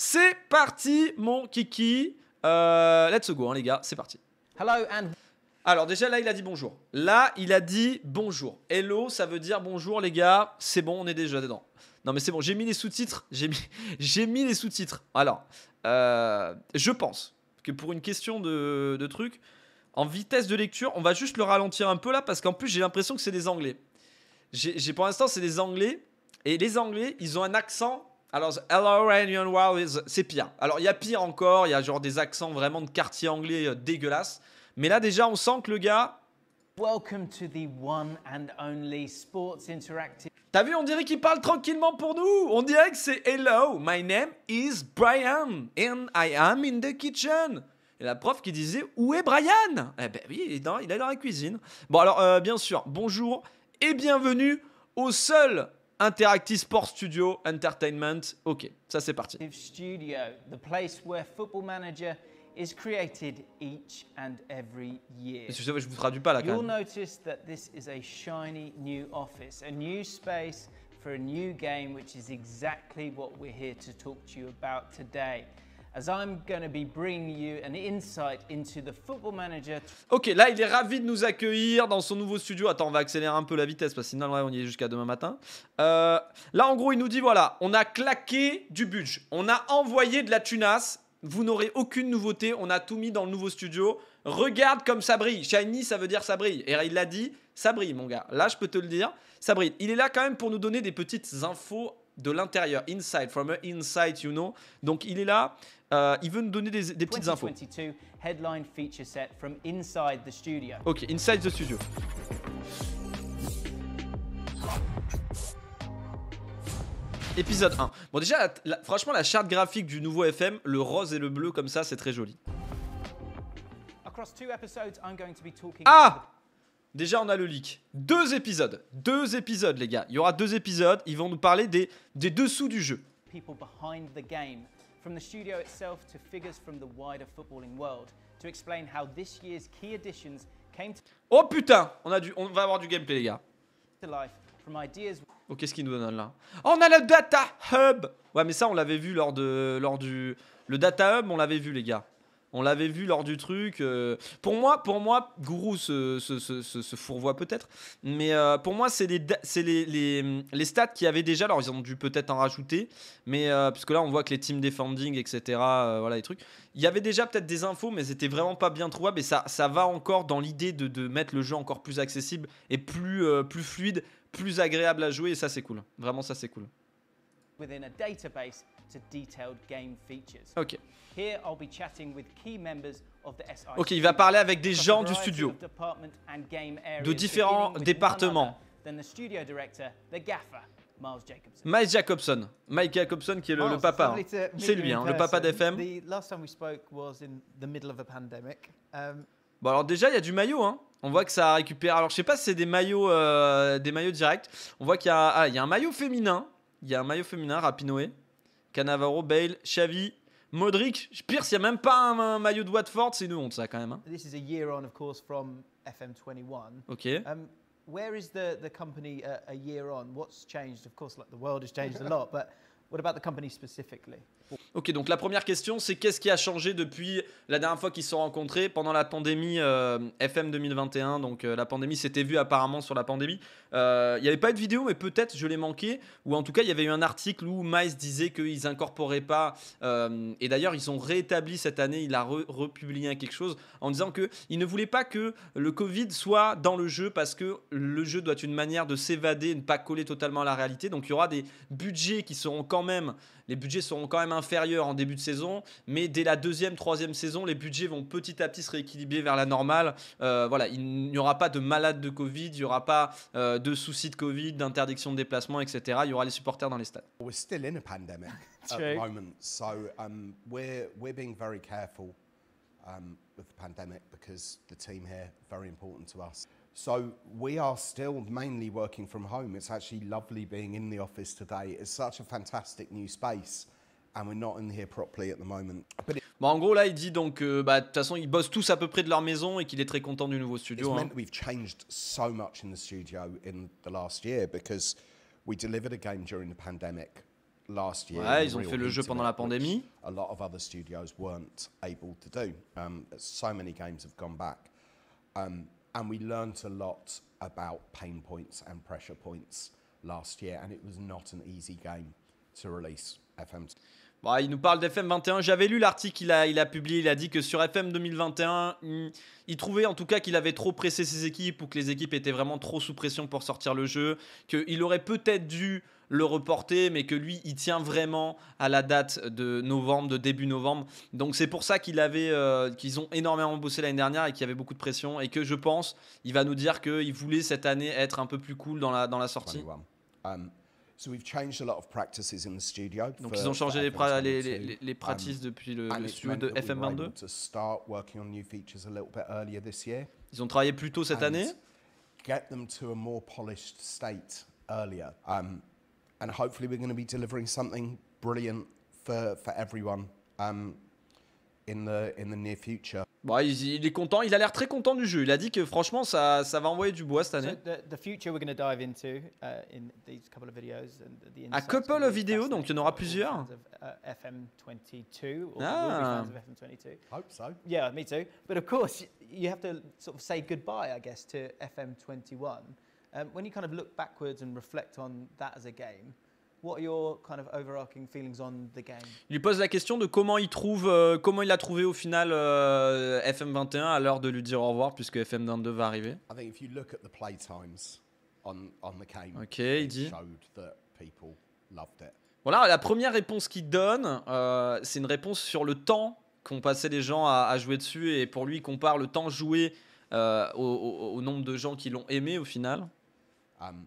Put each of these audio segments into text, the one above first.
C'est parti, mon kiki. Euh, let's go, hein, les gars, c'est parti. Hello and... Alors déjà là il a dit bonjour. Là il a dit bonjour. Hello ça veut dire bonjour les gars. C'est bon on est déjà dedans. Non mais c'est bon j'ai mis les sous-titres. J'ai mis, j'ai mis les sous-titres. Alors euh, je pense que pour une question de, truc en vitesse de lecture on va juste le ralentir un peu là parce qu'en plus j'ai l'impression que c'est des anglais. J'ai, j'ai pour l'instant c'est des anglais et les anglais ils ont un accent alors, Hello Ryan is, c'est pire. Alors, il y a pire encore, il y a genre des accents vraiment de quartier anglais euh, dégueulasses. Mais là, déjà, on sent que le gars. Welcome to the one and only Sports Interactive. T'as vu, on dirait qu'il parle tranquillement pour nous. On dirait que c'est Hello, my name is Brian and I am in the kitchen. Et la prof qui disait Où est Brian Eh ben oui, il est dans, il est dans la cuisine. Bon, alors, euh, bien sûr, bonjour et bienvenue au seul Interactive Sports Studio Entertainment. Ok, ça c'est parti. Studio, the place where football manager is created each and every year. Je, je vous traduis pas là You'll notice that this is a shiny new office, a new space for a new game which is exactly what we're here to talk to you about today as I'm going to be bringing you an insight into the football manager. Ok, là, il est ravi de nous accueillir dans son nouveau studio. Attends, on va accélérer un peu la vitesse parce que sinon, on y est jusqu'à demain matin. Euh, là, en gros, il nous dit voilà, on a claqué du budget, on a envoyé de la tunasse. Vous n'aurez aucune nouveauté, on a tout mis dans le nouveau studio. Regarde comme ça brille. Shiny, ça veut dire ça brille. Et il l'a dit, ça brille, mon gars. Là, je peux te le dire, ça brille. Il est là quand même pour nous donner des petites infos de l'intérieur, inside, from inside, you know. Donc il est là euh, il veut nous donner des, petites infos. Ok, Inside the Studio. Épisode 1. Bon déjà, franchement, la charte graphique du nouveau FM, le rose et le bleu comme ça, c'est très joli. Ah Déjà, on a le leak. Deux épisodes. Deux épisodes, les gars. Il y aura deux épisodes. Ils vont nous parler des, des dessous du jeu from the studio itself to figures from the wider footballing world to explain how this year's key additions came to Oh putain, on a du on va avoir du gameplay les gars. life from ideas Oh, qu'est-ce qu'il nous donne là oh, On a le Data Hub Ouais, mais ça, on l'avait vu lors, de, lors du... Le Data Hub, on l'avait vu, les gars. On l'avait vu lors du truc. Euh, pour moi, pour moi, Gourou se, fourvoie peut-être. Mais euh, pour moi, c'est les, les, les, stats qu'il y déjà. Alors, ils ont dû peut-être en rajouter. Mais euh, puisque là, on voit que les teams defending, etc., voilà, les trucs. Il y avait déjà peut-être des infos, mais c'était vraiment pas bien trouvable. Et ça, ça va encore dans l'idée de, mettre le jeu encore plus accessible et plus, plus fluide, plus agréable à jouer. Et ça, c'est cool. Vraiment, ça, c'est cool within Ok, il va parler avec des gens du studio, de différents départements. Miles Jacobson. Miles Mike Jacobson qui est le, papa. C'est lui, hein, le papa d'FM. Um, bon alors déjà il y a du maillot hein. On voit que ça a récupéré. Alors je sais pas si c'est des maillots, euh, des maillots directs. On voit qu'il y, a... Ah, y a un maillot féminin il y a un maillot féminin, Rapinoe, Canavaro, Bale, Xavi, Modric. Pierce, il n'y a même pas un, maillot de Watford. C'est une honte, ça, quand même. Hein. This is a year on, of course, from FM21. OK. Um, where is the, the company a, uh, a year on? What's changed? Of course, like, the world has changed a lot, but what about the company specifically Ok, donc la première question, c'est qu'est-ce qui a changé depuis la dernière fois qu'ils se sont rencontrés pendant la pandémie euh, FM 2021 Donc euh, la pandémie s'était vue apparemment sur la pandémie. Euh, il n'y avait pas eu de vidéo, mais peut-être je l'ai manqué. Ou en tout cas, il y avait eu un article où Miles disait qu'ils incorporaient pas. et d'ailleurs, ils ont réétabli cette année, il a republié quelque chose en disant qu'ils ne voulaient pas que le Covid soit dans le jeu parce que le jeu doit être une manière de s'évader, ne pas coller totalement à la réalité. Donc il y aura des budgets qui seront quand même, les budgets seront quand même inférieur en début de saison, mais dès la deuxième, troisième saison, les budgets vont petit à petit se rééquilibrer vers la normale. Euh, voilà, il n'y aura pas de malades de Covid, il n'y aura pas euh, de soucis de Covid, d'interdiction de déplacement, etc. Il y aura les supporters dans les stades. We're still in a pandemic at the moment, so um, we're we're being very careful um, with the pandemic because the team here very important to us. So we are still mainly working from home. It's actually lovely being in the office today. It's such a fantastic new space. and we're not in here properly at the moment. But Bah gros, là, il dit donc, euh, bah, de toute façon, ils bossent tous à peu près de leur maison et qu'il est très content du nouveau studio. hein. we've changed so much in the studio in the last year because we delivered a game during the pandemic last year. Ouais, ils ont fait le jeu pendant la pandémie. A lot of other studios weren't able to do. Um, so many games have gone back. Um, and we learnt a lot about pain points and pressure points last year, and it was not an easy game to release FM. Bah, il nous parle d'FM 21. J'avais lu l'article qu'il a, il a publié. Il a dit que sur FM 2021, il, trouvait en tout cas qu'il avait trop pressé ses équipes ou que les équipes étaient vraiment trop sous pression pour sortir le jeu. Qu'il aurait peut-être dû le reporter, mais que lui, il tient vraiment à la date de novembre, de début novembre. Donc c'est pour ça qu'il avait, euh, qu'ils ont énormément bossé l'année dernière et qu'il y avait beaucoup de pression et que je pense, il va nous dire qu'il voulait cette année être un peu plus cool dans la, dans la sortie. So we've Donc ils ont changé les, pra les, les, les pratiques um, depuis le, le studio de FM22. Ils ont travaillé plus tôt cette année. Um, and hopefully we're going to be delivering something brilliant for, for everyone um, in, the, in the near future. Bon, bah, il, il, est content, il a l'air très content du jeu. Il a dit que franchement, ça, ça va envoyer du bois cette année. A uh, couple of vidéos, donc il y en aura plusieurs. FM22, uh, ah. Hope so. Yeah, me too. But of course, you have to sort of say goodbye, I guess, to FM21. Um, when you kind of look backwards and reflect on that as a game, il lui pose la question de comment il trouve, euh, comment il a trouvé au final euh, FM21 à l'heure de lui dire au revoir puisque FM22 va arriver. il dit. Voilà, la première réponse qu'il donne, euh, c'est une réponse sur le temps qu'ont passé les gens à, jouer dessus et pour lui, il compare le temps joué au, nombre de gens qui l'ont aimé au final. Um,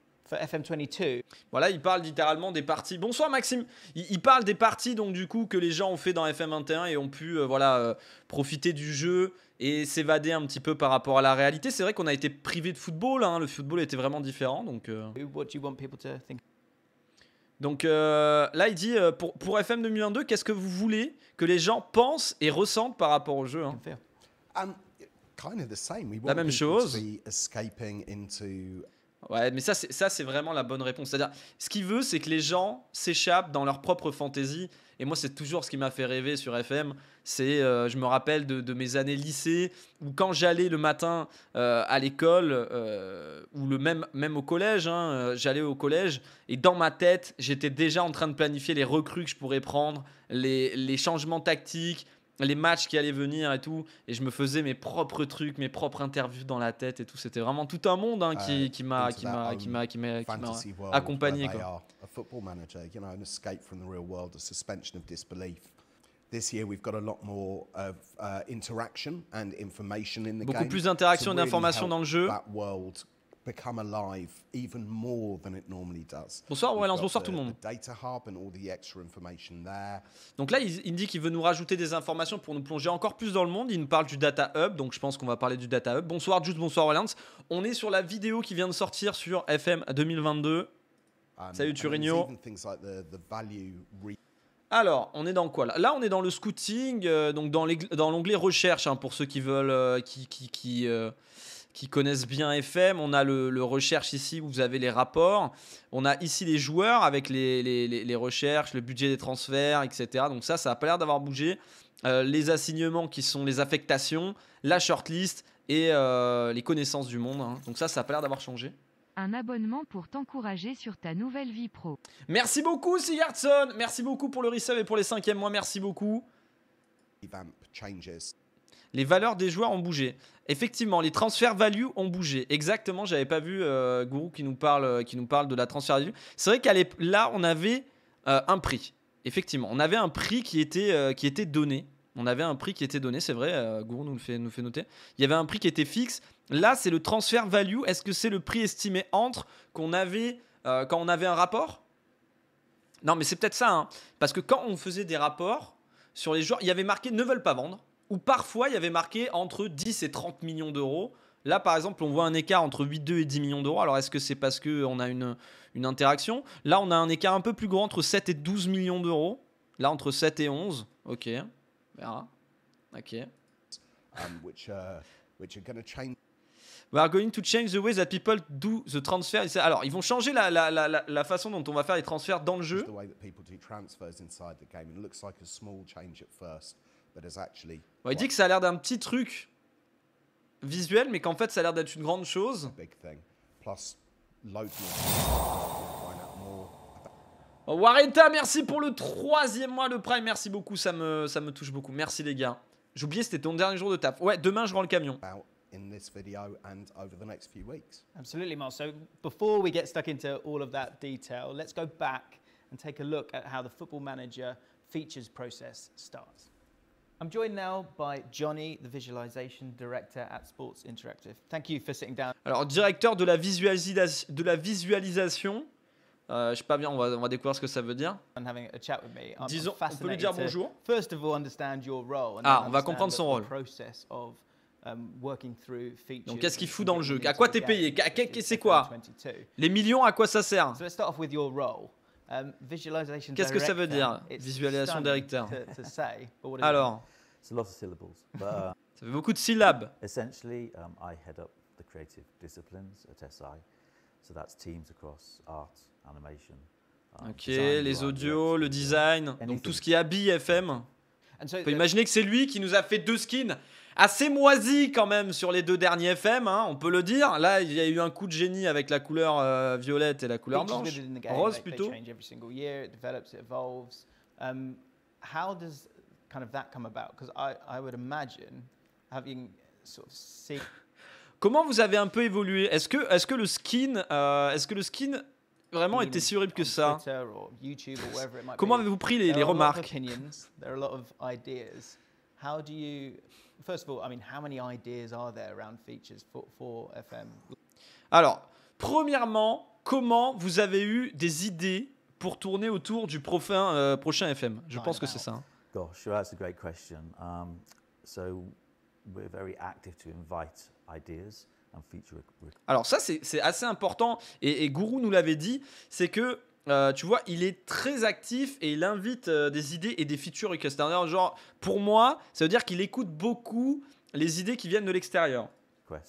FM22. Voilà, il parle littéralement des parties. Bonsoir Maxime. Il, parle des parties donc du coup que les gens ont fait dans FM21 et ont pu euh, voilà euh, profiter du jeu et s'évader un petit peu par rapport à la réalité. C'est vrai qu'on a été privé de football. Hein. Le football était vraiment différent donc. Euh. Donc là, il dit pour, pour FM 2002 qu'est-ce que vous voulez que les gens pensent et ressentent par rapport au jeu hein? um, La même chose. Ouais, mais ça, c'est, ça, c'est vraiment la bonne réponse. C'est-à-dire, ce qu'il veut, c'est que les gens s'échappent dans leur propre fantaisie. Et moi, c'est toujours ce qui m'a fait rêver sur FM. C'est, euh, je me rappelle de, mes années lycée, où quand j'allais le matin euh, à l'école, euh, ou le même, même au collège, hein, j'allais au collège, et dans ma tête, j'étais déjà en train de planifier les recrues que je pourrais prendre, les, les changements tactiques, les matchs qui allaient venir et tout. Et je me faisais mes propres trucs, mes propres interviews dans la tête et tout. C'était vraiment tout un monde hein, qui, m'a qui qui m'a accompagné quoi. Beaucoup plus d'interactions et d'informations dans le jeu become alive even more than it normally does. Bonsoir Aurélien, bonsoir tout le monde. Donc là, il, me dit qu'il veut nous rajouter des informations pour nous plonger encore plus dans le monde. Il nous parle du Data Hub, donc je pense qu'on va parler du Data Hub. Bonsoir juste bonsoir Aurélien. On est sur la vidéo qui vient de sortir sur FM 2022. Um, Salut Turigno. Alors, on est dans quoi là, là on est dans le scouting, euh, donc dans l'onglet recherche hein, pour ceux qui veulent, euh, qui, qui, qui euh, qui connaissent bien FM. On a le, recherche ici où vous avez les rapports. On a ici les joueurs avec les, recherches, le budget des transferts, etc. Donc ça, ça n'a pas l'air d'avoir bougé. Euh, les assignements qui sont les affectations, la shortlist et euh, les connaissances du monde. Hein. Donc ça, ça n'a pas l'air d'avoir changé un abonnement pour t'encourager sur ta nouvelle vie pro. Merci beaucoup Sigurdsson. merci beaucoup pour le resub et pour les cinquièmes mois, merci beaucoup les valeurs des joueurs ont bougé. Effectivement, les transferts value ont bougé. Exactement, j'avais pas vu euh, Gourou qui nous parle, euh, qui nous parle de la transfert value. C'est vrai qu'à là, on avait euh, un prix. Effectivement, on avait un prix qui était, qui était donné. On avait un prix qui était donné, c'est vrai, Gourou nous le fait, nous fait noter. Il y avait un prix qui était fixe. Là, c'est le transfert value. Est-ce que c'est le prix estimé entre qu'on avait quand on avait un rapport Non, mais c'est peut-être ça. Hein. parce que quand on faisait des rapports sur les joueurs, il y avait marqué ne veulent pas vendre où parfois il y avait marqué entre 10 et 30 millions d'euros. Là, par exemple, on voit un écart entre 8,2 et 10 millions d'euros. Alors, est-ce que c'est parce qu'on a une, interaction Là, on a un écart un peu plus grand entre 7 et 12 millions d'euros. Là, entre 7 et 11. Ok. Verra. Ok. people do Alors, ils vont changer la, façon dont on va faire les transferts dans le jeu. The way that people do transfers inside the game. It looks like a small change at first il dit que ça a l'air d'un petit truc visuel, mais qu'en fait, ça a l'air d'être une grande chose. Oh, merci pour le troisième mois de Prime. Merci beaucoup, ça me, ça me touche beaucoup. Merci les gars. J'oubliais, c'était ton dernier jour de taf. Ouais, demain, je rends le camion. Absolument, this video and over the next few weeks. Absolutely, détails, So before we get stuck into all of that detail, let's go back and take a look at how the football manager features process starts. I'm joined now by Johnny, the visualization director at Sports Interactive. Thank you for sitting down. Alors, directeur de la, visualis de la visualisation. Euh, je sais pas bien, on va, on va découvrir ce que ça veut dire. Disons, on peut lui dire bonjour. First of all, understand your role, ah, on va comprendre son rôle. Of, um, working through features Donc, qu'est-ce qu'il fout dans le jeu À quoi t'es payé C'est quoi Les millions, à quoi ça sert so let's start off with your role. Um, Qu'est-ce que ça veut dire, visualisation directeur Alors, uh, ça fait beaucoup de syllabes. Essentially, um, I head up the creative disciplines at SI. So that's teams across art, animation. Um, ok, design, les audios, le design, donc tout ce qui habille FM. On peut imaginer que c'est lui qui nous a fait deux skins assez moisis quand même sur les deux derniers FM, hein, on peut le dire. Là, il y a eu un coup de génie avec la couleur euh, violette et la couleur blanche, rose plutôt. Comment vous avez un peu évolué Est-ce que, est -ce que le skin, est-ce que le skin euh, vraiment été si horrible que ça Comment avez-vous pris les, les remarques Alors, premièrement, comment vous avez eu des idées pour tourner autour du prochain euh, FM Je pense que c'est ça. Hein. Gosh, that's a great question. Um, so we're very active to invite ideas. Alors ça, c'est assez important, et, et Gourou nous l'avait dit, c'est que euh, tu vois, il est très actif et il invite euh, des idées et des features d'ailleurs Genre, pour moi, ça veut dire qu'il écoute beaucoup les idées qui viennent de l'extérieur. Voilà,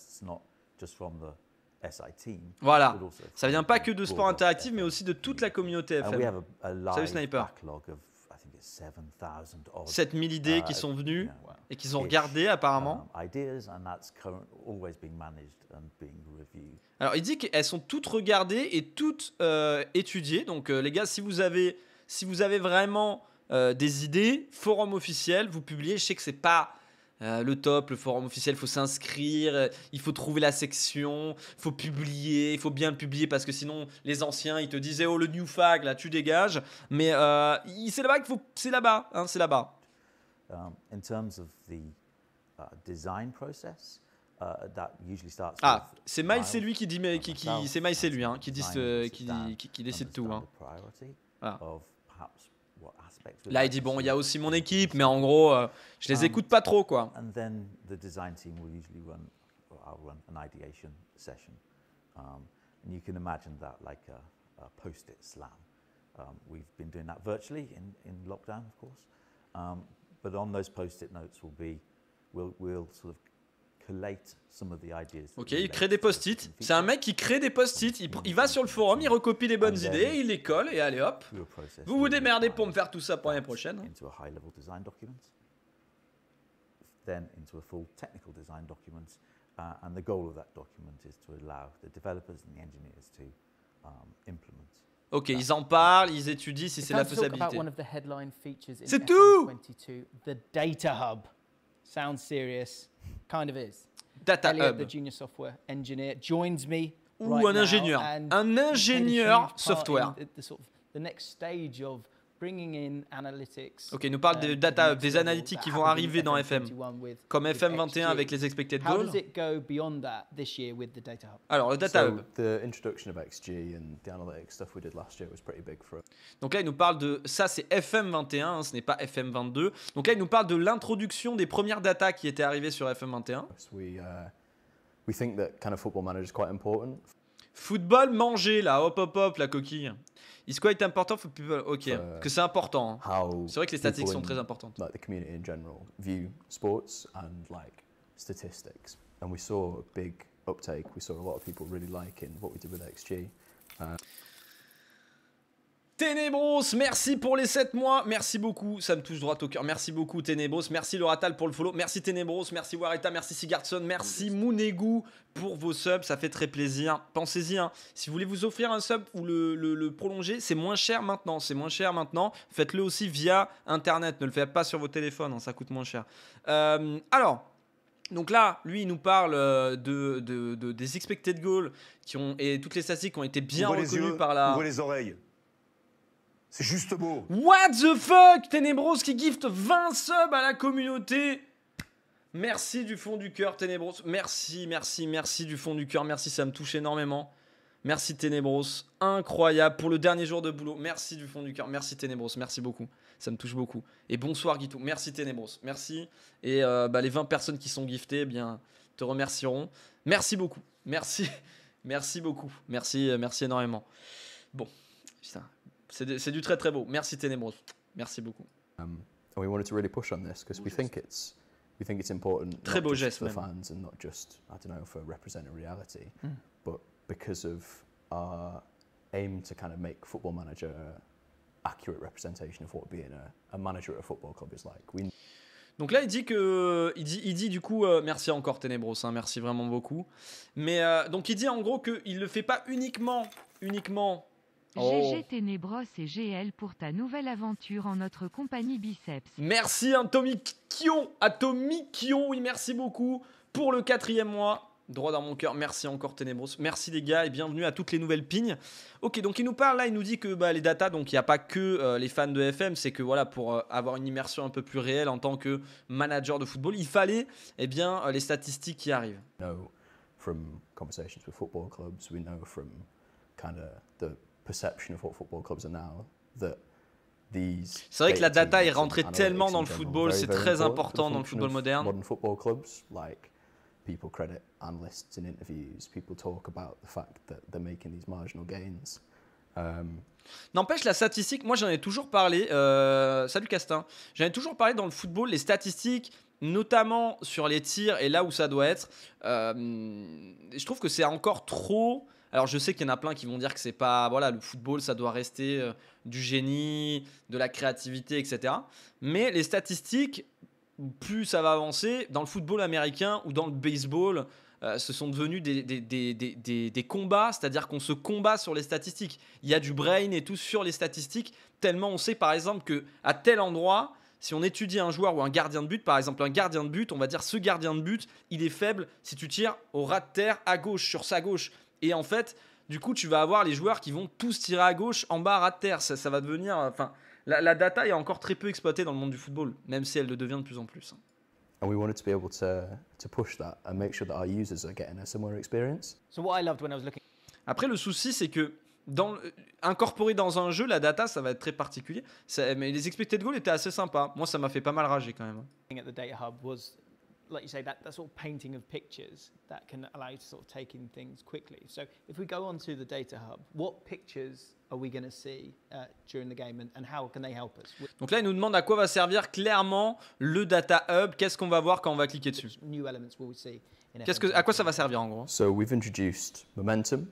ça vient pas que de sport interactif, mais aussi de toute la communauté FM. Salut Sniper. 7000 idées qui uh, sont venues et qu'ils ont regardées apparemment. Um, Alors il dit qu'elles sont toutes regardées et toutes euh, étudiées. Donc euh, les gars, si vous avez, si vous avez vraiment euh, des idées, forum officiel, vous publiez. Je sais que c'est pas euh, le top, le forum officiel, il faut s'inscrire, il faut trouver la section, il faut publier, il faut bien le publier parce que sinon les anciens ils te disaient oh le new fag là tu dégages, mais euh, c'est là-bas qu'il faut, c'est là-bas, hein, c'est là-bas. Um, uh, uh, ah, c'est Miles, c'est lui qui dit, mais qui, qui c'est c'est lui hein, qui, qui, décide tout. Hein. Là, il bon, il y a aussi mon équipe, mais en gros, euh, je les um, écoute pas trop, quoi. And then the design team usually run, run an ideation session. Um, and you can imagine that like a, a post-it slam. Um, we've been doing that virtually in, in lockdown, of course. Um, but on those post-it notes will be, we'll, we'll sort of Ok, il crée des post-it. C'est un mec qui crée des post-it. Il, va sur le forum, il recopie les bonnes idées, il les colle et allez hop. Vous vous démerdez pour me faire tout ça pour l'année prochaine. Ok, ils en parlent, ils étudient si c'est la faisabilité. C'est tout. The serious kind of is. Data Elliot, Hub. the junior software engineer, joins me Ou right un engineer ingénieur. Un ingénieur software. the- the sort of- the next stage of Ok, il nous parle um, des data, des analytiques qui vont arriver dans FM, comme FM21 avec les expected goals. Alors, le Data Hub. Donc là, il nous parle de ça, c'est FM21, hein, ce n'est pas FM22. Donc là, il nous parle de l'introduction des premières data qui étaient arrivées sur FM21. Uh, football manger là, hop hop hop la coquille. Is quite important for people. Ok, que c'est important. Hein. C'est vrai que les statistiques sont très importantes. Like the community in general view sports and like statistics, and we saw a big uptake. We saw a lot of people really liking what we did with XG. Uh, Ténébros, merci pour les 7 mois, merci beaucoup, ça me touche droit au cœur, merci beaucoup Ténébros, merci Loratal pour le follow, merci Ténébros, merci Warita, merci Sigardson, merci Mounegu pour vos subs, ça fait très plaisir, pensez-y, hein. si vous voulez vous offrir un sub ou le, prolonger, c'est moins cher maintenant, c'est moins cher maintenant, faites-le aussi via internet, ne le faites pas sur vos téléphones, hein. ça coûte moins cher. Euh, alors, donc là, lui, il nous parle euh, de, de, de des expected goals qui ont, et toutes les statistiques ont été bien reconnues par la... Ouvrez les oreilles c'est juste beau. What the fuck Ténébros qui gift 20 subs à la communauté Merci du fond du cœur, Ténébros. Merci, merci, merci du fond du cœur. Merci, ça me touche énormément. Merci, Ténébros. Incroyable. Pour le dernier jour de boulot, merci du fond du cœur. Merci, Ténébros. Merci beaucoup. Ça me touche beaucoup. Et bonsoir, Guitou. Merci, Ténébros. Merci. Et euh, bah, les 20 personnes qui sont giftées, eh bien, te remercieront. Merci beaucoup. Merci. Merci beaucoup. Merci, euh, merci énormément. Bon, putain, c'est du très très beau. Merci Ténébros. Merci beaucoup. Um, and we wanted to really push on this because we think it's we think it's important très beau geste for the fans and not just I don't know for representing reality, mm. but because of our aim to kind of make Football Manager accurate representation of what being a, a manager at a football club is like. We donc là, il dit que, il dit, il dit du coup, euh, merci encore Ténébros, hein, merci vraiment beaucoup. Mais euh, donc il dit en gros qu'il ne le fait pas uniquement, uniquement GG oh. Ténébros et GL pour ta nouvelle aventure en notre compagnie Biceps. Merci Atomikion, Kion oui merci beaucoup pour le quatrième mois. Droit dans mon cœur, merci encore Ténébros. Merci les gars et bienvenue à toutes les nouvelles pignes. Ok, donc il nous parle là, il nous dit que bah, les datas, donc il n'y a pas que euh, les fans de FM, c'est que voilà, pour euh, avoir une immersion un peu plus réelle en tant que manager de football, il fallait et eh bien, euh, les statistiques qui arrivent. from conversations with football clubs, we know from kind of c'est vrai que la data est rentrée tellement dans le football, c'est très important dans le football moderne. football clubs, like people credit in interviews, people talk about the fact that they're making these marginal gains. Um, N'empêche, la statistique, moi j'en ai toujours parlé, euh, salut Castin, j'en ai toujours parlé dans le football, les statistiques, notamment sur les tirs et là où ça doit être, euh, je trouve que c'est encore trop alors je sais qu'il y en a plein qui vont dire que c'est pas voilà le football ça doit rester euh, du génie, de la créativité, etc. Mais les statistiques, plus ça va avancer, dans le football américain ou dans le baseball, euh, ce sont devenus des, des, des combats, c'est-à-dire qu'on se combat sur les statistiques. Il y a du brain et tout sur les statistiques, tellement on sait par exemple que à tel endroit, si on étudie un joueur ou un gardien de but, par exemple un gardien de but, on va dire ce gardien de but, il est faible si tu tires au ras de terre à gauche, sur sa gauche. Et en fait, du coup, tu vas avoir les joueurs qui vont tous tirer à gauche, en bas, à terre. Ça, va devenir. Euh, enfin, la, data est encore très peu exploitée dans le monde du football, même si elle le devient de plus en plus. Après, le souci, c'est que dans, incorporer dans un jeu la data, ça va être très particulier. mais les expected goals étaient assez sympas. Moi, ça m'a fait pas mal rager quand même like you say, that, that sort of painting of pictures that can allow you to sort of take in things quickly. So if we go on to the data hub, what pictures are we going to see uh, during the game and, and how can they help us? Donc là, il nous demande à quoi va servir clairement le data hub. Qu'est-ce qu'on va voir quand on va cliquer dessus New elements will we see Qu'est-ce que, à quoi ça va servir en gros So we've introduced momentum.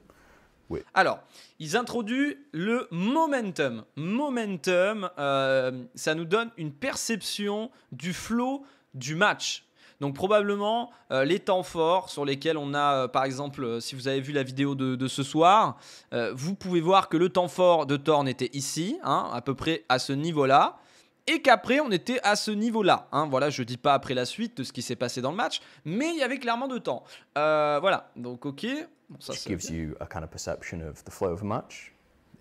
Oui. Alors, ils introduisent le momentum. Momentum, euh, ça nous donne une perception du flow du match donc probablement euh, les temps forts sur lesquels on a, euh, par exemple, euh, si vous avez vu la vidéo de, ce soir, vous pouvez voir que le temps fort de Thorn était ici, hein, à peu près à ce niveau-là et qu'après on était à ce niveau-là. Hein. voilà, je ne dis pas après la suite de ce qui s'est passé dans le match, mais il y avait clairement de temps. voilà, donc ok. ça, vous donne une perception du the flow of a match.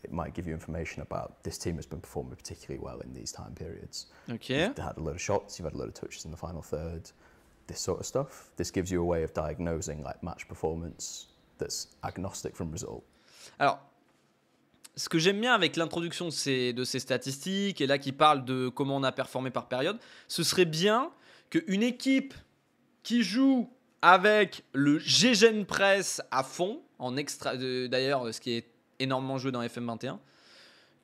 It might give you information about this team has been performing particularly well in these time periods. Okay. You've had a lot of shots, you've had a lot of touches in the final third match Alors, ce que j'aime bien avec l'introduction de ces statistiques et là qui parle de comment on a performé par période, ce serait bien qu'une équipe qui joue avec le GGN Press à fond, en extra, d'ailleurs, ce qui est énormément joué dans FM21,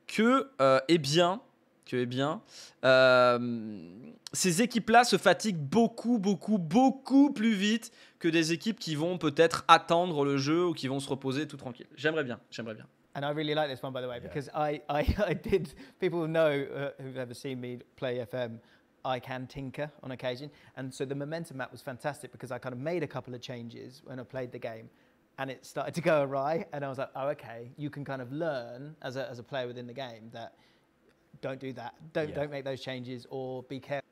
que, euh, eh bien, que, es bien. Euh, ces équipes-là se fatiguent beaucoup, beaucoup, beaucoup plus vite que des équipes qui vont peut-être attendre le jeu ou qui vont se reposer tout tranquille. J'aimerais bien, j'aimerais bien. And I really like this one, by the way, because I, I, I did. People know uh, who've ever seen me play FM. I can tinker on occasion, and so the momentum map was fantastic because I kind of made a couple of changes when I played the game, and it started to go awry, and I was like, oh, okay, you can kind of learn as a as a player within the game that don't do that. Don't, don't make those changes or be careful.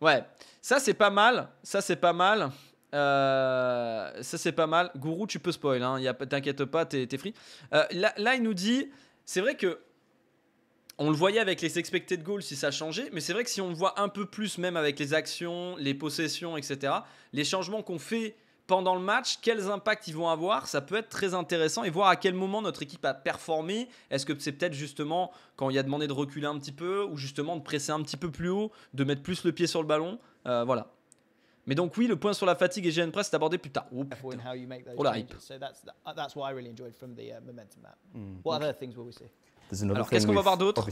Ouais, ça c'est pas mal. Ça c'est pas mal. Euh, ça c'est pas mal. Gourou, tu peux spoil, hein. t'inquiète pas, t'es free. Euh, là, là, il nous dit, c'est vrai que on le voyait avec les expected goals si ça changeait, mais c'est vrai que si on le voit un peu plus, même avec les actions, les possessions, etc., les changements qu'on fait pendant le match, quels impacts ils vont avoir. Ça peut être très intéressant et voir à quel moment notre équipe a performé. Est-ce que c'est peut-être justement quand il a demandé de reculer un petit peu ou justement de presser un petit peu plus haut, de mettre plus le pied sur le ballon euh, Voilà. Mais donc oui, le point sur la fatigue et GN Press est abordé plus tard. Oh, oh la hype. Uh, hmm, qu'est-ce qu'on va voir d'autre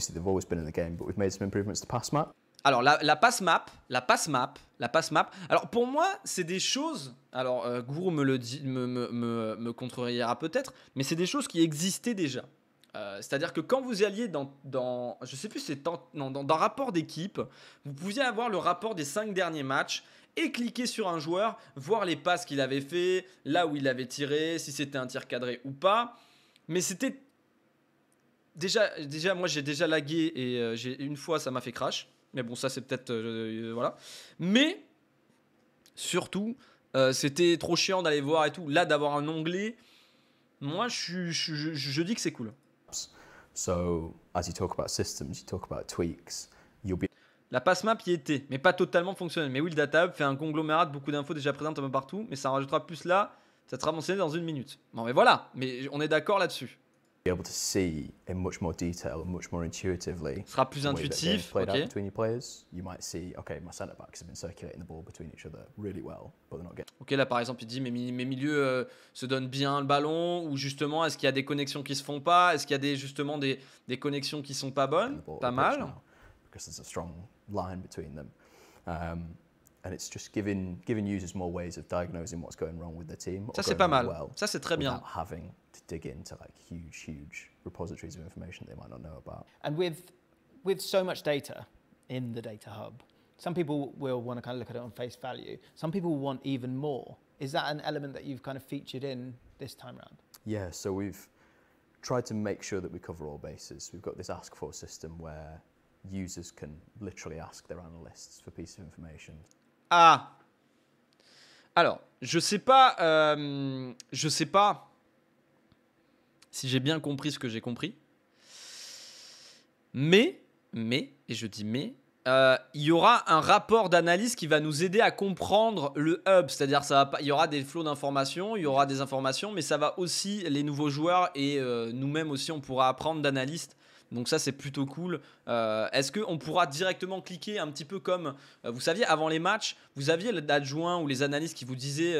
alors, la, passe map, la passe map, la passe map. Alors, pour moi, c'est des choses. Alors, euh, Gourou me le dit, me, me, peut-être, mais c'est des choses qui existaient déjà. Euh, c'est-à-dire que quand vous alliez dans, dans je sais plus, c'est dans, dans, dans, rapport d'équipe, vous pouviez avoir le rapport des cinq derniers matchs et cliquer sur un joueur, voir les passes qu'il avait fait, là où il avait tiré, si c'était un tir cadré ou pas. Mais c'était déjà, déjà, moi j'ai déjà lagué et euh, j'ai une fois ça m'a fait crash. Mais bon, ça, c'est peut-être. Euh, euh, voilà. Mais, surtout, euh, c'était trop chiant d'aller voir et tout. Là, d'avoir un onglet, moi, je, dis que c'est cool. La passe map y était, mais pas totalement fonctionnelle. Mais oui, data fait un conglomérat beaucoup d'infos déjà présentes un peu partout, mais ça rajoutera plus là, ça sera mentionné dans une minute. Bon, mais voilà, mais on est d'accord là-dessus be able to see in much more detail and much more intuitively. sera plus intuitif. Played okay. out between your players, you might see, okay, my centre backs have been circulating the ball between each other really well, but they're not getting. Ok, là par exemple, il dit mes, mes milieux euh, se donnent bien le ballon ou justement est-ce qu'il y a des connexions qui se font pas, est-ce qu'il y a des justement des, des connexions qui sont pas bonnes, pas mal. because there's a strong line between them. Um, and it's just giving giving users more ways of diagnosing what's going wrong with the team. Ça c'est pas mal. Ça c'est très bien. dig into like huge, huge repositories of information they might not know about. And with with so much data in the data hub, some people will want to kind of look at it on face value. Some people want even more. Is that an element that you've kind of featured in this time around? Yeah, so we've tried to make sure that we cover all bases. We've got this ask for system where users can literally ask their analysts for pieces of information. Ah. Alors, je sais pas, euh, je sais pas si j'ai bien compris ce que j'ai compris. Mais, mais, et je dis mais, euh, il y aura un rapport d'analyse qui va nous aider à comprendre le hub, c'est-à-dire ça il y aura des flots d'informations, il y aura des informations, mais ça va aussi les nouveaux joueurs et euh, nous-mêmes aussi on pourra apprendre d'analystes. Donc ça c'est plutôt cool. Euh, est-ce qu'on pourra directement cliquer un petit peu comme vous saviez avant les matchs, vous aviez l'adjoint ou les analystes qui vous disaient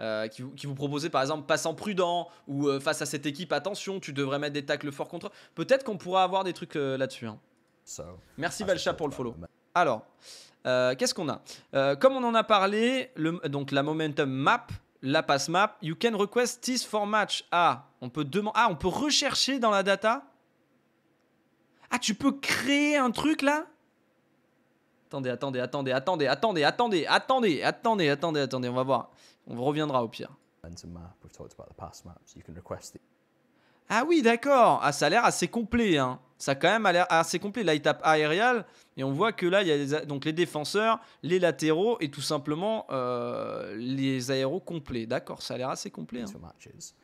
euh, qui, vous proposait par exemple passant prudent ou euh, face à cette équipe, attention, tu devrais mettre des tacles fort contre. Peut-être qu'on pourra avoir des trucs euh, là-dessus. Hein. Merci ah, Valcha pour le follow. Alors, qu'est-ce qu'on a Comme on en a parlé, le, donc la momentum map, la pass map, you can request this for match. Ah, on peut demander. Ah, on peut rechercher dans la data. Ah, tu peux créer un truc là Attendez, attendez, attendez, attendez, attendez, attendez, attendez, attendez, attendez, attendez, on va voir. On reviendra au pire. Ah oui, d'accord. Ah, ça a l'air assez complet. Hein. Ça a quand même l'air assez complet. Là, il tape aérial. Et on voit que là, il y a les, donc les défenseurs, les latéraux et tout simplement euh, les aéros complets. D'accord, ça a l'air assez complet. Hein. Ah. Qu'est-ce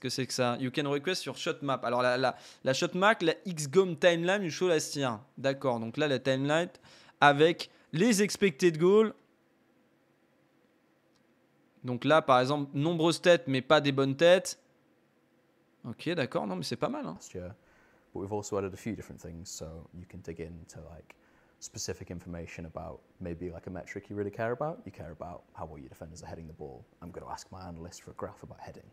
que c'est que ça You can request sur shot map. Alors, la, la, la shot map, la xgom timeline, une chose à D'accord, donc là, la timeline avec les expected goals. Donc là, par exemple, nombreuses têtes, mais pas des bonnes têtes. Ok, d'accord, non, mais c'est pas mal. Hein. But we've also added a few different things, so you can dig into like specific information about maybe like a metric you really care about. You care about how well your defenders are heading the ball. I'm going to ask my analyst for a graph about heading.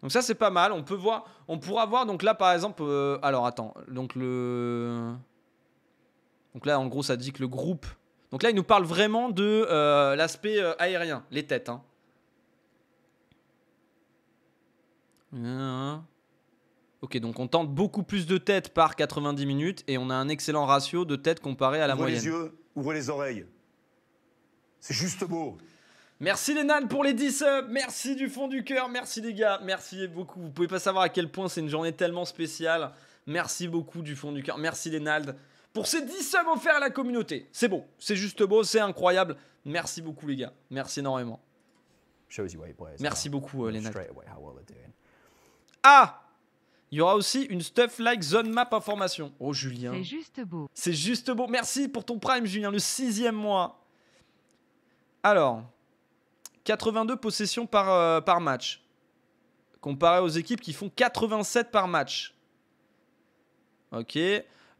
Donc ça c'est pas mal. On peut voir, on pourra voir. Donc là par exemple, euh, alors attends, donc le, donc là en gros ça dit que le groupe donc là, il nous parle vraiment de euh, l'aspect euh, aérien, les têtes. Hein. Euh, ok, donc on tente beaucoup plus de têtes par 90 minutes et on a un excellent ratio de têtes comparé à la moyenne. Ouvre les yeux, ouvre les oreilles. C'est juste beau. Merci Lénal pour les 10 subs, merci du fond du cœur, merci les gars, merci beaucoup. Vous pouvez pas savoir à quel point c'est une journée tellement spéciale. Merci beaucoup du fond du cœur, merci Lénald pour ces 10 sommes offerts à la communauté. C'est beau, c'est juste beau, c'est incroyable. Merci beaucoup les gars, merci énormément. Merci beaucoup euh, les Ah il y aura aussi une stuff like zone map information. Oh Julien. C'est juste beau. C'est juste beau. Merci pour ton prime Julien, le sixième mois. Alors, 82 possessions par, euh, par match. Comparé aux équipes qui font 87 par match. Ok.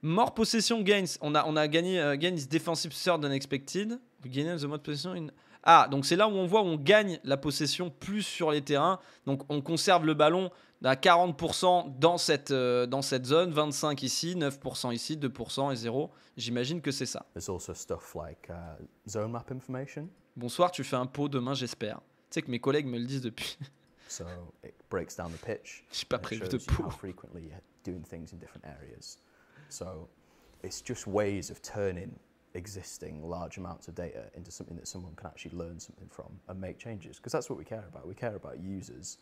More possession gains. On a, on a gagné euh, gains defensive third unexpected. the mode possession Ah, donc c'est là où on voit où on gagne la possession plus sur les terrains. Donc on conserve le ballon à 40% dans cette, euh, dans cette zone, 25 ici, 9% ici, 2% et 0. J'imagine que c'est ça. Uh, Bonsoir, tu fais un pot demain, j'espère. Tu sais que mes collègues me le disent depuis. Je pas prévu de pot. So it's just ways of turning existing large amounts of data into something that someone can actually learn something from and make changes because that's what we care about. We care about users.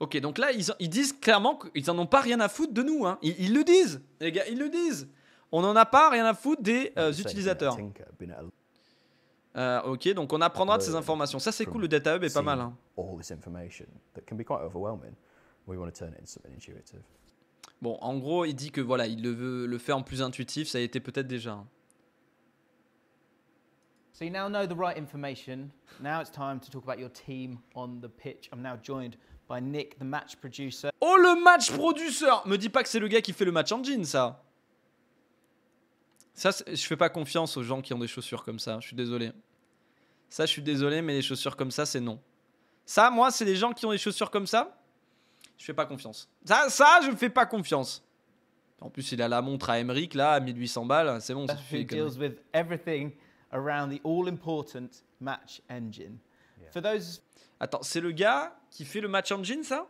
Ok, donc là ils, ils disent clairement qu'ils en ont pas rien à foutre de nous. Hein. Ils, ils, le disent, les gars, ils le disent. On en a pas rien à foutre des euh, utilisateurs. Euh, ok, donc on apprendra de ces informations. Ça c'est cool, le data hub est pas mal. Hein. All this information that can be quite overwhelming. We want to turn it into something intuitive. Bon, en gros, il dit que voilà, il le veut le faire en plus intuitif, ça a été peut-être déjà. So you now know the right information. Now it's time to talk about your team on the pitch. I'm now joined by Nick, the match producer. Oh le match producer Me dis pas que c'est le gars qui fait le match en jean, ça. Ça, je fais pas confiance aux gens qui ont des chaussures comme ça. Je suis désolé. Ça, je suis désolé, mais les chaussures comme ça, c'est non. Ça, moi, c'est les gens qui ont des chaussures comme ça. Je fais pas confiance. Ça, ça, je fais pas confiance. En plus, il a la montre à Emmerich, là, à 1800 balles. C'est bon, c'est fini. Attends, c'est le gars qui fait le match engine, ça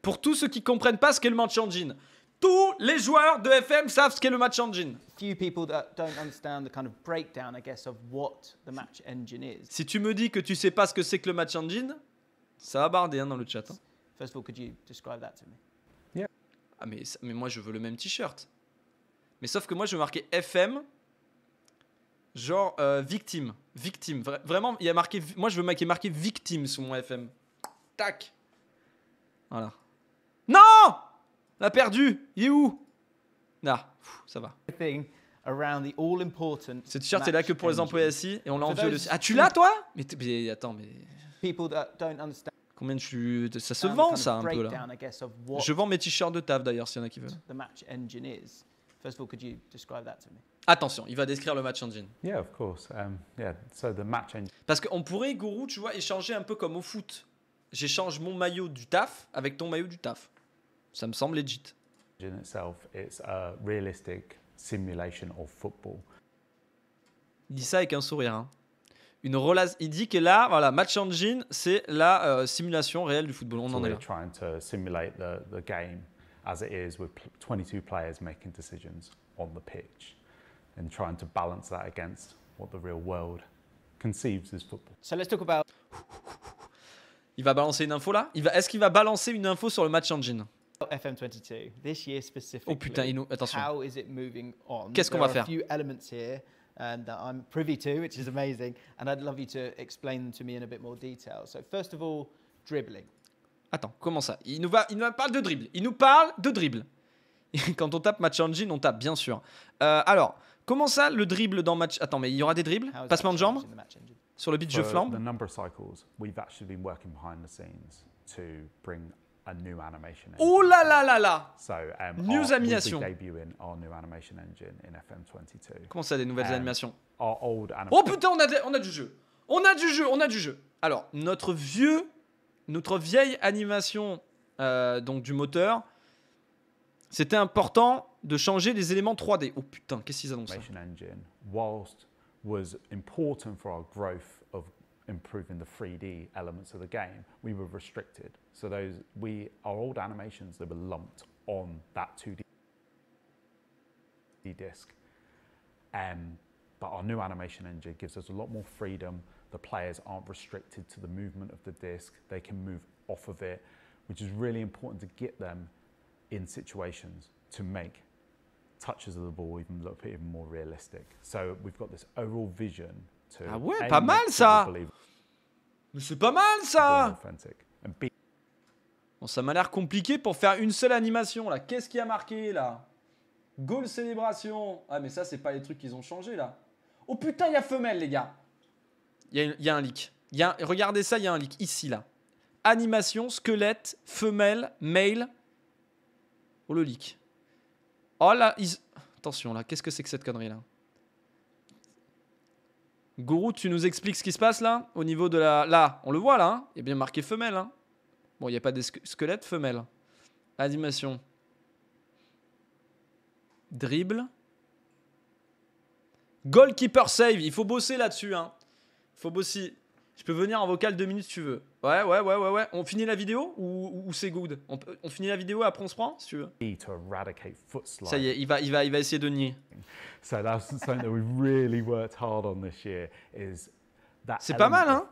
Pour tous ceux qui comprennent pas ce qu'est le match engine. Tous les joueurs de FM savent ce qu'est le match engine. Few Si tu me dis que tu sais pas ce que c'est que le match engine, ça a barder hein, dans le chat. Hein. describe that to me? Yeah. mais, mais moi je veux le même t-shirt. Mais sauf que moi je veux marquer FM, genre euh, victime, victime. vraiment, il y a marqué, moi je veux marquer, victime sous mon FM. Tac. Voilà. Non, on a perdu. Il est où? Là. ça va. Ce t-shirt est là que pour les employés assis et on l'a envie le. Ah tu l'as toi mais attends mais. Combien Ça se vend, ça, un peu, là. Je vends mes t-shirts de taf, d'ailleurs, s'il y en a qui veulent. Attention, il va décrire le match engine. Um, Parce qu'on pourrait, Gourou, tu vois, échanger un peu comme au foot. J'échange mon maillot du taf avec ton maillot du taf. Ça me semble legit. Il dit ça avec un sourire. Hein une relation. Il dit que là, voilà, Match Engine, c'est la euh, simulation réelle du football. On so en est là. trying to simulate the, the game as it is with 22 players making decisions on the pitch and trying to balance that against what the real world conceives as football. So let's talk about. Il va balancer une info là. Il va. Est-ce qu'il va balancer une info sur le Match Engine? FM22 this year specifically. Oh putain, nous, attention. Qu'est-ce qu'on va faire? and that I'm privy to, which is amazing. And I'd love you to explain them to me in a bit more detail. So first of all, dribbling. Attends, comment ça il nous, va, il nous parle de dribble. Il nous parle de dribble. Quand on tape match engine, on tape, bien sûr. Euh, alors, comment ça, le dribble dans match... Attends, mais il y aura des dribbles Passement de jambes Sur le beat, je flambe a new animation engine. Oh là là là là so, um, News animation. Debuting our new animation engine in FM22. Comment ça, des nouvelles um, animations our old anim Oh putain, on a, on a du jeu On a du jeu, on a du jeu Alors, notre vieux, notre vieille animation euh, donc du moteur, c'était important de changer les éléments 3D. Oh putain, qu'est-ce qu'ils annoncent ça? Engine, whilst was important for our growth of improving the 3D elements of the game, we were restricted. So those we our old animations that were lumped on that 2D disc. Um, but our new animation engine gives us a lot more freedom. The players aren't restricted to the movement of the disc; they can move off of it, which is really important to get them in situations to make touches of the ball even look even more realistic. So we've got this overall vision ah ouais, pas mal ça Mais c'est pas mal ça Bon, ça m'a l'air compliqué pour faire une seule animation là. Qu'est-ce qui a marqué là Goal célébration. Ah, mais ça, c'est pas les trucs qu'ils ont changé là. Oh putain, il y a femelle, les gars. Il y, a un leak. regardez ça, il y a un leak ici là. Animation, squelette, femelle, male. Oh le leak. Oh là, attention là, qu'est-ce que c'est que cette connerie là Gourou, tu nous expliques ce qui se passe là Au niveau de la. Là, on le voit là. Hein il y bien marqué femelle. Hein bon, il n'y a pas des squelette femelles. Animation. Dribble. Goalkeeper save. Il faut bosser là-dessus. Hein. Il faut bosser. Je peux venir en vocal deux minutes si tu veux. Ouais, ouais, ouais, ouais, ouais. On finit la vidéo ou, c'est good on, on, finit la vidéo et après on se prend si tu veux. Ça y est, il va, il va, il va essayer de nier. c'est pas mal, hein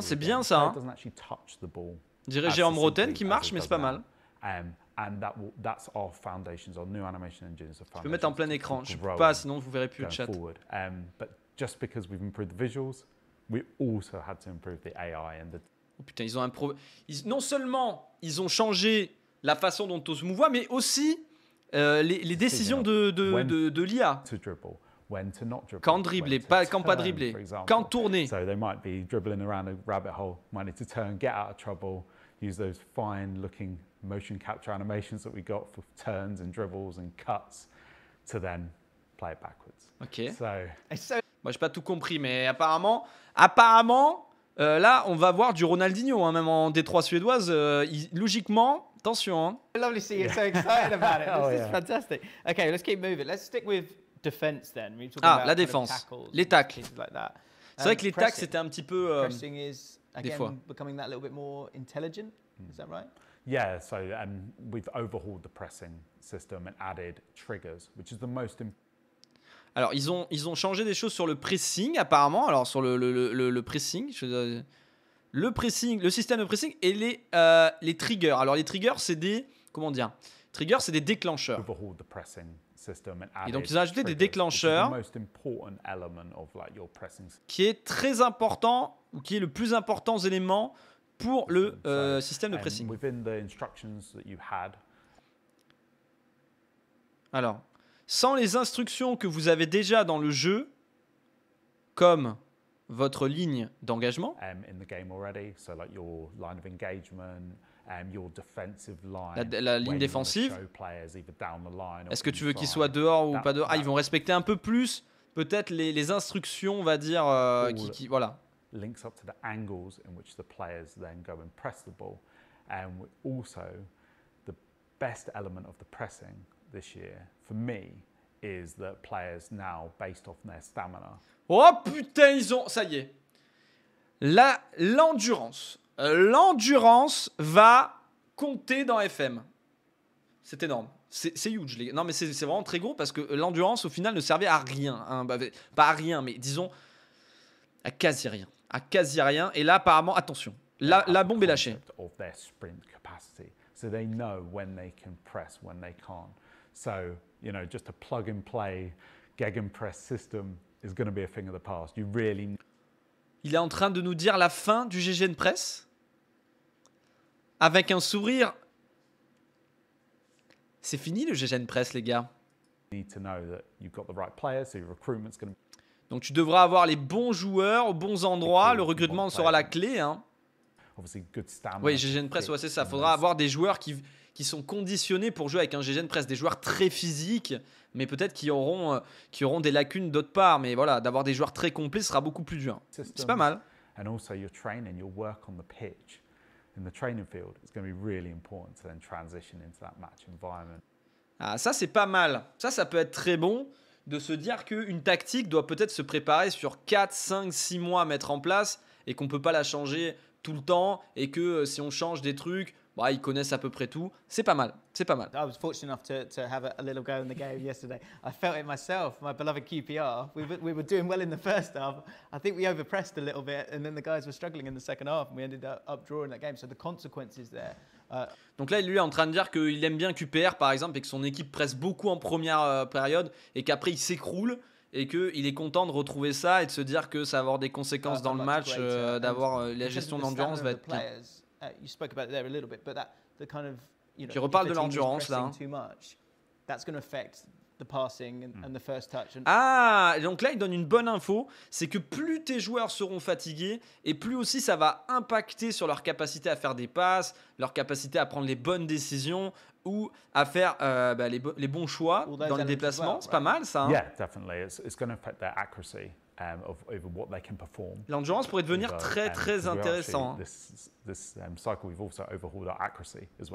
c'est bien ça. Hein. Dirais en Roten qui marche, mais c'est pas mal. Um, And that will, that's our foundations, our new animation engines. Je peux mettre en plein écran. Je peux pas, sinon vous verrez plus le chat. Um, but just because we've improved the visuals, we also had to improve the AI and the. Oh putain, ils ont un pro... ils, non seulement ils ont changé la façon dont on se mouvoit, mais aussi euh, les, les, décisions de, de, de, de l'IA. Quand dribbler, pas, quand pas dribbler, quand tourner. So they might be dribbling around a rabbit hole, might need to turn, get out of trouble, use those fine looking motion capture animations that we got for turns and dribbles and cuts to then play it backwards. Ok. So, so Moi, j'ai pas tout compris, mais apparemment, apparemment, euh, là, on va voir du Ronaldinho, hein, même en D3 suédoise. Euh, logiquement, attention. Hein. Lovely to see you so excited about it. oh, This yeah. is fantastic. Okay, let's keep moving. Let's stick with defense then. ah, la défense. les tacles. C'est vrai um, que les tacles, c'était un petit peu. Euh, is, again, des fois. becoming that little bit more intelligent. Mm. Is that right? pressing triggers, Alors, ils ont, ils ont changé des choses sur le pressing, apparemment. Alors, sur le, le, le, pressing, le pressing, le système de pressing et les, euh, les triggers. Alors, les triggers, c'est des. Comment dire Triggers, c'est des déclencheurs. Et donc, ils ont ajouté des déclencheurs qui est très important, ou qui est le plus important élément pour le euh, système de pressing. Alors, sans les instructions que vous avez déjà dans le jeu, comme votre ligne d'engagement, um, um, la, ligne défensive, est-ce que tu veux qu'ils soient dehors ou pas dehors Ah, ils vont respecter un peu plus peut-être les, instructions, on va dire, euh, qui, voilà, links up to the angles in which the players then go and press the ball. And also, the best element of the pressing this year, for me, is that players now, based off their stamina. Oh putain, ils ont. Ça y est. Là, l'endurance. Euh, l'endurance va compter dans FM. C'est énorme. C'est huge, les gars. Non, mais c'est vraiment très gros parce que l'endurance, au final, ne servait à rien. Hein. Bah, bah, pas à rien, mais disons à quasi rien à quasi rien. Et là, apparemment, attention, la, la bombe est lâchée. So, you know, just a plug and play gag and press system is going to be a thing of the past. You really Il est en train de nous dire la fin du GGN Press avec un sourire. C'est fini le GGN Press les gars. Need to know that you've got the right players, so your recruitment's going to donc tu devras avoir les bons joueurs aux bons endroits. Le recrutement sera la clé. Hein. Oui, GGN Press, c'est ça. Il faudra avoir des joueurs qui, sont conditionnés pour jouer avec un GGN Press, des joueurs très physiques, mais peut-être qui auront, euh, qui auront des lacunes d'autre part. Mais voilà, d'avoir des joueurs très complets sera beaucoup plus dur. C'est pas mal. Ah, ça c'est pas mal. Ça, ça peut être très bon de se dire qu'une tactique doit peut-être se préparer sur 4, 5, 6 mois à mettre en place et qu'on ne peut pas la changer tout le temps et que euh, si on change des trucs, bah, ils connaissent à peu près tout. C'est pas mal. C'est pas mal. I was fortunate enough to, to have a, little go in the game yesterday. I felt it myself. My beloved QPR. We, we were doing well in the first half. I think we overpressed a little bit, and then the guys were struggling in the second half, and we ended up drawing that game. So the consequences there. Euh, donc là, lui est en train de dire qu'il aime bien QPR par exemple et que son équipe presse beaucoup en première euh, période et qu'après il s'écroule et qu'il est content de retrouver ça et de se dire que ça va avoir des conséquences ah, dans ah, le bah, match, euh, d'avoir la gestion d'endurance va être Tu reparles de l'endurance là the passing and, hmm. the touch. Ah, donc là, il donne une bonne info, c'est que plus tes joueurs seront fatigués et plus aussi ça va impacter sur leur capacité à faire des passes, leur capacité à prendre les bonnes décisions ou à faire euh, bah, les, bons choix dans les déplacements. c'est pas mal ça. Hein? Yeah, definitely. It's, going to affect their accuracy. Um, over what they L'endurance pourrait devenir très um, très intéressant. Hein. Um, we've our accuracy as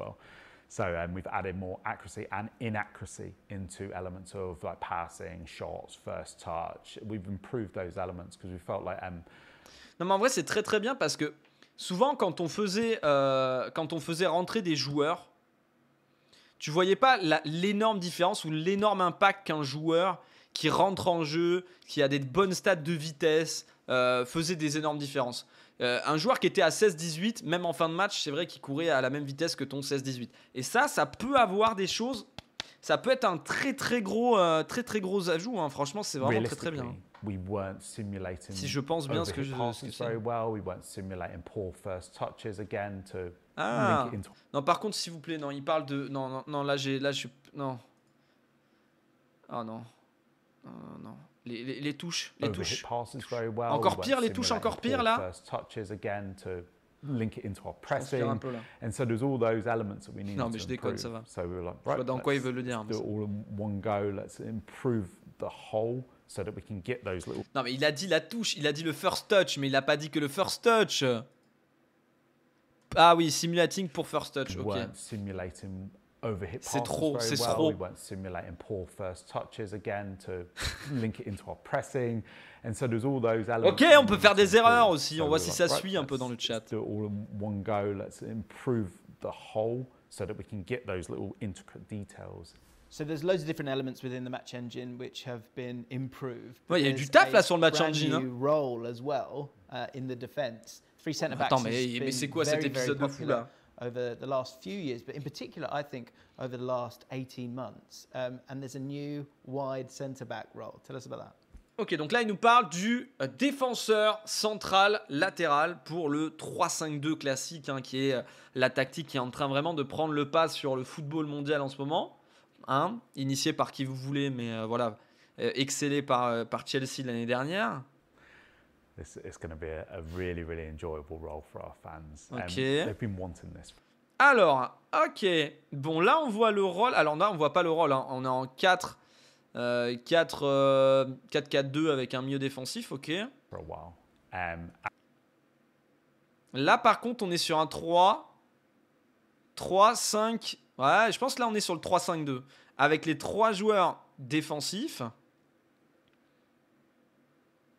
So um, we've added more accuracy and inaccuracy into elements of like passing, shots, first touch. We've improved those elements because we felt like. Um... Non, mais en vrai, c'est très très bien parce que souvent, quand on faisait, euh, quand on faisait rentrer des joueurs, tu voyais pas l'énorme différence ou l'énorme impact qu'un joueur qui rentre en jeu, qui a des bonnes stats de vitesse, euh, faisait des énormes différences. Euh, un joueur qui était à 16-18, même en fin de match, c'est vrai qu'il courait à la même vitesse que ton 16-18. Et ça, ça peut avoir des choses. Ça peut être un très très gros, euh, très très gros ajout. Hein. Franchement, c'est vraiment très très bien. si je pense bien ce que je ah. Non, par contre, s'il vous plaît, non, il parle de non non, là j'ai là je non. Oh non. Non non les, touches, les touches. Encore pire, les touches encore pire là. so non, mais je déconne, ça va. dans quoi il veut le dire. the Non mais il a dit la touche, il a dit le first touch, mais il n'a pas dit que le first touch. Ah oui, simulating pour first touch, ok. overhit passes trop, very well. Trop. We weren't simulating poor first touches again to link it into our pressing. And so there's all those elements. Ok, on peut faire des erreurs aussi. So on voit si ça suit un peu dans le chat. Let's do it all in one go. Let's improve the whole so that we can get those little intricate details. So there's loads of different elements within the match engine which have been improved. Ouais, il y a du taf là sur le match engine. New role as well uh, in the defense. Three center backs. Attends, mais, mais c'est quoi cet épisode de fou là? over the last few years, but in particular, I think over the last 18 months. Um, and there's a new wide centre back role. Tell us about that. Ok, donc là, il nous parle du euh, défenseur central latéral pour le 3-5-2 classique, hein, qui est euh, la tactique qui est en train vraiment de prendre le pas sur le football mondial en ce moment. Hein, initié par qui vous voulez, mais euh, voilà, excellé par, par Chelsea l'année dernière it's, it's going to be a, really, really enjoyable role for fans. Ils um, And they've been wanting Alors, ok. Bon, là, on voit le rôle. Alors, là, on voit pas le rôle. Hein. On est en 4. 4, 4 4 2 avec un milieu défensif, ok. Um, là par contre on est sur un 3 3 5 Ouais je pense que là on est sur le 3 5 2 avec les trois joueurs défensifs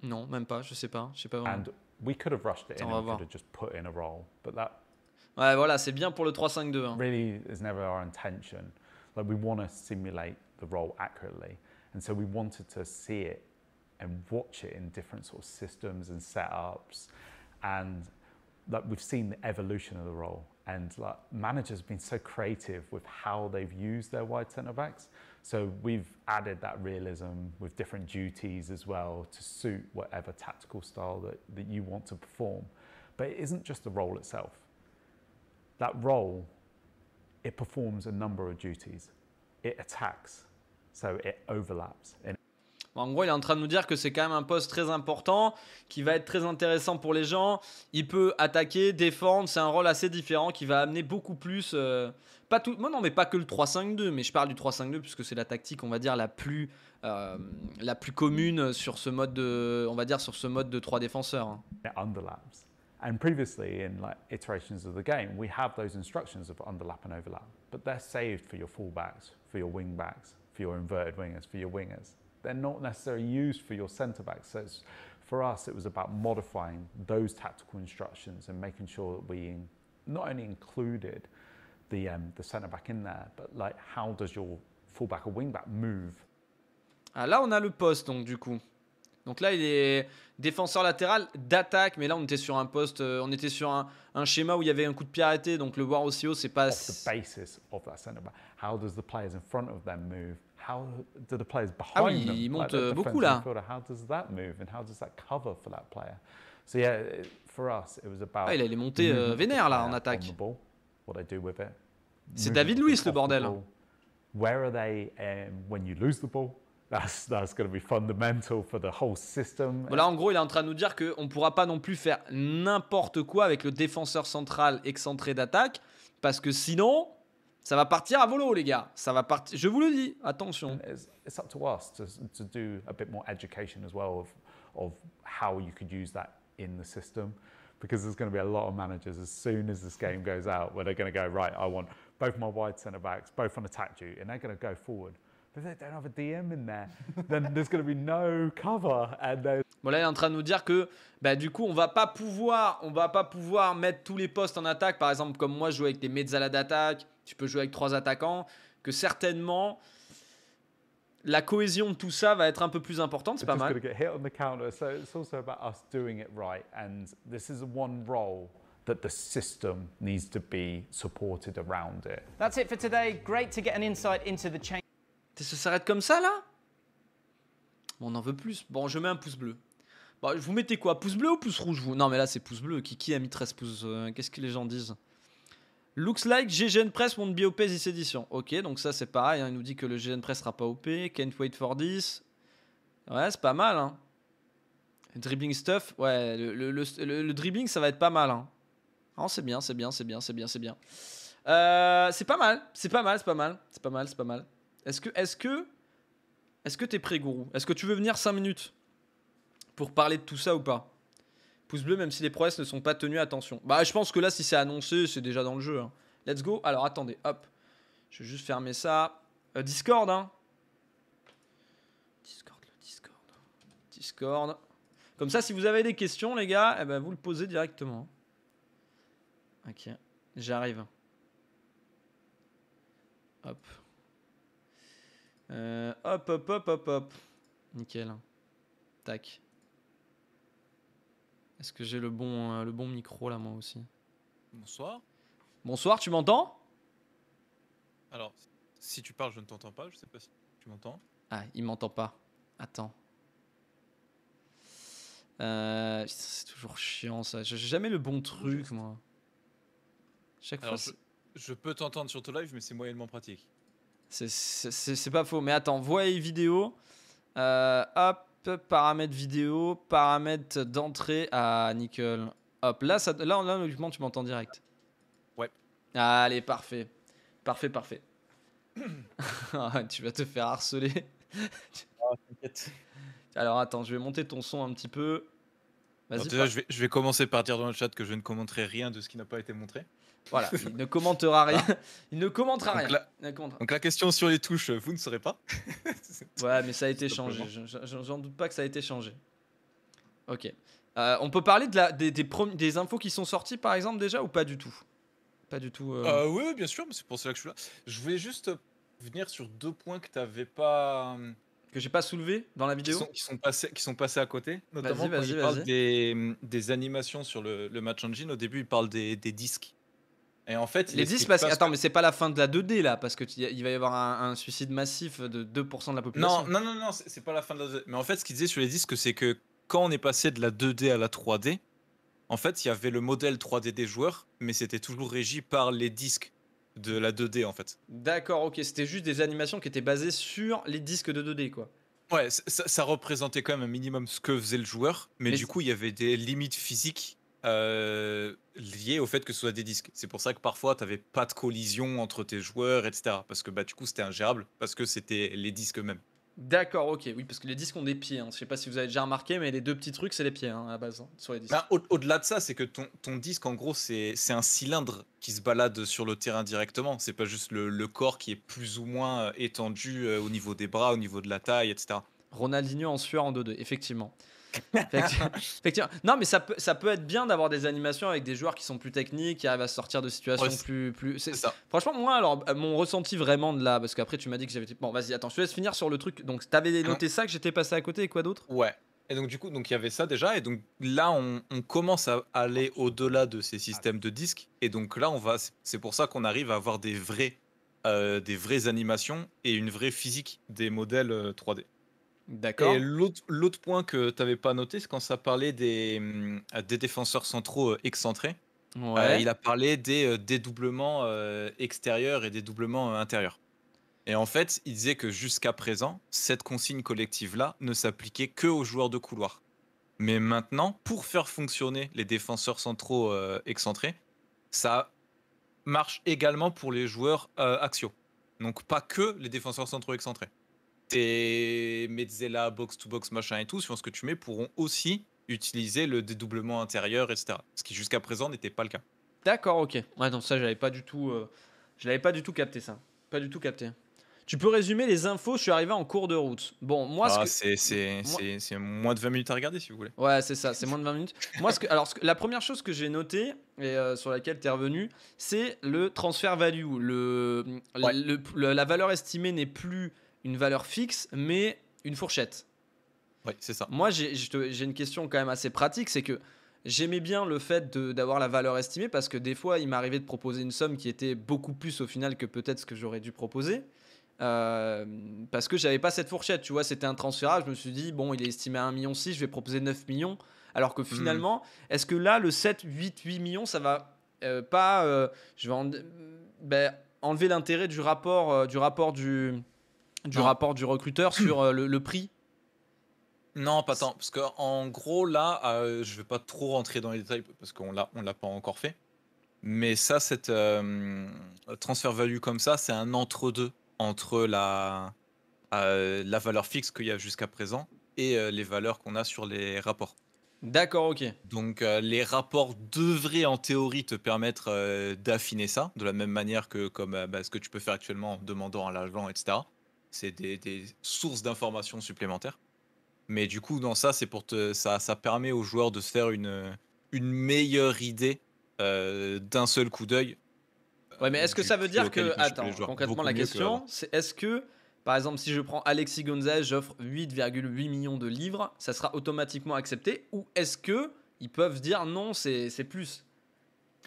Non, même pas, je sais pas, je sais pas vraiment. And we could have rushed it in, and we could have just put in a roll, but that Ouais, voilà, c'est bien pour le 3-5-2. hein. really is never our intention. Like we want to simulate the role accurately, and so we wanted to see it and watch it in different sort of systems and setups, and like we've seen the evolution of the role. And like managers have been so creative with how they've used their wide centre backs. So we've added that realism with different duties as well to suit whatever tactical style that, that you want to perform. But it isn't just the role itself. That role, it performs a number of duties. It attacks, so it overlaps in en gros, il est en train de nous dire que c'est quand même un poste très important, qui va être très intéressant pour les gens. Il peut attaquer, défendre, c'est un rôle assez différent qui va amener beaucoup plus. Euh, pas tout, moi non, mais pas que le 3-5-2, mais je parle du 3-5-2 puisque c'est la tactique, on va dire, la plus, euh, la plus commune sur ce mode de, on va dire, sur ce mode de 3 défenseurs. Hein. Underlaps. And previously, in like iterations of the game, we have those instructions of underlap and overlap, but they're saved for your fullbacks, for your wingbacks, for your inverted wingers, for your wingers. they're not necessarily used for your centre back. So for us, it was about modifying those tactical instructions and making sure that we not only included the um, the centre back in there, but like how does your full back or wing back move? Ah, là, on a le poste donc du coup. Donc là, il est défenseur latéral d'attaque, mais là, on était sur un poste, euh, on était sur un, un schéma où il y avait un coup de pied arrêté, donc le voir aussi haut, c'est pas. Off the basis of that centre back. How does the players in front of them move how do the players behind ah oui, them, il monte like beaucoup là. how does that move and how does that cover for that player? So yeah, for us it was about ah, il est monté euh, vénère là en attaque. they do with it. C'est David Luiz le bordel. Where are they um, when you lose the ball? That's, that's going to be fundamental for the whole system. Voilà, en gros, il est en train de nous dire que ne pourra pas non plus faire n'importe quoi avec le défenseur central excentré d'attaque, parce que sinon, ça va partir à volo, les gars. Ça va partir. Je vous le dis. Attention. It's, up to us to, to do a bit more education as well of, of how you could use that in the system. because there's going to be a lot of managers as soon as this game goes out where they're going to go, right, I want both my wide centre backs, both on attack duty, and they're going to go forward. But if they don't have a DM in there, then there's going to be no cover. And bon, là, il est en train de nous dire que bah, du coup, on va pas pouvoir, on va pas pouvoir mettre tous les postes en attaque. Par exemple, comme moi, je joue avec des mezzala d'attaque, tu peux jouer avec trois attaquants, que certainement la cohésion de tout ça va être un peu plus importante, c'est pas mal. So also about us doing it right and this is one role that the system needs to be supported around it. That's it for today. Great to get an insight into the chain. Ça s'arrête comme ça là On en veut plus. Bon, je mets un pouce bleu. Bon, bah, vous mettez quoi Pouce bleu ou pouce rouge vous Non, mais là c'est pouce bleu. Qui, a mis 13 pouces euh, Qu'est-ce que les gens disent Looks like GGN Press won't be OP this edition. Ok, donc ça c'est pareil. Il nous dit que le GGN Press sera pas OP. Can't wait for this. Ouais, c'est pas mal. Hein. Dribbling stuff. Ouais, le, dribbling ça va être pas mal. Hein. c'est bien, c'est bien, c'est bien, c'est bien, c'est bien. c'est pas mal, c'est pas mal, c'est pas mal, c'est pas mal, c'est pas mal. Est-ce que, est-ce que, est-ce que t'es prêt, gourou Est-ce que tu veux venir 5 minutes pour parler de tout ça ou pas bleu, même si les prouesses ne sont pas tenues, attention. Bah, je pense que là, si c'est annoncé, c'est déjà dans le jeu. Let's go. Alors, attendez, hop. Je vais juste fermer ça. Discord, hein. Discord, Discord. Discord. Comme ça, si vous avez des questions, les gars, eh ben, vous le posez directement. Ok, j'arrive. Hop. hop, hop, hop, hop, hop. Nickel. Tac. Est-ce que j'ai le bon, euh, le bon micro là, moi aussi Bonsoir. Bonsoir, tu m'entends Alors, si tu parles, je ne t'entends pas. Je sais pas si tu m'entends. Ah, il m'entend pas. Attends. Euh, c'est toujours chiant ça. J'ai jamais le bon truc, moi. Chaque fois. Je, peux t'entendre sur ton live, mais c'est moyennement pratique. C'est pas faux. Mais attends, voix et vidéo. Euh, hop paramètres vidéo, paramètres d'entrée. à ah, nickel. Hop, là, ça, là, logiquement, tu m'entends direct. Ouais. Allez, parfait. Parfait, parfait. Ah, tu vas te faire harceler. Ah, Alors, attends, je vais monter ton son un petit peu. je vais commencer par dire dans le chat que je ne commenterai rien de ce qui n'a pas été montré. Voilà, il ne commentera rien. il ne commentera rien. La... Donc la question sur les touches, vous ne saurez pas. ouais, mais ça a été changé. J'en doute pas que ça a été changé. Ok. Euh, on peut parler de des, des, infos qui sont sorties par exemple déjà ou pas du tout Pas du tout. Euh, euh, oui, bien sûr, mais c'est pour cela que je suis là. Je voulais juste venir sur deux points que tu n'avais pas. Que j'ai pas soulevé dans la vidéo qui sont, passés, qui sont passés à côté. Notamment il parle des, animations sur le, match engine. Au début, il parle des disques. Et en fait, les 10 Attends, mais c'est pas la fin de la 2D là, parce que il va y avoir un, suicide massif de 2% de la population. Non, non, non, non c'est pas la fin de la 2D. Mais en fait, ce qu'il disait sur les disques, c'est que quand on est passé de la 2D à la 3D, en fait, il y avait le modèle 3D des joueurs, mais c'était toujours régi par les disques de la 2D en fait. D'accord, ok, c'était juste des animations qui étaient basées sur les disques de 2D quoi. Ouais, ça, représentait quand même un minimum ce que faisait le joueur, mais du coup, il y avait des limites physiques euh, lié au fait que ce soit des disques. C'est pour ça que parfois, tu n'avais pas de collision entre tes joueurs, etc. Parce que bah, du coup, c'était ingérable, parce que c'était les disques eux-mêmes. D'accord, ok, oui, parce que les disques ont des pieds. Hein. Je sais pas si vous avez déjà remarqué, mais les deux petits trucs, c'est les pieds hein, à base hein, sur les disques. Ben, au-delà de ça, c'est que ton, disque, en gros, c'est un cylindre qui se balade sur le terrain directement. C'est pas juste le, corps qui est plus ou moins euh, étendu euh, au niveau des bras, au niveau de la taille, etc. Ronaldinho en sueur en 2-2, effectivement. non, mais ça peut, ça peut être bien d'avoir des animations avec des joueurs qui sont plus techniques, qui arrivent à sortir de situations plus. plus c'est ça. Franchement, moi, alors, euh, mon ressenti vraiment de là, parce qu'après, tu m'as dit que j'avais. Bon, vas-y, attends, je te laisse finir sur le truc. Donc, t'avais hein noté ça, que j'étais passé à côté, et quoi d'autre Ouais. Et donc, du coup, donc il y avait ça déjà. Et donc, là, on, commence à aller au-delà de ces systèmes de disques. Et donc, là, on va. C'est pour ça qu'on arrive à avoir des vrais. Euh, des vraies animations et une vraie physique des modèles 3D. Euh, D'accord. Et l'autre point que tu n'avais pas noté, c'est quand ça parlait des, hum, des défenseurs centraux euh, excentrés. Euh, il a parlé des euh, dédoublements extérieurs et des dédoublements intérieurs. Et en fait, il disait que jusqu'à présent, cette consigne collective-là ne s'appliquait que aux joueurs de couloir. Mais maintenant, pour faire fonctionner les défenseurs centraux excentrés, ça marche également pour les joueurs axiaux. Donc pas que les défenseurs centraux excentrés. Et Metzela, box-to-box, machin et tout, suivant ce que tu mets, pourront aussi utiliser le dédoublement intérieur, etc. Ce qui jusqu'à présent n'était pas le cas. D'accord, ok. Ouais, donc ça, j'avais pas du tout, euh, je l'avais pas du tout capté ça. Pas du tout capté. Tu peux résumer les infos, je suis arrivé en cours de route. Bon, moi, ah, c'est moins de 20 minutes à regarder si vous voulez. Ouais, c'est ça, c'est moins de 20 minutes. moi, ce alors, la première chose que j'ai notée et euh, sur laquelle tu es revenu, c'est le transfert value. la valeur estimée n'est plus une valeur fixe, mais une fourchette. Oui, c'est ça. Moi, j'ai une question quand même assez pratique, c'est que j'aimais bien le fait d'avoir la valeur estimée parce que des fois, il m'arrivait de proposer une somme qui était beaucoup plus au final que peut-être ce que j'aurais dû proposer. Euh, parce que j'avais pas cette fourchette, tu vois, c'était un transférage. Je me suis dit, bon, il est estimé à 1,6 million, je vais proposer 9 millions. Alors que hmm. finalement, est-ce que là, le 7, 8, 8 millions, ça va euh, pas. Euh, je vais ben, enlever l'intérêt du rapport, du rapport du du rapport du recruteur hmm. sur euh, le, prix non, pas tant, parce qu'en gros, là, je euh, je vais pas trop rentrer dans les détails parce qu'on ne on l'a pas encore fait. Mais ça, cette euh, transfert value comme ça, c'est un entre-deux entre la, la valeur fixe qu'il y a jusqu'à présent et les valeurs qu'on a sur les rapports. D'accord, ok. Donc les rapports devraient en théorie te permettre d'affiner ça de la même manière que comme bah, ce que tu peux faire actuellement en demandant à l'agent, etc c'est des, sources d'informations supplémentaires. Mais du coup, dans ça, c'est pour te, ça, permet aux joueurs de se faire une, une meilleure idée euh, d'un seul coup d'œil. Ouais, mais est-ce que ça veut dire que, attends, concrètement la question, c'est est-ce que par exemple, si je prends Alexis Gonzalez, j'offre 8,8 millions de livres, ça sera automatiquement accepté Ou est-ce que ils peuvent dire non, c'est plus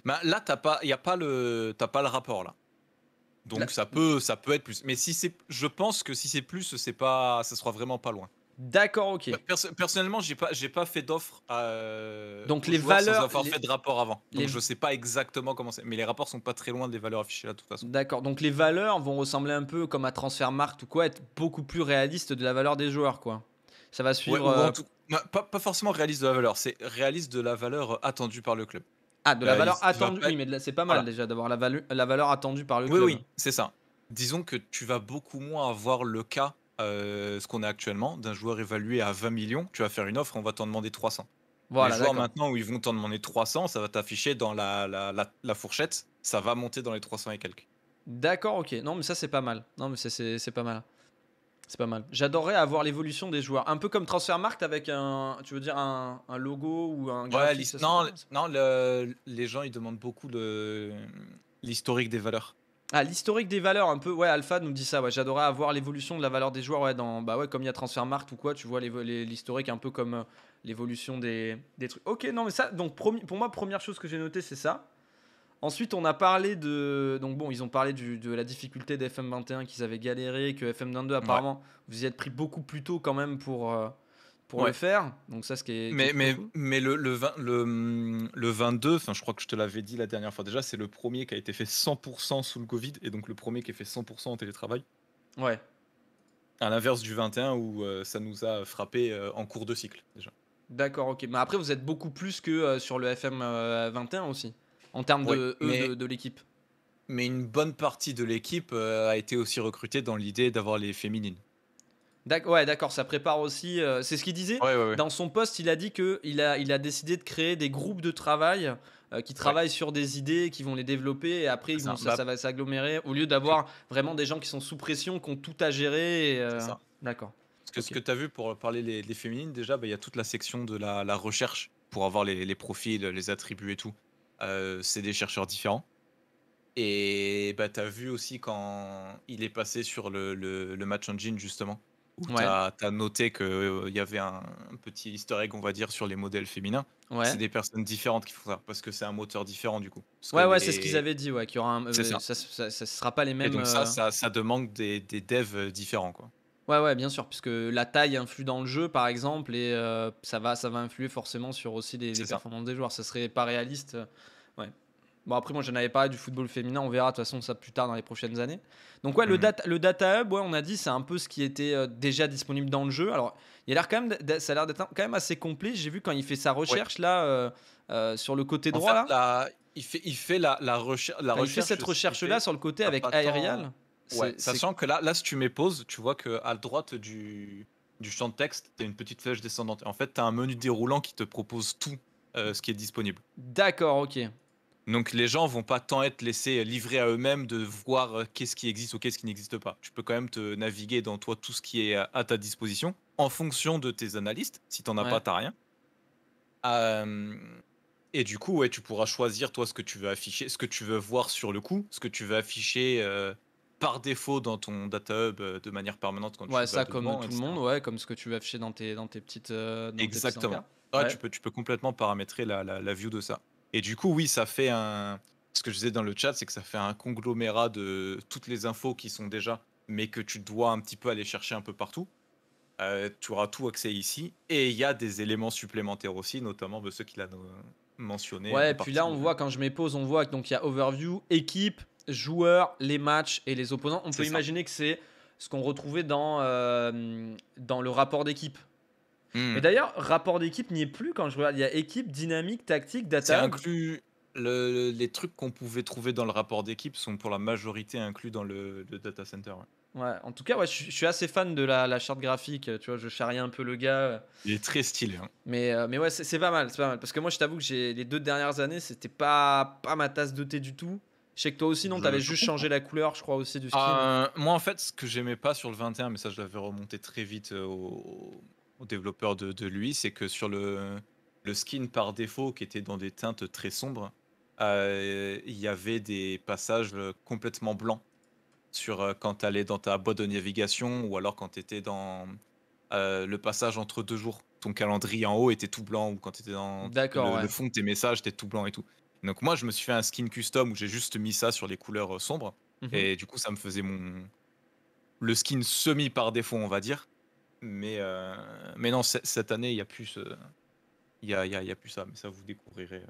bah là, il pas, a pas le, pas le rapport là. Donc ça peut ça peut être plus. Mais si c'est, je pense que si c'est plus, c'est pas, ça sera vraiment pas loin. D'accord, ok. Bah, personnellement, j'ai pas, j'ai pas fait d'offre. Euh, donc les valeurs. Sans avoir pas fait de rapport avant. Donc je je sais pas exactement comment c'est, mais les rapports sont pas très loin des valeurs affichées là de toute façon. D'accord. Donc les valeurs vont ressembler un peu comme à Transfermarkt ou quoi, être beaucoup plus réaliste de la valeur des joueurs, quoi. Ça va suivre. Euh, pas forcément réaliste de la valeur, c'est réaliste de la valeur attendue par le club. Ah, de la euh, valeur attendue. Oui, mais c'est pas mal déjà d'avoir la, valeur attendue par le club. Oui, oui, c'est ça. Disons que tu vas beaucoup moins avoir le cas, euh, ce qu'on a actuellement, d'un joueur évalué à 20 millions. Tu vas faire une offre, on va t'en demander 300. Voilà, les joueurs maintenant où ils vont t'en demander 300, ça va t'afficher dans la, la, fourchette, ça va monter dans les 300 et quelques. D'accord, ok. Non, mais ça c'est pas mal. Non, mais c'est pas mal. C'est pas mal. J'adorerais avoir l'évolution des joueurs. Un peu comme Transfermarkt avec un, tu veux dire, un, logo ou un graphique, ouais, Non, non le, les gens, ils demandent beaucoup l'historique des valeurs. Ah, l'historique des valeurs, un peu. Ouais, Alpha nous dit ça. Ouais, j'adorerais avoir l'évolution de la valeur des joueurs. Ouais, dans, bah ouais, comme il y a Transfermarkt ou quoi, tu vois l'historique un peu comme euh, l'évolution des, des trucs. Ok, non, mais ça, donc pour moi, première chose que j'ai notée, c'est ça. Ensuite, on a parlé de. Donc, bon, ils ont parlé de la difficulté d'FM21 qu'ils avaient galéré, que FM22, apparemment, vous y êtes pris beaucoup plus tôt quand même pour, euh, pour le faire. Donc, ça, ce qui est. Mais, mais, mais le, le, le, le 22, je crois que je te l'avais dit la dernière fois déjà, c'est le premier qui a été fait 100% sous le Covid et donc le premier qui est fait 100% en télétravail. Ouais. À l'inverse du 21 où euh, ça nous a frappé euh, en cours de cycle déjà. D'accord, ok. Mais après, vous êtes beaucoup plus que sur le FM21 aussi en termes de, de, l'équipe. Mais une bonne partie de l'équipe euh, a été aussi recrutée dans l'idée d'avoir les féminines. D'accord, ouais, d'accord, ça prépare aussi. Euh, c'est ce qu'il disait. Dans son poste, il a dit qu'il a, il a décidé de créer des groupes de travail euh, qui travaillent sur des idées, qui vont les développer et après ça, bah ça, va s'agglomérer au lieu d'avoir vraiment des gens qui sont sous pression, qui ont tout à gérer. D'accord. Parce que ce que tu as vu pour parler des féminines, déjà, bah, il y a toute la section de la, recherche pour avoir les, les, profils, les attributs et tout. Euh, c'est des chercheurs différents. Et bah, tu vu aussi quand il est passé sur le, le, match engine, justement, t'as tu noté qu'il euh, y avait un, petit easter egg, on va dire, sur les modèles féminins. C'est des personnes différentes qui font ça, parce que c'est un moteur différent, du coup. ouais, ouais, c'est ce qu'ils avaient dit, ouais, qu'il y aura un... Euh, ça. Ça, sera pas les mêmes. donc, ça, ça, demande des, des devs différents, quoi. Ouais, ouais, bien sûr, puisque la taille influe dans le jeu, par exemple, et euh, ça, va, ça va influer forcément sur aussi les, performances des joueurs. Ça serait pas réaliste. Euh, ouais. Bon, après, moi, j'en avais parlé du football féminin. On verra de toute façon ça plus tard dans les prochaines années. Donc, ouais, le, mhm. data, le Data Hub, ouais, on a dit, c'est un peu ce qui était euh, déjà disponible dans le jeu. Alors, il a l'air quand même, ça a l'air d'être quand même assez complet. J'ai vu quand il fait sa recherche, là, sur le côté droit, là. il fait, il fait la, la recherche. il fait cette recherche-là sur le côté avec aérial sachant que là, là, si tu mets pause, tu vois qu'à droite du, du champ de texte, tu as une petite flèche descendante. En fait, tu as un menu déroulant qui te propose tout euh, ce qui est disponible. D'accord, ok. Donc les gens vont pas tant être laissés livrés à eux-mêmes de voir euh, qu'est-ce qui existe ou qu'est-ce qui n'existe pas. Tu peux quand même te naviguer dans toi tout ce qui est euh, à ta disposition en fonction de tes analystes. Si tu n'en as pas, pas, n'as rien. et du coup, ouais, tu pourras choisir toi ce que tu veux afficher, ce que tu veux voir sur le coup, ce que tu veux afficher par défaut dans ton data hub euh, de manière permanente quand ouais, ça comme tout le monde ouais comme ce que tu vas afficher dans tes dans tes petites euh, exactement ah, tu peux tu peux complètement paramétrer la, la, view de ça et du coup oui ça fait un ce que je disais dans le chat c'est que ça fait un conglomérat de toutes les infos qui sont déjà mais que tu dois un petit peu aller chercher un peu partout euh, tu auras tout accès ici et il y a des éléments supplémentaires aussi notamment de bah, ceux qu'il a mentionné ouais puis là on voit quand je pause on voit qu'il donc y a overview équipe joueurs, les matchs et les opposants. On peut imaginer que c'est ce qu'on retrouvait dans, euh, dans le rapport d'équipe. Hmm. Et d'ailleurs, rapport d'équipe n'y est plus quand je regarde. Il y a équipe, dynamique, tactique, data. inclus. les trucs qu'on pouvait trouver dans le rapport d'équipe sont pour la majorité inclus dans le, data center. Ouais. en tout cas, je, suis assez fan de la, charte graphique. Tu vois, je charrie un peu le gars. Euh. Il est très stylé. Hein. Mais, euh, mais ouais, c'est pas mal, Parce que moi, je t'avoue que j'ai les deux dernières années, c'était pas, pas ma tasse de thé du tout. Je sais que toi aussi, non, avais juste changé la couleur, je crois, aussi du skin. Euh, moi, en fait, ce que j'aimais pas sur le 21, mais ça, je l'avais remonté très vite euh, au, développeur de, lui, c'est que sur le, le skin par défaut, qui était dans des teintes très sombres, euh, il y avait des passages complètement blancs sur quand quand t'allais dans ta boîte de navigation ou alors quand t'étais dans le passage entre deux jours. Ton calendrier en haut était tout blanc ou quand t'étais dans le, fond de tes messages, t'étais tout blanc et tout. Donc moi, je me suis fait un skin custom où j'ai juste mis ça sur les couleurs euh, sombres. Mhm. Et du coup, ça me faisait mon le skin semi par défaut, on va dire. Mais, euh, mais non, cette année, il n'y a plus il y, a, a, plus ça, mais ça vous découvrirez.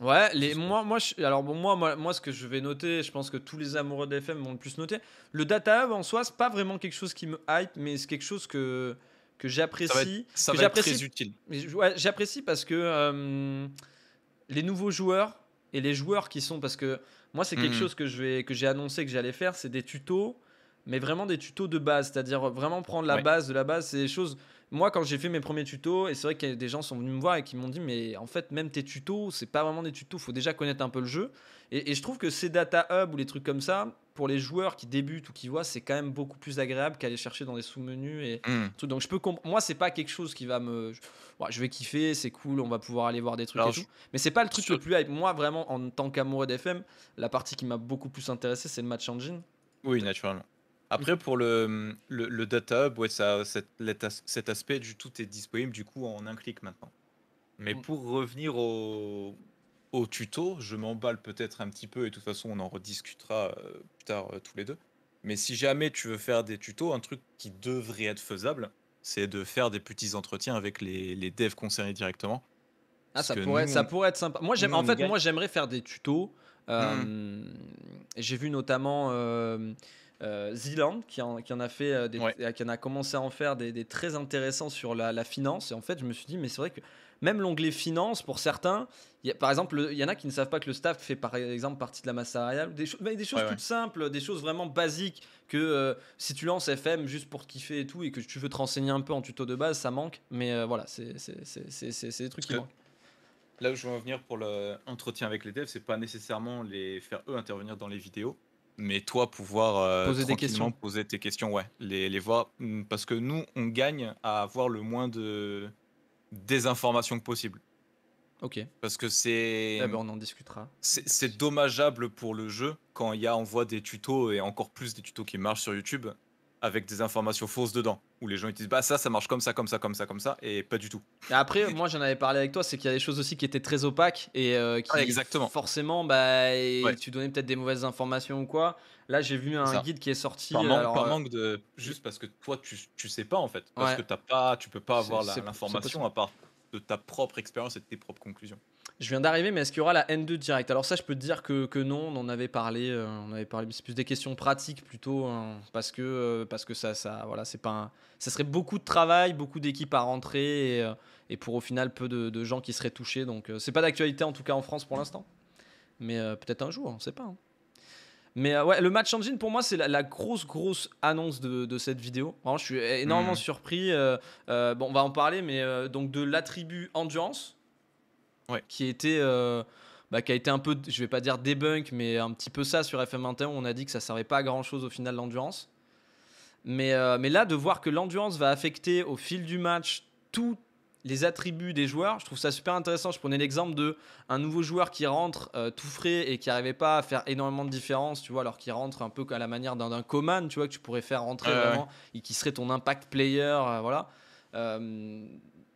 Euh, ouais, les, moi, moi, alors bon, moi, moi, ce que je vais noter, je pense que tous les amoureux d'FM vont le plus noter, le Data Hub en soi, c'est pas vraiment quelque chose qui me hype, mais c'est quelque chose que, que j'apprécie. Ça va, être, très utile. j'apprécie parce que les nouveaux joueurs, et les joueurs qui sont parce que moi c'est quelque hmm. chose que je vais que j'ai annoncé que j'allais faire, c'est des tutos mais vraiment des tutos de base, c'est-à-dire vraiment prendre la base de la base, c'est des choses moi quand j'ai fait mes premiers tutos et c'est vrai que des gens sont venus me voir et qui m'ont dit mais en fait même tes tutos, c'est pas vraiment des tutos, faut déjà connaître un peu le jeu et, je trouve que ces data hub ou les trucs comme ça, pour les joueurs qui débutent ou qui voient, c'est quand même beaucoup plus agréable qu'aller chercher dans des sous-menus et hmm. tout. Donc je peux comprendre moi c'est pas quelque chose qui va me je, vais kiffer, c'est cool, on va pouvoir aller voir des trucs et tout. Mais c'est pas le truc le plus hype. Moi vraiment en tant qu'amoureux d'FM, la partie qui m'a beaucoup plus intéressé, c'est le match engine. Oui, naturellement. Après, pour le, le, le data hub, ouais, ça, cet, cet aspect du tout est disponible du coup en un clic maintenant. Mais mm. pour revenir au, au tuto. Je m'emballe peut-être un petit peu et de toute façon, on en rediscutera euh, plus tard euh, tous les deux. Mais si jamais tu veux faire des tutos, un truc qui devrait être faisable, c'est de faire des petits entretiens avec les, devs concernés directement. Ah, ça pourrait, être sympa. Moi, j'aime, en fait, moi, j'aimerais faire des tutos. Euh, hmm. J'ai vu notamment euh, qui en, a fait, des, qui en a commencé à en faire des, très intéressants sur la, la, finance. Et en fait, je me suis dit, mais c'est vrai que même l'onglet finance, pour certains, par exemple, il y en a qui ne savent pas que le staff fait par exemple partie de la masse salariale, des, des choses toutes simples, des choses vraiment basiques que euh, si tu lances FM juste pour kiffer et tout et que tu veux te renseigner un peu en tuto de base, ça manque. Mais euh, voilà, c'est des trucs qui manquent. Là où je veux en venir pour l'entretien avec les devs, c'est pas nécessairement les faire eux intervenir dans les vidéos, mais toi pouvoir euh, poser des questions, poser tes questions, ouais, les, les voir, mm, parce que nous on gagne à avoir le moins de désinformation que possible. Ok. Parce que c'est. Bah, on en discutera. C'est dommageable pour le jeu quand il y a voit des tutos et encore plus des tutos qui marchent sur YouTube avec des informations fausses dedans, où les gens ils disent bah ça, ça marche comme ça, comme ça, comme ça, comme ça, et pas du tout. Après, moi j'en avais parlé avec toi, c'est qu'il y a des choses aussi qui étaient très opaques et euh, qui exactement. forcément, bah, et tu donnais peut-être des mauvaises informations ou quoi. Là, j'ai vu un guide qui est sorti. Par, euh, manque, de, juste parce que toi tu, sais pas en fait, parce que t'as pas, tu peux pas avoir l'information à part de ta propre expérience et de tes propres conclusions. Je viens d'arriver, mais est-ce qu'il y aura la N2 direct Alors ça, je peux te dire que, non, on en avait parlé, euh, on avait parlé, c'est plus des questions pratiques plutôt, hein, parce que euh, parce que ça, ça, voilà, c'est pas, ça serait beaucoup de travail, beaucoup d'équipes à rentrer, et, euh, pour au final peu de, gens qui seraient touchés. Donc c'est pas d'actualité en tout cas en France pour l'instant, mais peut-être un jour, on sait pas. Hein. Mais euh, ouais, le match engine pour moi c'est la, grosse grosse annonce de, de, cette vidéo. je suis énormément hmm. surpris. Euh, euh, bon, on va en parler, mais donc de l'attribut endurance, qui était bah, qui a été un peu, je vais pas dire debunk, mais un petit peu ça sur FM21 on a dit que ça servait pas à grand chose au final l'endurance. Mais mais là de voir que l'endurance va affecter au fil du match tout les attributs des joueurs. Je trouve ça super intéressant. Je prenais l'exemple de un nouveau joueur qui rentre euh, tout frais et qui n'arrivait pas à faire énormément de différence, tu vois, alors qu'il rentre un peu à la manière d'un Coman, tu vois, que tu pourrais faire rentrer vraiment et qui serait ton impact player, euh, voilà. Euh,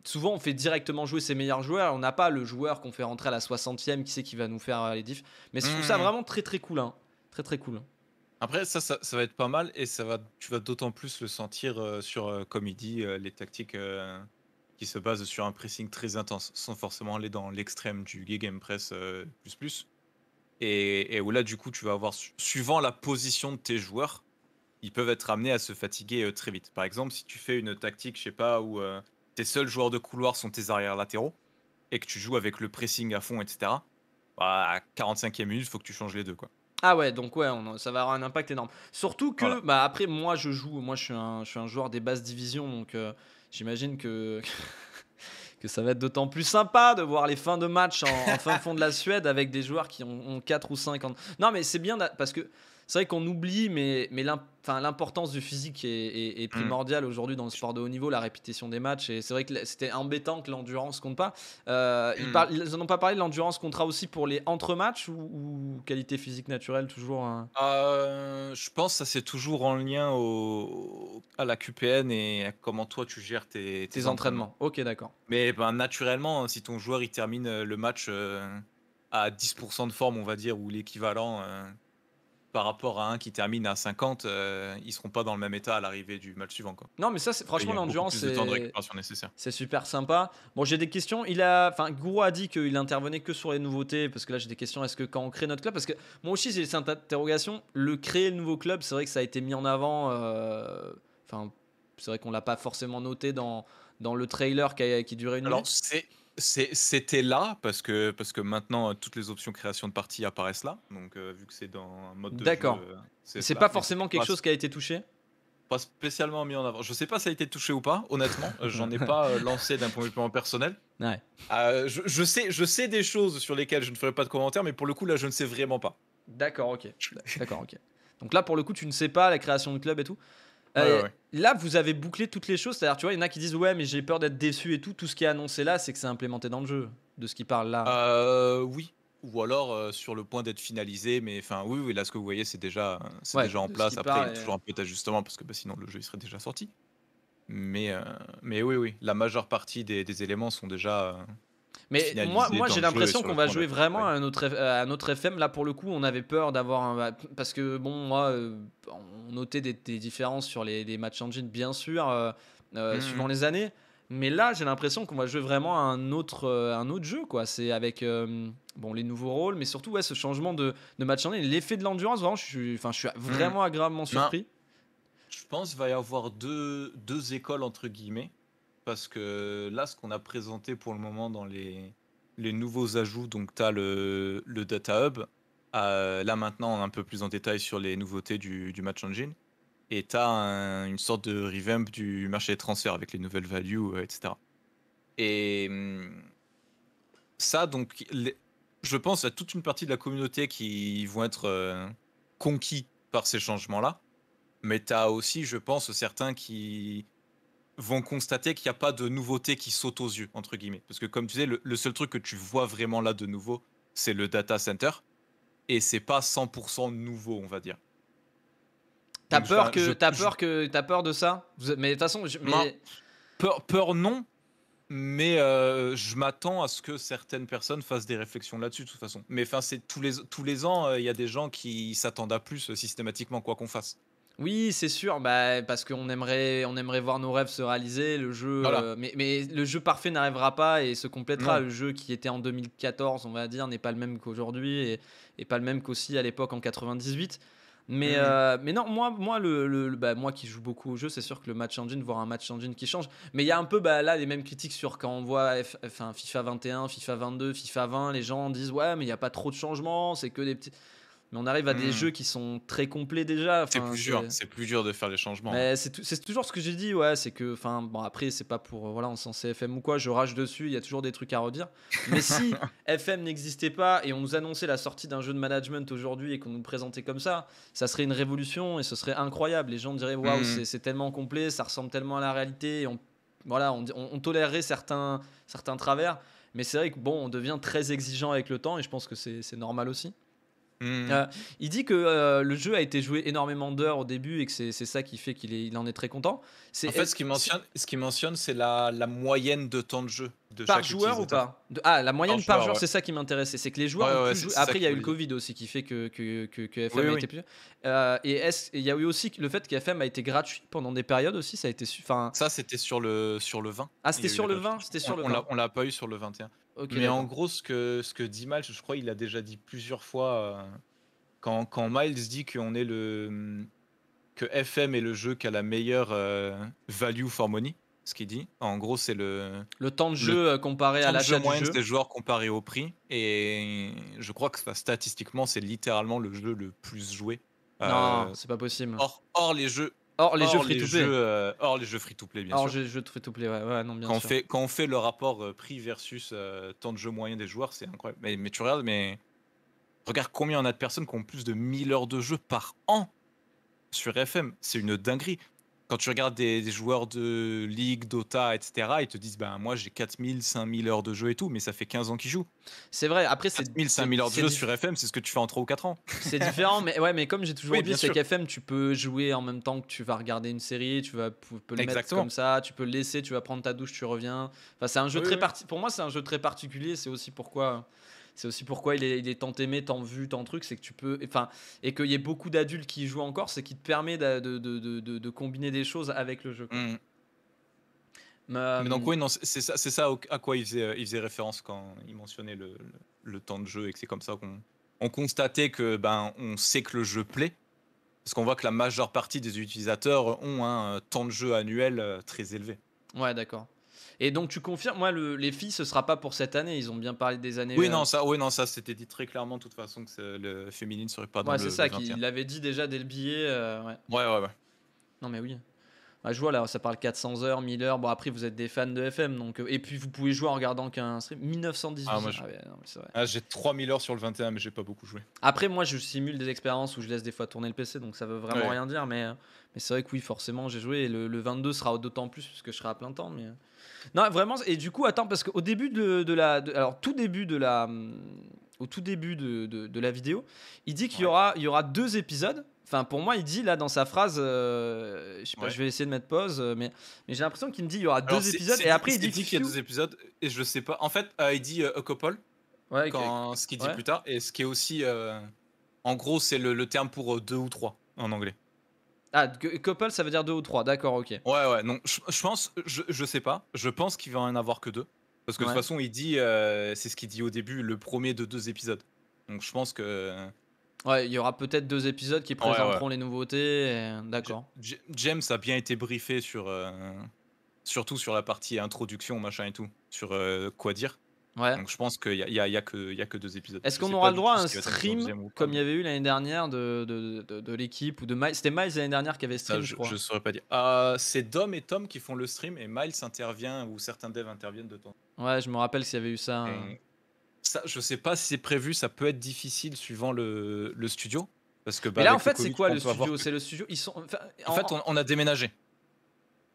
souvent, on fait directement jouer ses meilleurs joueurs. On n'a pas le joueur qu'on fait rentrer à la 60e qui sait qui va nous faire les diffs. Mais je trouve ça mmh. vraiment très très cool, hein. très très cool. Après, ça, ça, va être pas mal et ça va, tu vas d'autant plus le sentir sur, comme il dit, les tactiques qui se base sur un pressing très intense, sans forcément aller dans l'extrême du game press euh, plus plus. Et, où là, du coup, tu vas avoir, suivant la position de tes joueurs, ils peuvent être amenés à se fatiguer euh, très vite. Par exemple, si tu fais une tactique, je sais pas, où euh, tes seuls joueurs de couloir sont tes arrières latéraux, et que tu joues avec le pressing à fond, etc., bah, à 45e minute, il faut que tu changes les deux, quoi. Ah ouais, donc ouais, ça va avoir un impact énorme. Surtout que, bah après, moi je joue, moi je suis un, je suis un joueur des basses divisions, donc J'imagine que, que ça va être d'autant plus sympa de voir les fins de match en, fin de fond de la Suède avec des joueurs qui ont, ont 4 ou 5 ans. Non, mais c'est bien parce que c'est vrai qu'on oublie, mais, mais l'importance du physique est, mm. primordiale aujourd'hui dans le sport de haut niveau, la répétition des matchs. Et c'est vrai que c'était embêtant que l'endurance compte pas. Euh, ils, mm. n'ont ont pas parlé, de l'endurance comptera aussi pour les entre-matchs ou, qualité physique naturelle toujours euh, Je pense que ça c'est toujours en lien à la QPN et à comment toi tu gères tes, entraînements. Ok, d'accord. Mais ben, naturellement, si ton joueur il termine euh, le match à 10% de forme, on va dire, ou l'équivalent par rapport à un qui termine à 50, euh, ils seront pas dans le même état à l'arrivée du match suivant. Quoi. Non, mais ça, c'est, franchement, l'endurance, c'est, c'est super sympa. Bon, j'ai des questions. Il a, enfin, Gourou a dit qu'il intervenait que sur les nouveautés, parce que là, j'ai des questions. Est-ce que quand on crée notre club, parce que moi aussi, j'ai cette interrogation, le créer le nouveau club, c'est vrai que ça a été mis en avant. Euh, enfin, c'est vrai qu'on l'a pas forcément noté dans dans le trailer qui, durait une Alors, c'était là parce que, parce que maintenant toutes les options création de partie apparaissent là. Donc euh, vu que c'est dans un mode de D'accord. Euh, c'est pas forcément quelque chose qui a été touché Pas spécialement mis en avant. Je sais pas si ça a été touché ou pas, honnêtement. Euh, j'en ai pas lancé d'un point de vue personnel. je, sais, je sais des choses sur lesquelles je ne ferai pas de commentaires, mais pour le coup là je ne sais vraiment pas. D'accord, ok. D'accord, ok. Donc là pour le coup tu ne sais pas la création du club et tout euh, là, vous avez bouclé toutes les choses. C'est-à-dire, tu vois, il y en a qui disent Ouais, mais j'ai peur d'être déçu et tout. Tout ce qui est annoncé là, c'est que c'est implémenté dans le jeu, de ce qui parle là. Euh, oui. Ou alors euh, sur le point d'être finalisé, mais enfin, oui, oui, là, ce que vous voyez, c'est déjà, déjà en place. Après, il y a toujours un peu d'ajustement parce que bah, sinon, le jeu il serait déjà sorti. Mais, mais oui, oui, la majeure partie des éléments sont déjà, mais moi, moi j'ai l'impression qu'on va jouer vraiment à, un autre, un autre FM. Là, pour le coup, on avait peur d'avoir Parce que, bon, moi, euh, on notait des, différences sur les, matchs en engine, bien sûr, euh, euh, hmm. suivant les années. Mais là, j'ai l'impression qu'on va jouer vraiment à un autre, un autre jeu, quoi. C'est avec bon, les nouveaux rôles, mais surtout ouais, ce changement de, de match engine, l'effet de l'endurance. Vraiment, je suis, je suis hmm. vraiment agréablement ben, surpris. Je pense qu'il va y avoir deux, deux écoles, entre guillemets parce que là, ce qu'on a présenté pour le moment dans les, les nouveaux ajouts, donc tu as le, le, Data Hub, euh, là maintenant un peu plus en détail sur les nouveautés du, du Match Engine, et tu as une sorte de revamp du marché des transferts avec les nouvelles values, etc. Euh, et hum, ça, donc, je pense à toute une partie de la communauté qui vont être euh, conquis par ces changements-là, mais tu as aussi, je pense, certains qui vont constater qu'il n'y a pas de nouveauté qui saute aux yeux, entre guillemets. Parce que comme tu disais, le, seul truc que tu vois vraiment là de nouveau, c'est le data center. Et c'est pas 100% nouveau, on va dire. T'as peur, que, je, as peur que t'as peur de ça Mais de toute façon, peur, non, mais euh, je m'attends à ce que certaines personnes fassent des réflexions là-dessus de toute façon. Mais c'est tous les tous les ans, euh, il y a des gens qui s'attendent à plus euh, systématiquement quoi qu'on fasse. Oui, c'est sûr, bah, parce qu'on aimerait, on aimerait voir nos rêves se réaliser. Le jeu, euh, mais, le jeu parfait n'arrivera pas et se complétera. Le jeu qui était en 2014, on va dire, n'est pas le même qu'aujourd'hui et, et, pas le même qu'aussi à l'époque en 98. Mhm. Euh, mais, non, moi, moi, bah, moi qui joue beaucoup au jeu, c'est sûr que le match engine, voir un match engine qui change. Mais il y a un peu bah, là les mêmes critiques sur quand on voit enfin, FIFA 21, FIFA 22, FIFA 20, les gens disent ouais, mais il n'y a pas trop de changements, c'est que des petits. Mais on arrive à des hmm. jeux qui sont très complets déjà. c'est plus dur, c'est plus dur de faire les changements. Hein. c'est toujours ce que j'ai dit, ouais, c'est que, enfin, bon, après, c'est pas pour, euh, voilà, on s'en FM ou quoi, je rage dessus, il y a toujours des trucs à redire. Mais si FM n'existait pas et on nous annonçait la sortie d'un jeu de management aujourd'hui et qu'on nous présentait comme ça, ça serait une révolution et ce serait incroyable. Les gens diraient, waouh, hmm. c'est tellement complet, ça ressemble tellement à la réalité on, voilà, tolérerait certains, certains travers. Mais c'est vrai que bon, on devient très exigeant avec le temps et je pense que c'est normal aussi. Mmh. Euh, il dit que euh, le jeu a été joué énormément d'heures au début et que c'est ça qui fait qu'il en est très content. en fait, ce qu'il mentionne, ce mentionne c'est la, moyenne de temps de jeu. De par chaque joueur ou pas Ah, la moyenne par, joueur, c'est ça qui m'intéressait. C'est que les joueurs. Après, il y a eu le Covid aussi qui fait que, que, que, FM a été plus. Euh, et il y a eu aussi le fait qu'FM a été gratuit pendant des périodes aussi. Ça, a été, ça c'était sur le, sur le 20. Ah, c'était sur, le 20 C'était sur le On l'a pas eu sur le 21. Mais en gros, ce que, ce que dit Miles, je crois il a déjà dit plusieurs fois, euh, quand, quand Miles dit on est le. Mm, que FM est le jeu qui a la meilleure euh, value for money, ce qu'il dit. En gros, c'est le. Le temps de jeu euh, comparé à la jeu des joueurs comparé au prix. Et je crois que statistiquement, c'est littéralement le jeu le plus joué. non, c'est pas possible. Or, or les jeux Or euh, les jeux free-to-play. or les jeux free bien sûr. Or les jeux free-to-play, ouais, non, bien quand sûr. On fait, quand on fait le rapport euh, prix versus euh, temps de jeu moyen des joueurs, c'est incroyable. Mais, mais, tu regardes, mais. Regarde combien on a de personnes qui ont plus de 1000 heures de jeu par an sur FM. C'est une dinguerie quand tu regardes des, joueurs de Ligue, Dota, etc., ils te disent ben, Moi, j'ai 4000, 5000 heures de jeu et tout, mais ça fait 15 ans qu'ils jouent. C'est vrai, après, c'est. 4000, 5000 heures de jeu sur FM, c'est ce que tu fais en 3 ou 4 ans. C'est différent, mais, ouais, mais comme j'ai toujours oui, dit, c'est qu'FM, tu peux jouer en même temps que tu vas regarder une série, tu vas peux le mettre comme ça, tu peux le laisser, tu vas prendre ta douche, tu reviens. Enfin, c'est un jeu très Parti... Pour moi, c'est un jeu très particulier, c'est aussi pourquoi. C'est aussi pourquoi il est, tant aimé, tant vu, tant truc, c'est que tu peux. Enfin, et qu'il y ait beaucoup d'adultes qui jouent encore, c'est qui te permet de, combiner des choses avec le jeu. Mmh. Mais, donc, euh, oui, non, c'est ça, à quoi euh, il faisait, référence quand il mentionnait le, temps de jeu et que c'est comme ça qu'on on constatait que ben on sait que le jeu plaît parce qu'on voit que la majeure partie des utilisateurs ont un euh, temps de jeu annuel très élevé. Ouais, d'accord. Et donc tu confirmes, moi les filles, ce sera pas pour cette année. Ils ont bien parlé des années. Oui, euh, non, ça, oui, non, ça c'était dit très clairement de toute façon que le féminine serait pas dans ouais, c'est ça qu'il l'avait dit déjà dès le billet. Euh, ouais. ouais. ouais, Non mais oui. Bah, je vois là, ça parle 400 heures, 1000 heures. Bon après vous êtes des fans de FM donc euh, et puis vous pouvez jouer en regardant qu'un stream 1918. Ah, ah, ah, j'ai 3000 heures sur le 21 mais j'ai pas beaucoup joué. Après moi je simule des expériences où je laisse des fois tourner le PC donc ça veut vraiment rien dire mais mais c'est vrai que oui forcément j'ai joué et le, le 22 sera d'autant plus puisque je serai à plein temps mais. Non, vraiment. Et du coup, attends, parce qu'au début de, la. alors, tout début de la. Hum, au tout début de, de la vidéo, il dit qu'il y, aura, il y aura deux épisodes. Enfin, pour moi, il dit là dans sa phrase, euh, je sais pas, je vais essayer de mettre pause, euh, mais, mais j'ai l'impression qu'il me dit qu'il y aura deux épisodes et après il dit qu'il y a deux épisodes et je sais pas. En fait, euh, il dit a couple quand, ce qu'il dit plus tard et ce qui est aussi, en gros, c'est le, terme pour deux ou trois en anglais. Ah, couple, ça veut dire deux ou trois, d'accord, ok. Ouais, ouais, non, je, pense, je, je, sais pas, je pense qu'il va en avoir que deux. Parce que de toute façon, il dit, euh, c'est ce qu'il dit au début, le premier de deux épisodes. Donc je pense que. Ouais, il y aura peut-être deux épisodes qui présenteront les nouveautés. D'accord. James a bien été briefé sur. Euh, surtout sur la partie introduction, machin et tout. Sur euh, quoi dire. Donc je pense qu'il n'y a, y a, y a, que, deux épisodes. Est-ce qu'on aura le droit à un stream comme il y avait eu l'année dernière de, l'équipe ou de Miles C'était Miles l'année dernière qui avait stream, je, crois. Je saurais pas dire. Ah, c'est Dom et Tom qui font le stream et Miles intervient ou certains devs interviennent de temps. Ouais, je me rappelle s'il y avait eu ça, hein. ça. je sais pas si c'est prévu, ça peut être difficile suivant le, studio. Parce que, Mais bah, là, en fait, c'est quoi le studio C'est le studio. Ils sont... en, fait, on a déménagé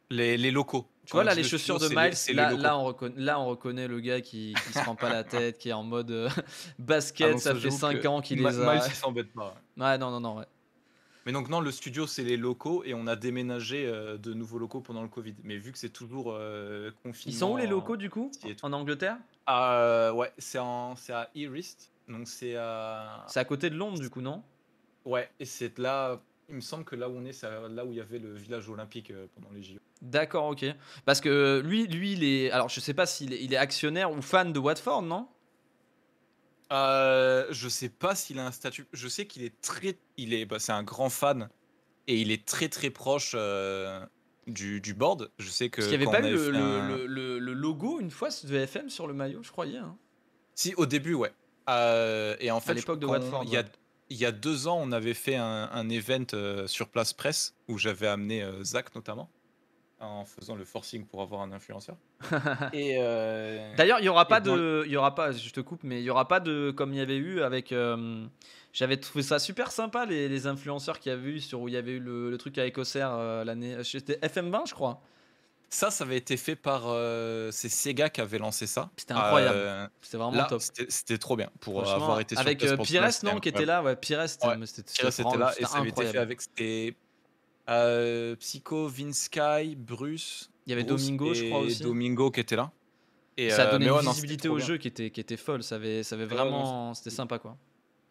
les, locaux. Tu vois, là, les chaussures de Miles, là, là, on reconnaît le gars qui, se prend pas la tête, qui est en mode euh, basket, ah ça, fait 5 ans qu'il les a. Miles, il s'embête pas. Ouais. non, non, non. Mais donc, non, le studio, c'est les locaux et on a déménagé euh, de nouveaux locaux pendant le Covid. Mais vu que c'est toujours confiné. Euh, Ils sont où les locaux du coup En Angleterre ah, Ouais, c'est à e Donc, c'est à. C'est à côté de Londres du coup, non Ouais, et c'est là il me semble que là où on est, c'est là où il y avait le village olympique euh, pendant les JO. D'accord, ok. Parce que lui, lui, il est. Alors, je sais pas s'il est, actionnaire ou fan de Watford, non euh, Je sais pas s'il a un statut. Je sais qu'il est très. Il est. Bah, c'est un grand fan et il est très très proche euh, du, board. Je sais que. n'y avait pas le, logo une fois de FM sur le maillot, je croyais. Hein si, au début, ouais. Euh, et en fait, à l'époque de Watford. Il y a il y a deux ans, on avait fait un, un event euh, sur Place Presse où j'avais amené euh, Zach notamment en faisant le forcing pour avoir un influenceur. Euh, D'ailleurs, il y aura pas de, il y aura pas, je te coupe, mais il y aura pas de comme il y avait eu avec. J'avais trouvé ça super sympa les, les influenceurs qu'il y avait eu sur où il y avait eu le, truc à Écossaire l'année, c'était FM20 je crois. Ça, ça avait été fait par. Euh, c'est Sega qui avait lancé ça. C'était incroyable. Euh, c'était vraiment top. C'était trop bien pour avoir été sur Avec euh, Pires, non, qui était là. Ouais, Pires, ouais, c'était là. Et ça avait été fait avec. C'était. Psycho, Vinsky, Bruce. Il y avait Domingo, je crois aussi. Domingo qui était là. Et ça a donné une visibilité au jeu qui était, qui était folle. Ça avait, ça avait vraiment. c'était sympa, quoi.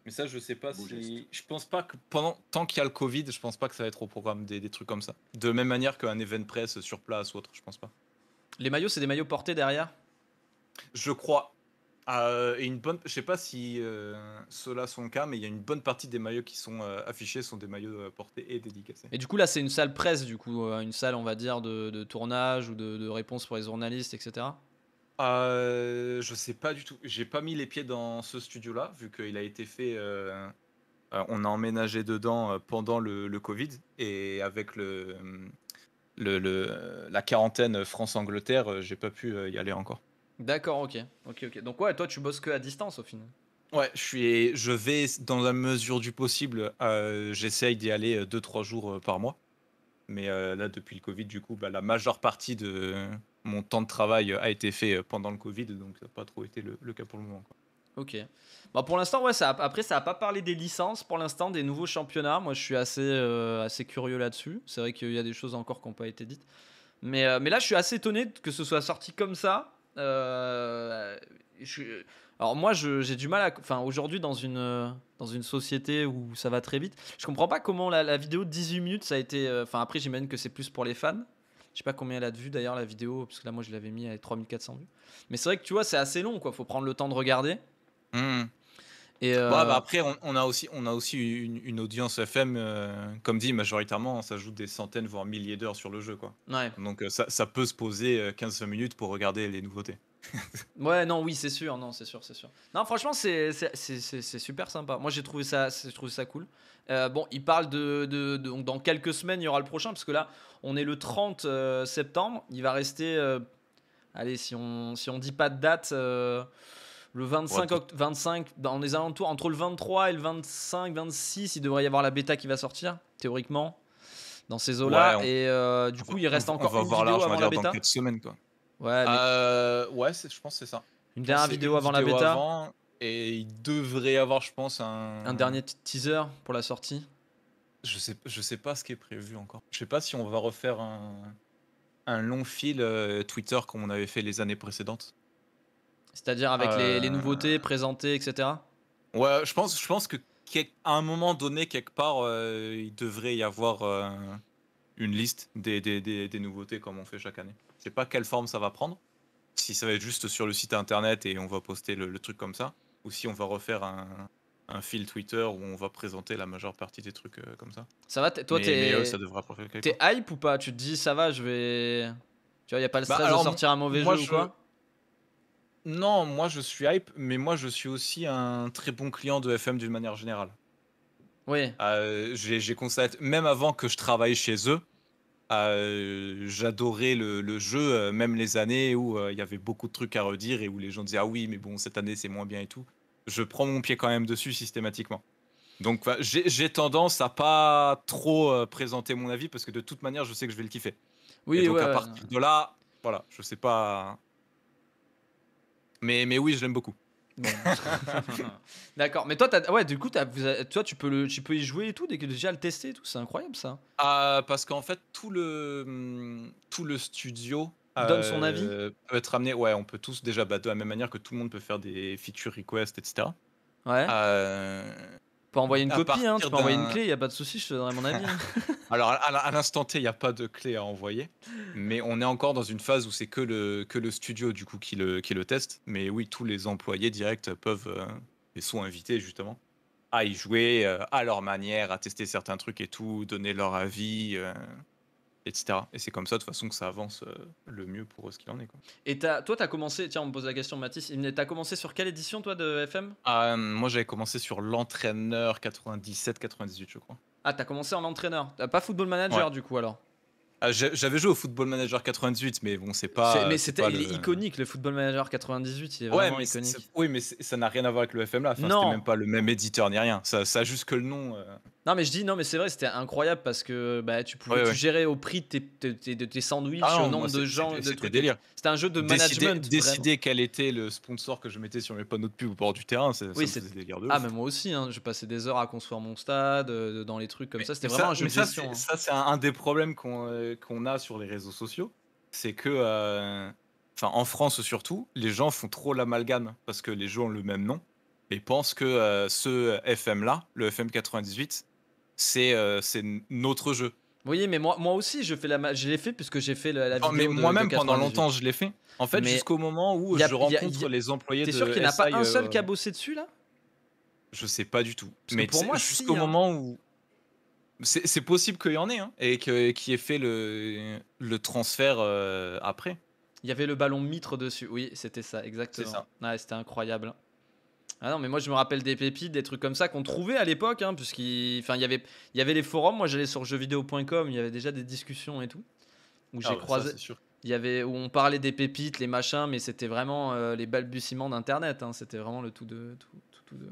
Mais ça, je sais pas si. Je pense pas que pendant tant qu'il y a le Covid, je pense pas que ça va être au programme des, trucs comme ça. De même manière qu'un event presse sur place ou autre, je pense pas. Les maillots, c'est des maillots portés derrière Je crois. Euh, et une bonne, je sais pas si euh, cela ceux-là sont le cas, mais il y a une bonne partie des maillots qui sont euh, affichés sont des maillots portés et dédicacés. Et du coup là, c'est une salle presse, du coup, une salle, on va dire, de, tournage ou de, de réponse pour les journalistes, etc. Euh, je sais pas du tout. J'ai pas mis les pieds dans ce studio-là, vu qu'il a été fait. Euh, euh, on a emménagé dedans euh, pendant le, Covid et avec le, mm, le, la quarantaine France-Angleterre, j'ai pas pu y aller encore. D'accord, ok, ok, ok. Donc ouais, toi tu bosses que à distance au final. Ouais, je suis, je vais dans la mesure du possible. J'essaye d'y aller 2-3 jours par mois. Mais là, depuis le Covid, du coup, bah, la majeure partie de, mon temps de travail euh, a été fait euh, pendant le Covid, donc ça n'a pas trop été le, cas pour le moment. Ok. Bah pour l'instant, ouais, ça après, ça n'a pas parlé des licences. Pour l'instant, des nouveaux championnats, moi, je suis assez, euh, assez curieux là-dessus. C'est vrai qu'il y a des choses encore qui n'ont pas été dites. Mais, mais là, je suis assez étonné que ce soit sorti comme ça. alors moi, j'ai du mal à... Enfin, aujourd'hui, dans une, dans une société où ça va très vite, je comprends pas comment la, la vidéo de 18 minutes, ça a été... Enfin, après, j'imagine que c'est plus pour les fans, je sais pas combien elle a de vues d'ailleurs la vidéo, parce que là moi je l'avais mis à 3400 vues. Mais c'est vrai que tu vois, c'est assez long quoi, faut prendre le temps de regarder. Hmm. Et euh, bah après, on, a aussi, on a aussi une, audience FM, euh, comme dit, majoritairement, on s'ajoute des centaines, voire milliers d'heures sur le jeu. Quoi. Donc euh, ça, peut se poser 15 minutes pour regarder les nouveautés. ouais, non, oui, c'est sûr, non, c'est sûr, c'est sûr. Non, franchement, c'est super sympa. Moi, j'ai trouvé ça, je trouve ça cool. Euh, bon, il parle de, Donc, dans quelques semaines, il y aura le prochain, parce que là, on est le 30 euh, septembre. Il va rester. Euh, allez, si on si on dit pas de date, le 25, octobre... 25, dans les alentours, entre le 23 et le 25, 26, il devrait y avoir la bêta qui va sortir, théoriquement, dans ces eaux-là. et du coup, il reste encore on va une voir vidéo avant on va Dans quelques semaines, quoi. Ouais, ouais je pense que c'est ça. Une dernière vidéo, avant la bêta. Et il devrait avoir, je pense, un. Un dernier teaser pour la sortie je sais, je sais pas ce qui est prévu encore. Je sais pas si on va refaire un, long fil euh, Twitter comme on avait fait les années précédentes. C'est-à-dire avec les, euh. nouveautés présentées, etc. Ouais, je pense, je pense que à un moment donné, quelque part, euh, il devrait y avoir une liste des, des, nouveautés comme on fait chaque année. Je sais pas quelle forme ça va prendre. Si ça va être juste sur le site internet et on va poster le truc comme ça ou si on va refaire un, fil Twitter où on va présenter la majeure partie des trucs euh, comme ça. Ça va, toi, euh, t'es hype ou pas Tu te dis, ça va, je vais. Tu vois, il a pas le bah, stress de sortir un mauvais jeu ou quoi Non, moi je suis hype, mais moi je suis aussi un très bon client de FM d'une manière générale. Oui. Euh, j'ai constaté, même avant que je travaille chez eux, j'adorais le, jeu, même les années où il y avait beaucoup de trucs à redire et où les gens disaient ah oui mais bon cette année c'est moins bien et tout je prends mon pied quand même dessus systématiquement. Donc j'ai tendance à pas trop euh, présenter mon avis parce que de toute manière, je sais que je vais le kiffer. Oui, Et donc à partir de là, voilà, je sais pas. Mais, mais oui, je l'aime beaucoup. D'accord, mais toi, as, ouais, du coup, as, toi, tu peux, le, tu peux y jouer et tout, dès que déjà le tester tout, c'est incroyable ça. Ah, parce qu'en fait, tout le, hum, tout le studio donne son avis euh, peut être amené. Ouais, on peut tous déjà bah, de la même manière que tout le monde peut faire des feature requests, etc. Ouais. Euh, tu peux envoyer une copie, hein, tu peux envoyer une clé, il n'y a pas de souci, je te donnerai mon avis. Hein. Alors, à l'instant T, il n'y a pas de clé à envoyer, mais on est encore dans une phase où c'est que le, que le studio du coup qui le, qui le teste. Mais oui, tous les employés directs peuvent euh, et sont invités justement à y jouer à leur manière, à tester certains trucs et tout, donner leur avis etc. Et c'est comme ça, de toute façon, que ça avance euh, le mieux pour ce qu'il en est. Quoi. Et toi, tu as commencé, tiens, on me pose la question, Mathis, tu as commencé sur quelle édition, toi, de FM ah, Moi, j'avais commencé sur l'entraîneur 97-98, je crois. Ah, tu as commencé en entraîneur T'as pas football manager, du coup, alors ah, j'avais joué au Football Manager 98, mais bon, c'est pas. Mais c'était est iconique, le Football Manager 98, il est vraiment iconique. oui, mais ça n'a rien à voir avec le FM là. non. C'était même pas le même éditeur ni rien. Ça, ça a juste que le nom. Euh. Non, mais je dis, non, mais c'est vrai, c'était incroyable parce que bah, tu pouvais gérer au prix de tes, tes, sandwichs, ah au nombre de gens. C'était délire. C'était un jeu de management. Décider quel était le sponsor que je mettais sur mes panneaux de pub au bord du terrain, c'est oui, des délire de Ah, mais moi aussi, hein, je passais des heures à construire mon stade, euh, dans les trucs comme ça. C'était vraiment un jeu gestion. Hein. Ça, c'est un des problèmes qu'on euh, qu'on a sur les réseaux sociaux, c'est que, euh, enfin, en France surtout, les gens font trop l'amalgame parce que les jeux ont le même nom et pensent que euh, ce FM-là, le FM 98, euh, c'est notre jeu. Vous voyez, mais moi, moi aussi, je fais la, je l'ai fait puisque j'ai fait la, vidéo. mais moi-même, pendant longtemps, je l'ai fait. En fait, jusqu'au moment où je rencontre les employés de. T'es sûr qu'il n'y a pas un seul qui a bossé dessus là Je sais pas du tout. mais pour moi, jusqu'au hein. moment où c'est possible qu'il y en ait hein, et qu'il ait fait le, transfert euh, après. Il y avait le ballon mitre dessus, oui, c'était ça, exactement. Ah, c'était incroyable. Ah non, mais moi je me rappelle des pépites, des trucs comme ça qu'on trouvait à l'époque, hein, puisqu'il y avait, y avait les forums. Moi j'allais sur jeuxvideo.com, il y avait déjà des discussions et tout. Où j'ai ah croisé. il y avait où on parlait des pépites, les machins, mais c'était vraiment euh, les balbutiements d'internet. Hein. c'était vraiment le tout de tout, tout, tout de.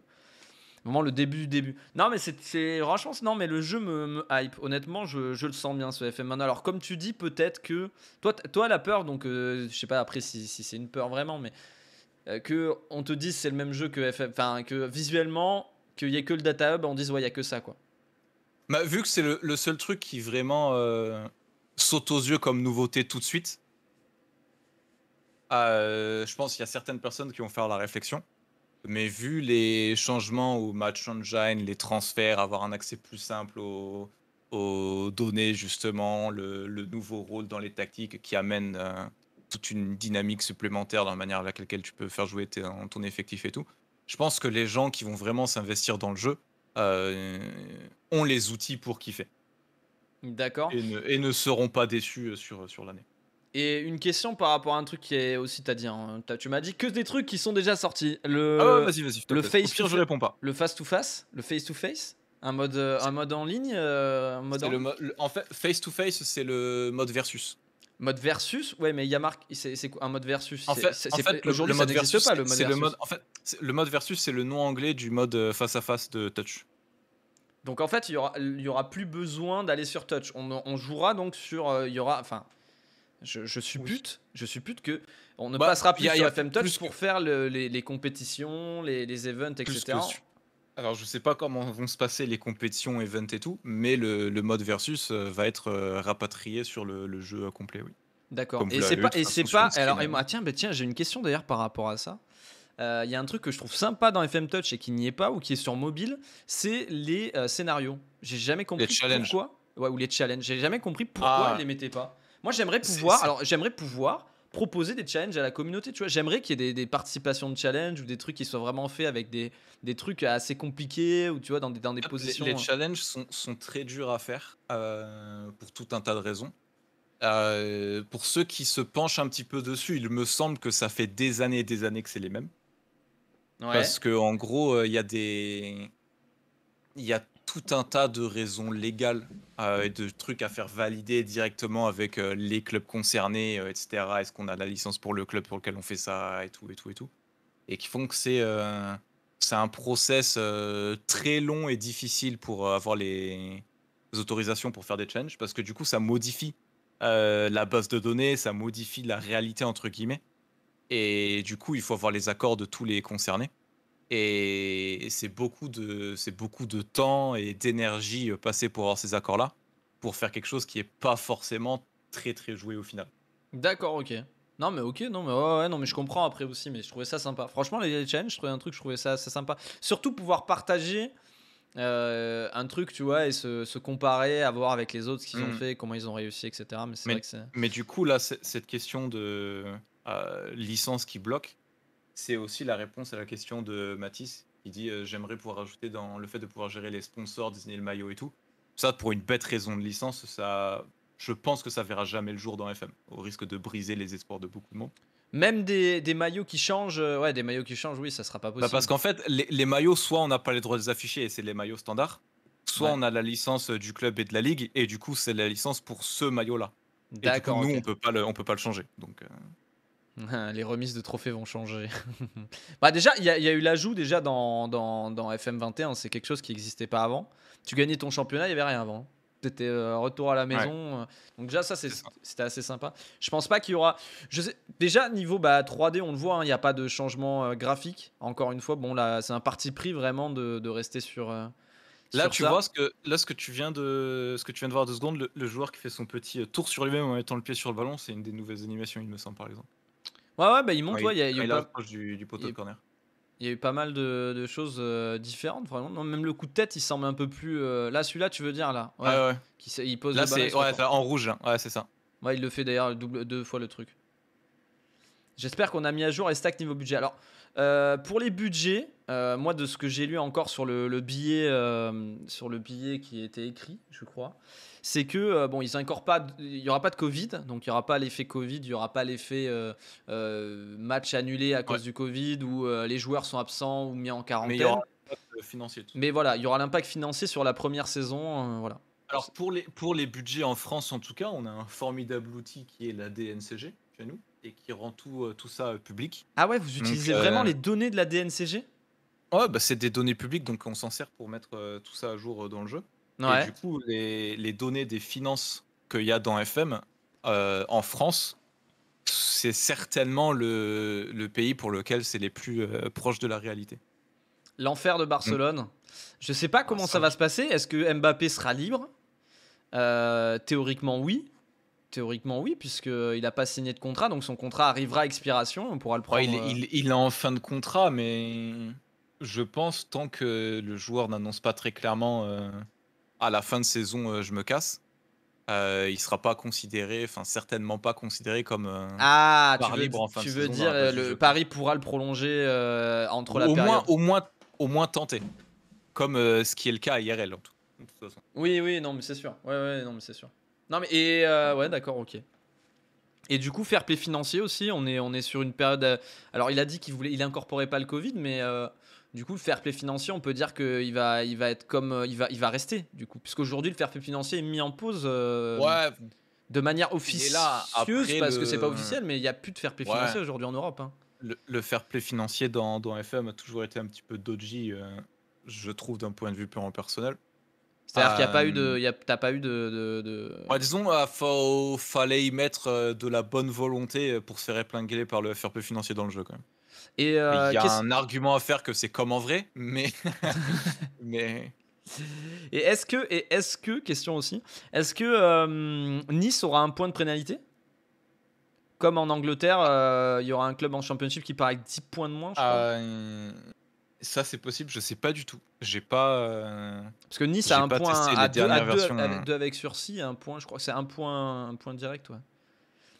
Vraiment le début du début. Non, mais c'est. Franchement, non, mais le jeu me, hype. Honnêtement, je, le sens bien, ce FM1. Alors, comme tu dis, peut-être que. Toi, toi la peur, donc, euh, je sais pas après si, c'est une peur vraiment, mais. Euh, que on te dise c'est le même jeu que FM. Enfin, que visuellement, qu'il y ait que le Data Hub, on dise, ouais, il y a que ça, quoi. Bah, vu que c'est le, seul truc qui vraiment euh, saute aux yeux comme nouveauté tout de suite, je pense qu'il y a certaines personnes qui vont faire la réflexion. Mais vu les changements au Match Engine, les transferts, avoir un accès plus simple aux, données, justement, le, nouveau rôle dans les tactiques qui amène euh, toute une dynamique supplémentaire dans la manière avec laquelle tu peux faire jouer ton, effectif et tout, je pense que les gens qui vont vraiment s'investir dans le jeu euh, ont les outils pour kiffer. D'accord. Et, et, ne seront pas déçus euh, sur, sur l'année. Et une question par rapport à un truc qui est aussi t'as dit, hein, as, tu m'as dit que des trucs qui sont déjà sortis. Le, ah Le face, to je réponds pas. Le face to face, le face to face, un mode, euh, un mode en ligne, euh, mode en... fait, face to face, c'est le mode versus. Mode versus, ouais, mais il y a c'est un mode versus. En fait, fait, le mode versus, pas, le mode versus. Le mode, en fait, le mode versus, c'est le nom anglais du mode face à face de Touch. Donc en fait, il y aura, y aura plus besoin d'aller sur Touch. On, jouera donc sur, euh, il y aura, enfin, je, je, suppute, je suppute que on ne bah, passera plus sur FM Touch pour faire les, compétitions, les, events, etc. Alors je sais pas comment vont se passer les compétitions, events et tout, mais le, mode versus euh, va être euh, rapatrié sur le, jeu complet, oui. D'accord. et c'est pas, et c'est pas. Alors ah, tiens, bah, tiens, j'ai une question d'ailleurs par rapport à ça. Euh, il y a un truc que je trouve sympa dans FM Touch et qui n'y est pas ou qui est sur mobile, c'est les scénarios. J'ai jamais compris pourquoi. ou les challenges. J'ai jamais compris pourquoi ah. ils les mettaient pas. Moi, j'aimerais pouvoir, alors j'aimerais pouvoir proposer des challenges à la communauté. Tu vois, j'aimerais qu'il y ait des, participations de challenge ou des trucs qui soient vraiment faits avec des, des trucs assez compliqués ou tu vois dans des dans des positions. Les, euh. challenges sont, sont, très durs à faire euh, pour tout un tas de raisons. Euh, pour ceux qui se penchent un petit peu dessus, il me semble que ça fait des années et des années que c'est les mêmes. Parce que en gros, il y a des il y a tout un tas de raisons légales euh, et de trucs à faire valider directement avec euh, les clubs concernés, euh, etc. Est-ce qu'on a la licence pour le club pour lequel on fait ça et tout et tout et tout, et qui font que c'est c'est un process très long et difficile pour avoir les, autorisations pour faire des changes parce que du coup ça modifie la base de données, ça modifie la réalité entre guillemets, et du coup il faut avoir les accords de tous les concernés. Et, c'est beaucoup, de, beaucoup de temps et d'énergie euh, passé pour avoir ces accords-là, pour faire quelque chose qui n'est pas forcément très très joué au final. D'accord, ok. Non mais ok, non mais ouais, non mais je comprends après aussi, mais je trouvais ça sympa. Franchement les challenges, je trouvais un truc, je trouvais ça assez sympa. Surtout pouvoir partager euh, un truc, tu vois, et se, comparer, à voir avec les autres ce qu'ils ont mm. fait, comment ils ont réussi, etc. Mais, vrai que mais du coup là, cette question de euh, licence qui bloque, c'est aussi la réponse à la question de Matisse. Il dit euh, J'aimerais pouvoir ajouter dans le fait de pouvoir gérer les sponsors, Disney le maillot et tout. Ça, pour une bête raison de licence, ça, je pense que ça verra jamais le jour dans FM, au risque de briser les espoirs de beaucoup de monde. Même des, maillots qui changent, euh, ouais, des maillots qui changent, oui, ça sera pas bah, possible. parce qu'en fait, les, maillots, soit on n'a pas les droits de les afficher et c'est les maillots standards, soit on a la licence euh, du club et de la ligue, et du coup, c'est la licence pour ce maillot-là. Et Nous, on ne peut pas le changer. Donc. Les remises de trophées vont changer. bah déjà, il y, a eu l'ajout déjà dans, dans, FM21, c'est quelque chose qui n'existait pas avant. Tu gagnais ton championnat, il n'y avait rien avant. C'était hein. euh, retour à la maison. Euh. Donc déjà, ça, c'était assez sympa. Je pense pas qu'il y aura... Je sais... Déjà, niveau 3D, bah, on le voit, hein, il n'y a pas de changement euh, graphique. Encore une fois, bon, là, c'est un parti pris vraiment de, rester sur... Là, tu vois ce que tu viens de ce que tu viens de voir deux secondes, le, le joueur qui fait son petit tour sur lui-même en mettant le pied sur le ballon, c'est une des nouvelles animations, il me semble par exemple. Ouais, ouais, bah, il monte, ouais, il y a, eu pas... du, poteau de corner. Il y a eu pas mal de, choses euh, différentes, vraiment. même le coup de tête, il semble un peu plus. Euh, là, celui-là, tu veux dire, là Ouais, ouais. il pose là, c'est en rouge, hein. ouais, c'est ça. Ouais, il le fait d'ailleurs double, deux fois le truc. J'espère qu'on a mis à jour les stacks niveau budget. Alors, euh, pour les budgets, euh, moi, de ce que j'ai lu encore sur le, billet, euh, sur le billet qui était écrit, je crois, c'est que euh, bon, pas, il y aura pas de Covid, donc il y aura pas l'effet Covid, il y aura pas l'effet match annulé à cause du Covid ou les joueurs sont absents ou mis en quarantaine. Mais, aura financier, Mais voilà, il y aura l'impact financier sur la première saison, voilà. Alors pour les pour les budgets en France en tout cas, on a un formidable outil qui est la DNCG chez nous et qui rend tout tout ça public. Ah ouais, vous utilisez vraiment les données de la DNCG bah, c'est des données publiques, donc on s'en sert pour mettre euh, tout ça à jour euh, dans le jeu. du coup, les, données des finances qu'il y a dans FM euh, en France, c'est certainement le, pays pour lequel c'est les plus proches de la réalité. L'enfer de Barcelone. Je mm. Je sais pas ah, comment ça, va se passer. Est-ce que Mbappé sera libre Théoriquement, oui. Théoriquement, oui, puisqu'il n'a pas signé de contrat, donc son contrat arrivera à expiration. On pourra le prendre. il, il, il est en fin de contrat, mais. Je pense tant que le joueur n'annonce pas très clairement euh, à la fin de saison euh, je me casse, euh, il sera pas considéré, enfin certainement pas considéré comme euh, ah tu veux, libre en fin tu veux dire le, Paris pourra le prolonger entre la période. moins au moins au moins tenter comme ce qui est le cas à IRL en tout. Oui oui non mais c'est sûr ouais non mais c'est sûr non mais et ouais d'accord ok et du coup, faire play financier aussi, on est, on est sur une période. alors, il a dit qu'il voulait, il incorporait pas le Covid, mais du coup, le fair play financier, on peut dire qu'il va, il va être comme, euh, il va, il va rester. Du coup, puisqu'aujourd'hui, le fair play financier est mis en pause. Euh, de manière officieuse, parce que que c'est pas officiel, mais il n'y a plus de fair play financier aujourd'hui en Europe. Hein. Le, fair play financier dans, FM a toujours été un petit peu dodgy, euh, je trouve, d'un point de vue purement personnel. C'est-à-dire qu'il n'y a pas eu de. pas eu de. disons, il fallait y mettre de la bonne volonté pour se faire épingler par le fair-play financier dans le jeu, quand même. Euh, il y a un argument à faire que c'est comme en vrai, mais mais. Et est-ce que et est-ce que question aussi, est-ce que euh, Nice aura un point de pénalité Comme en Angleterre, euh, il y aura un club en Championship qui paraît avec 10 points de moins. Je crois. Ça, c'est possible, je sais pas du tout. J'ai pas. Parce que Nice a un point à deux, à deux, avec, deux avec un point, je crois. C'est un point, un point direct, ouais.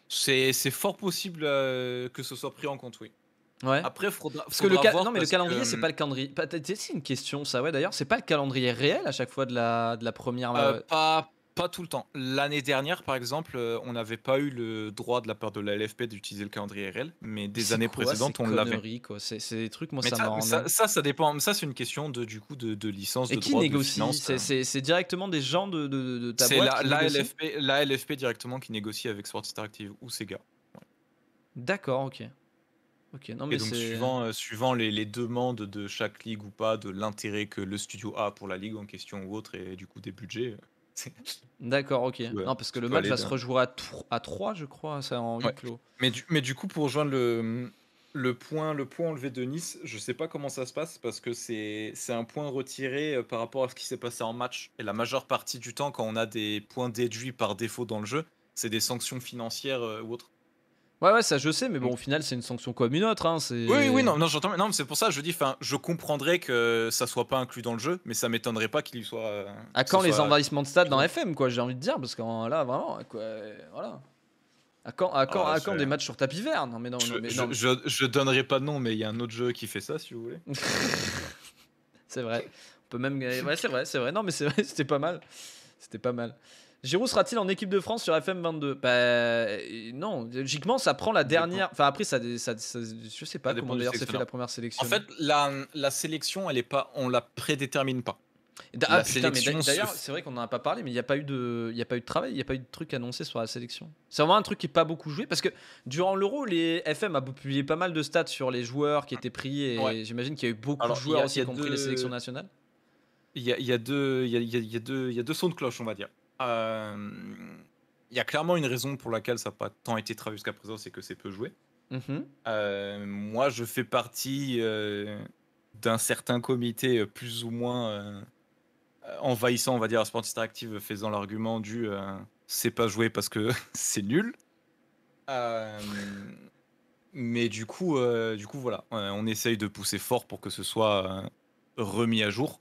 C'est fort possible que ce soit pris en compte, oui. Après, parce que le, non, mais le calendrier, c'est pas le calendrier. C'est une question, ça, ouais, d'ailleurs. C'est pas le calendrier réel à chaque fois de la, de la première. Euh, euh, pas, pas tout le temps. L'année dernière, par exemple, euh, on n'avait pas eu le droit de la part de la LFP d'utiliser le calendrier réel, mais des années précédentes, on l'avait. C'est des trucs, moi, ça, ça, ça, ça, ça, dépend. Ça, c'est une question de, du coup, de, de licence. Et qui négocie C'est directement des gens de, de, ta boîte. C'est la, LFP, la LFP directement qui négocie avec Sports Interactive ou Sega. D'accord, ok non, mais et donc, suivant, euh, suivant les, demandes de chaque ligue ou pas, de l'intérêt que le studio a pour la ligue en question ou autre, et du coup des budgets. Euh, D'accord, ok. non, parce que le match va se hein. rejouer à, à 3, je crois, ça en huis clos. Mais du, mais du coup, pour rejoindre le, le, point, le point enlevé de Nice, je sais pas comment ça se passe parce que c'est un point retiré euh, par rapport à ce qui s'est passé en match. Et la majeure partie du temps, quand on a des points déduits par défaut dans le jeu, c'est des sanctions financières ou autres. Ouais, ouais, ça je sais, mais bon, au final, c'est une sanction comme une autre. Hein, c'est... oui, oui, non, non j'entends. Non, c'est pour ça, je dis, enfin, je comprendrais que ça soit pas inclus dans le jeu, mais ça m'étonnerait pas qu'il y soit. Euh, à quand les envahissements de stade dans FM, quoi, j'ai envie de dire, parce que là, vraiment, voilà. À quand, à ah, quand, des matchs sur tapis vert Non, mais non, je, donnerai pas de nom, mais il y a un autre jeu qui fait ça, si vous voulez. c'est vrai. On peut même. Ouais, c'est vrai, c'est vrai. Non, mais c'est vrai, c'était pas mal. C'était pas mal. Giroud sera-t-il en équipe de France sur FM22 non, logiquement ça prend la dernière. Enfin après ça, ça, je sais pas comment d'ailleurs c'est fait la première sélection. En fait la, sélection elle est pas, on la prédétermine pas. Ah, d'ailleurs, c'est vrai qu'on n'en a pas parlé, mais il n'y a pas eu de, a pas eu de travail, il n'y a pas eu de truc annoncé sur la sélection. C'est vraiment un truc qui n'est pas beaucoup joué parce que durant l'Euro, les FM a publié pas mal de stats sur les joueurs qui étaient pris et j'imagine qu'il y a eu beaucoup de joueurs aussi qui ont pris les sélections nationales. Il y a, deux, a, deux, il y a deux sons de cloche, on va dire. Euh, il y a clairement une raison pour laquelle ça n'a pas tant été travaillé jusqu'à présent, c'est que c'est peu joué. Mhm. Euh, moi, je fais partie euh, d'un certain comité plus ou moins envahissant, on va dire, à Sport Interactive, faisant l'argument du c'est pas joué parce que c'est nul. mais du coup, du coup, voilà, on essaye de pousser fort pour que ce soit remis à jour.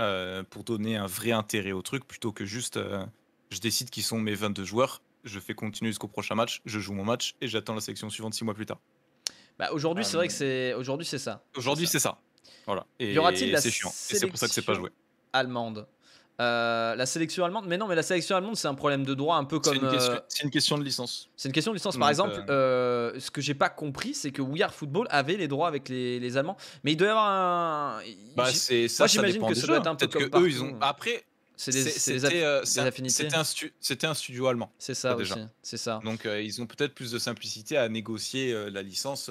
Euh, pour donner un vrai intérêt au truc plutôt que juste euh, je décide qui sont mes 22 joueurs, je fais continuer jusqu'au prochain match, je joue mon match et j'attends la sélection suivante 6 mois plus tard. Bah, aujourd'hui, ah, c'est vrai que c'est aujourd'hui c'est ça. Aujourd'hui, c'est ça. Voilà. Et y aura-t-il la sélection pour ça que pas joué. Allemande euh, la sélection allemande, mais non, mais la sélection allemande, c'est un problème de droit un peu comme. Euh, c'est une, question, de licence. C'est une question de licence. Par exemple, euh, ce que j'ai pas compris, c'est que We Are Football avait les droits avec les, Allemands, mais il doit y avoir un. Bah, ça. Moi, j'imagine que ça doit être un peu comme. Que eux, ils ont. Après, c'était un, un, studio allemand. C'est ça, bah, aussi. C'est ça. Donc ils ont peut-être plus de simplicité à négocier la licence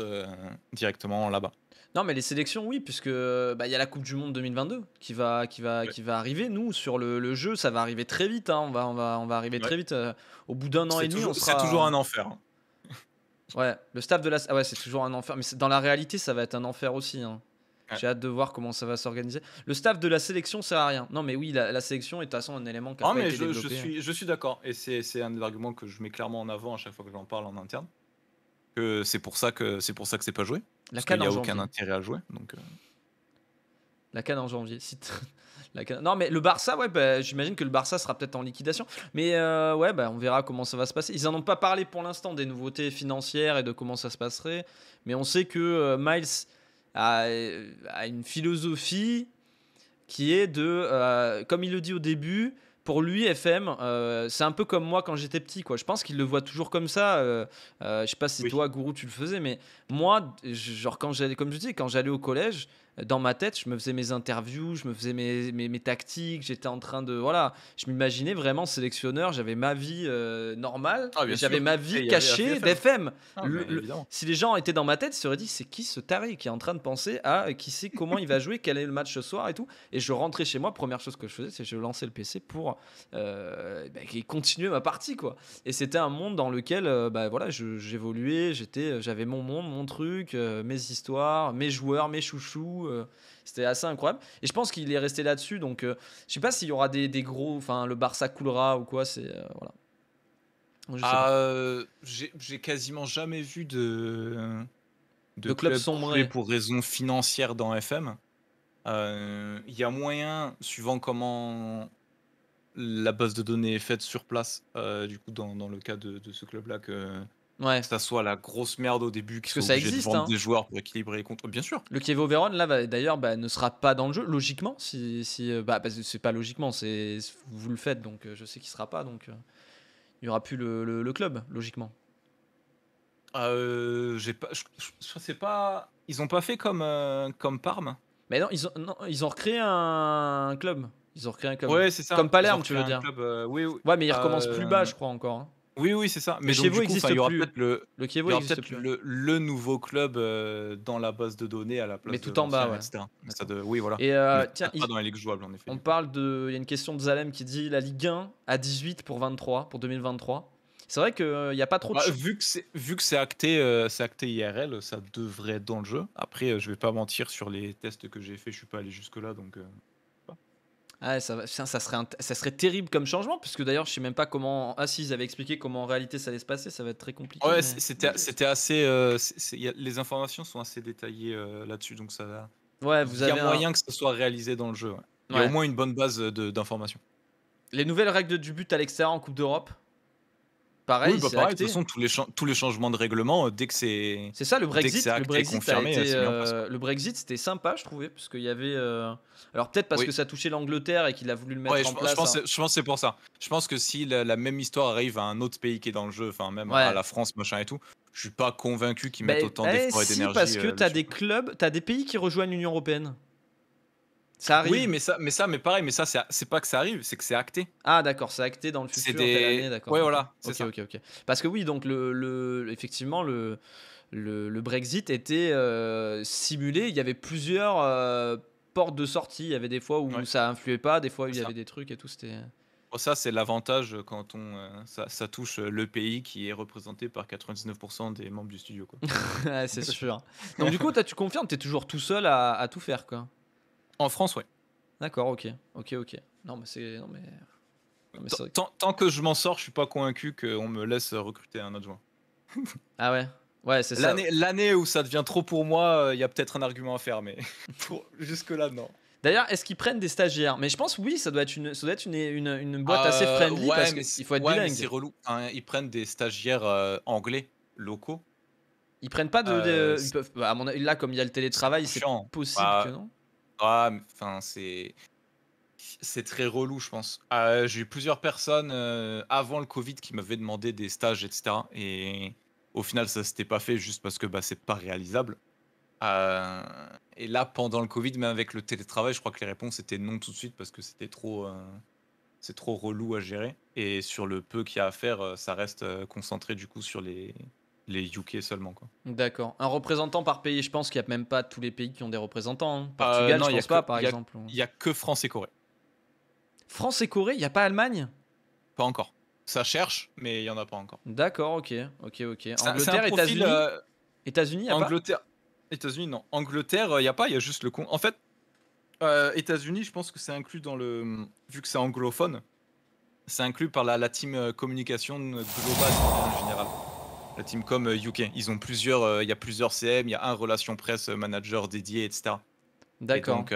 directement là-bas. Non, mais les sélections, oui, puisque bah, il y a la Coupe du Monde 2022 qui va, qui va, qui va arriver. Nous, sur le, jeu, ça va arriver très vite. Hein. On, va, on, va, on va arriver très vite. Euh, au bout d'un an et demi, on sera. toujours un enfer. Hein. Ouais, le staff de la. Ah ouais, c'est toujours un enfer. Mais dans la réalité, ça va être un enfer aussi. Hein. J'ai hâte de voir comment ça va s'organiser. Le staff de la sélection sert à rien. Non, mais oui, la, sélection est de toute façon un élément qui a ah, mais été je, Je suis, je suis d'accord. Et c'est un argument que je mets clairement en avant à chaque fois que j'en parle en interne c'est pour ça que c'est pour ça que c'est pas joué. La qu'il n'y a aucun intérêt à jouer. Donc, euh. La canne en janvier. Si la Non mais le Barça, ouais, bah, j'imagine que le Barça sera peut-être en liquidation. Mais euh, ouais, bah, on verra comment ça va se passer. Ils n'en ont pas parlé pour l'instant des nouveautés financières et de comment ça se passerait. Mais on sait que euh, Miles a, une philosophie qui est de, comme il le dit au début, pour lui, FM, euh, c'est un peu comme moi quand j'étais petit. Quoi. Je pense qu'il le voit toujours comme ça. Euh, euh, je sais pas si toi, Gourou, tu le faisais, mais moi, genre, quand comme je dis, quand j'allais au collège, dans ma tête, je me faisais mes interviews, je me faisais mes, mes, tactiques, j'étais en train de. Voilà, je m'imaginais vraiment sélectionneur, j'avais ma vie euh, normale, ah, j'avais ma vie cachée d'FM. Ah, si les gens étaient dans ma tête, ils se seraient dit c'est qui ce taré qui est en train de penser à qui sait comment il va jouer, quel est le match ce soir et tout. Et je rentrais chez moi, première chose que je faisais, c'est que je lançais le PC pour euh, bah, continuer ma partie, quoi. Et c'était un monde dans lequel euh, bah, voilà, j'évoluais, j'avais mon monde, mon truc, mes histoires, mes joueurs, mes chouchous euh, c'était assez incroyable. Et je pense qu'il est resté là-dessus. Donc, euh, je sais pas s'il y aura des, gros. Enfin, le Barça coulera ou quoi. C'est euh, voilà. Ah, j'ai quasiment jamais vu de de, club, club pour raison financière dans FM. Il y a moyen, suivant comment la base de données est faite sur place, du coup dans, le cas de, de ce club-là que Ouais. Que ça soit la grosse merde au début, qui que ça existe, de vendre hein. des joueurs pour équilibrer les Bien sûr. Le Kiev Veron, là, d'ailleurs, bah, ne sera pas dans le jeu, logiquement. Si, si, euh, bah, c'est pas logiquement, c'est vous le faites, donc euh, je sais qu'il sera pas, donc euh, il y aura plus le, le, club, logiquement. Ah, j'ai pas, je, sais pas. Ils ont pas fait comme comme Parme. Mais non, ils ont, ils ont recréé un club. Ils ont recréé un c'est ça. Comme Palerme, tu veux dire. oui, oui. Ouais, mais ils recommencent plus bas, je crois encore. Hein. Oui, oui, c'est ça. Mais, vous, il y aura peut-être le, le, il le, nouveau club euh, dans la base de données à la place. Mais tout de en bas, etc. oui, voilà. Et euh, pas dans la ligue jouable en effet. On parle de. Il y a une question de Zalem qui dit la Ligue 1 à 18 pour 23 pour 2023. C'est vrai qu'il euh, n'y y a pas trop de. Bah, vu que c'est vu que c'est acté, c'est acté IRL, ça devrait être dans le jeu. Après, je je vais pas mentir sur les tests que j'ai fait, je suis pas allé jusque là, donc ah, ça, ça, serait ça serait terrible comme changement, puisque d'ailleurs, je sais même pas comment. Ah, si, ils avaient expliqué comment en réalité ça allait se passer, ça va être très compliqué. Ouais, c'était, assez. Euh, les informations sont assez détaillées euh, là-dessus, donc ça va. Ouais, vous Il y a moyen que ça soit réalisé dans le jeu. Il y a au moins une bonne base d'informations. Les nouvelles règles du but à l'extérieur en Coupe d'Europe, bah, pareil, de toute façon, tous les, tous les changements de règlement, euh, dès que c'est. C'est ça, le Brexit. le Brexit, confirmé, euh, le Brexit, c'était sympa, je trouvais, parce qu'il y avait. Euh, alors peut-être parce que ça touchait l'Angleterre et qu'il a voulu le mettre en place. Je pense, hein. je pense c'est pour ça. Je pense que si la, même histoire arrive à un autre pays qui est dans le jeu, enfin même à la France, machin et tout, je suis pas convaincu qu'ils bah, mettent autant eh, d'efforts et d'énergie. Parce que tu as des clubs, tu as des pays qui rejoignent l'Union européenne. Oui, mais ça, mais ça, mais pareil, mais ça, c'est pas que ça arrive, c'est que c'est acté. Ah, d'accord, c'est acté dans le futur. Des... d'accord. Oui, voilà. Ok, ok, ok. Parce que oui, donc le, effectivement, le, le, Brexit était euh, simulé. Il y avait plusieurs euh, portes de sortie. Il y avait des fois où ça influait pas, des fois où il y avait des trucs et tout. C'était. Euh. ça, c'est l'avantage quand on, ça, touche le pays qui est représenté par 99% des membres du studio. c'est sûr. Donc, du coup, as, tu confirmes, tu es toujours tout seul à, à tout faire. quoi en France, ouais. D'accord, ok, ok, ok. Non, mais c'est. Non, mais... tant, que je m'en sors, je suis pas convaincu qu'on me laisse recruter un adjoint. ah ouais Ouais, c'est ça. L'année où ça devient trop pour moi, euh, il y a peut-être un argument à faire, mais pour... jusque-là, non. D'ailleurs, est-ce qu'ils prennent des stagiaires Mais je pense oui, ça doit être une, ça une, une, une boîte assez euh, friendly parce qu'il faut être ouais, C'est relou. Hein, ils prennent des stagiaires euh, anglais locaux. Ils prennent pas de. Bah, là, comme il y a le télétravail, c'est possible bah, non enfin, c'est. C'est très relou, je pense. Ah, j'ai eu plusieurs personnes euh, avant le Covid qui m'avaient demandé des stages, etc. Et au final, ça s'était pas fait juste parce que bah, c'est pas réalisable. Ah, et là, pendant le Covid, mais avec le télétravail, je crois que les réponses étaient non tout de suite parce que c'était trop, euh, c'est trop relou à gérer. Et sur le peu qu'il y a à faire, euh, ça reste concentré du coup sur les, les UK seulement. Quoi. D'accord. Un représentant par pays, je pense qu'il n'y a même pas tous les pays qui ont des représentants. Portugal, pas, par exemple. Il n'y a que France et Corée. France et Corée, il n'y a pas Allemagne Pas encore. Ça cherche, mais il n'y en a pas encore. D'accord, ok, ok, ok. Angleterre, États-Unis euh, États-Unis, Angleterre, pas États-Unis, non. Angleterre, il euh, n'y a pas, il y a juste le con. En fait, euh, États-Unis, je pense que c'est inclus dans le. Vu que c'est anglophone, c'est inclus par la, la team euh, communication globale en général la team comme euh, UK. Ils ont plusieurs, euh, il y a plusieurs CM, il y a un relation presse euh, manager dédié, etc. D'accord. donc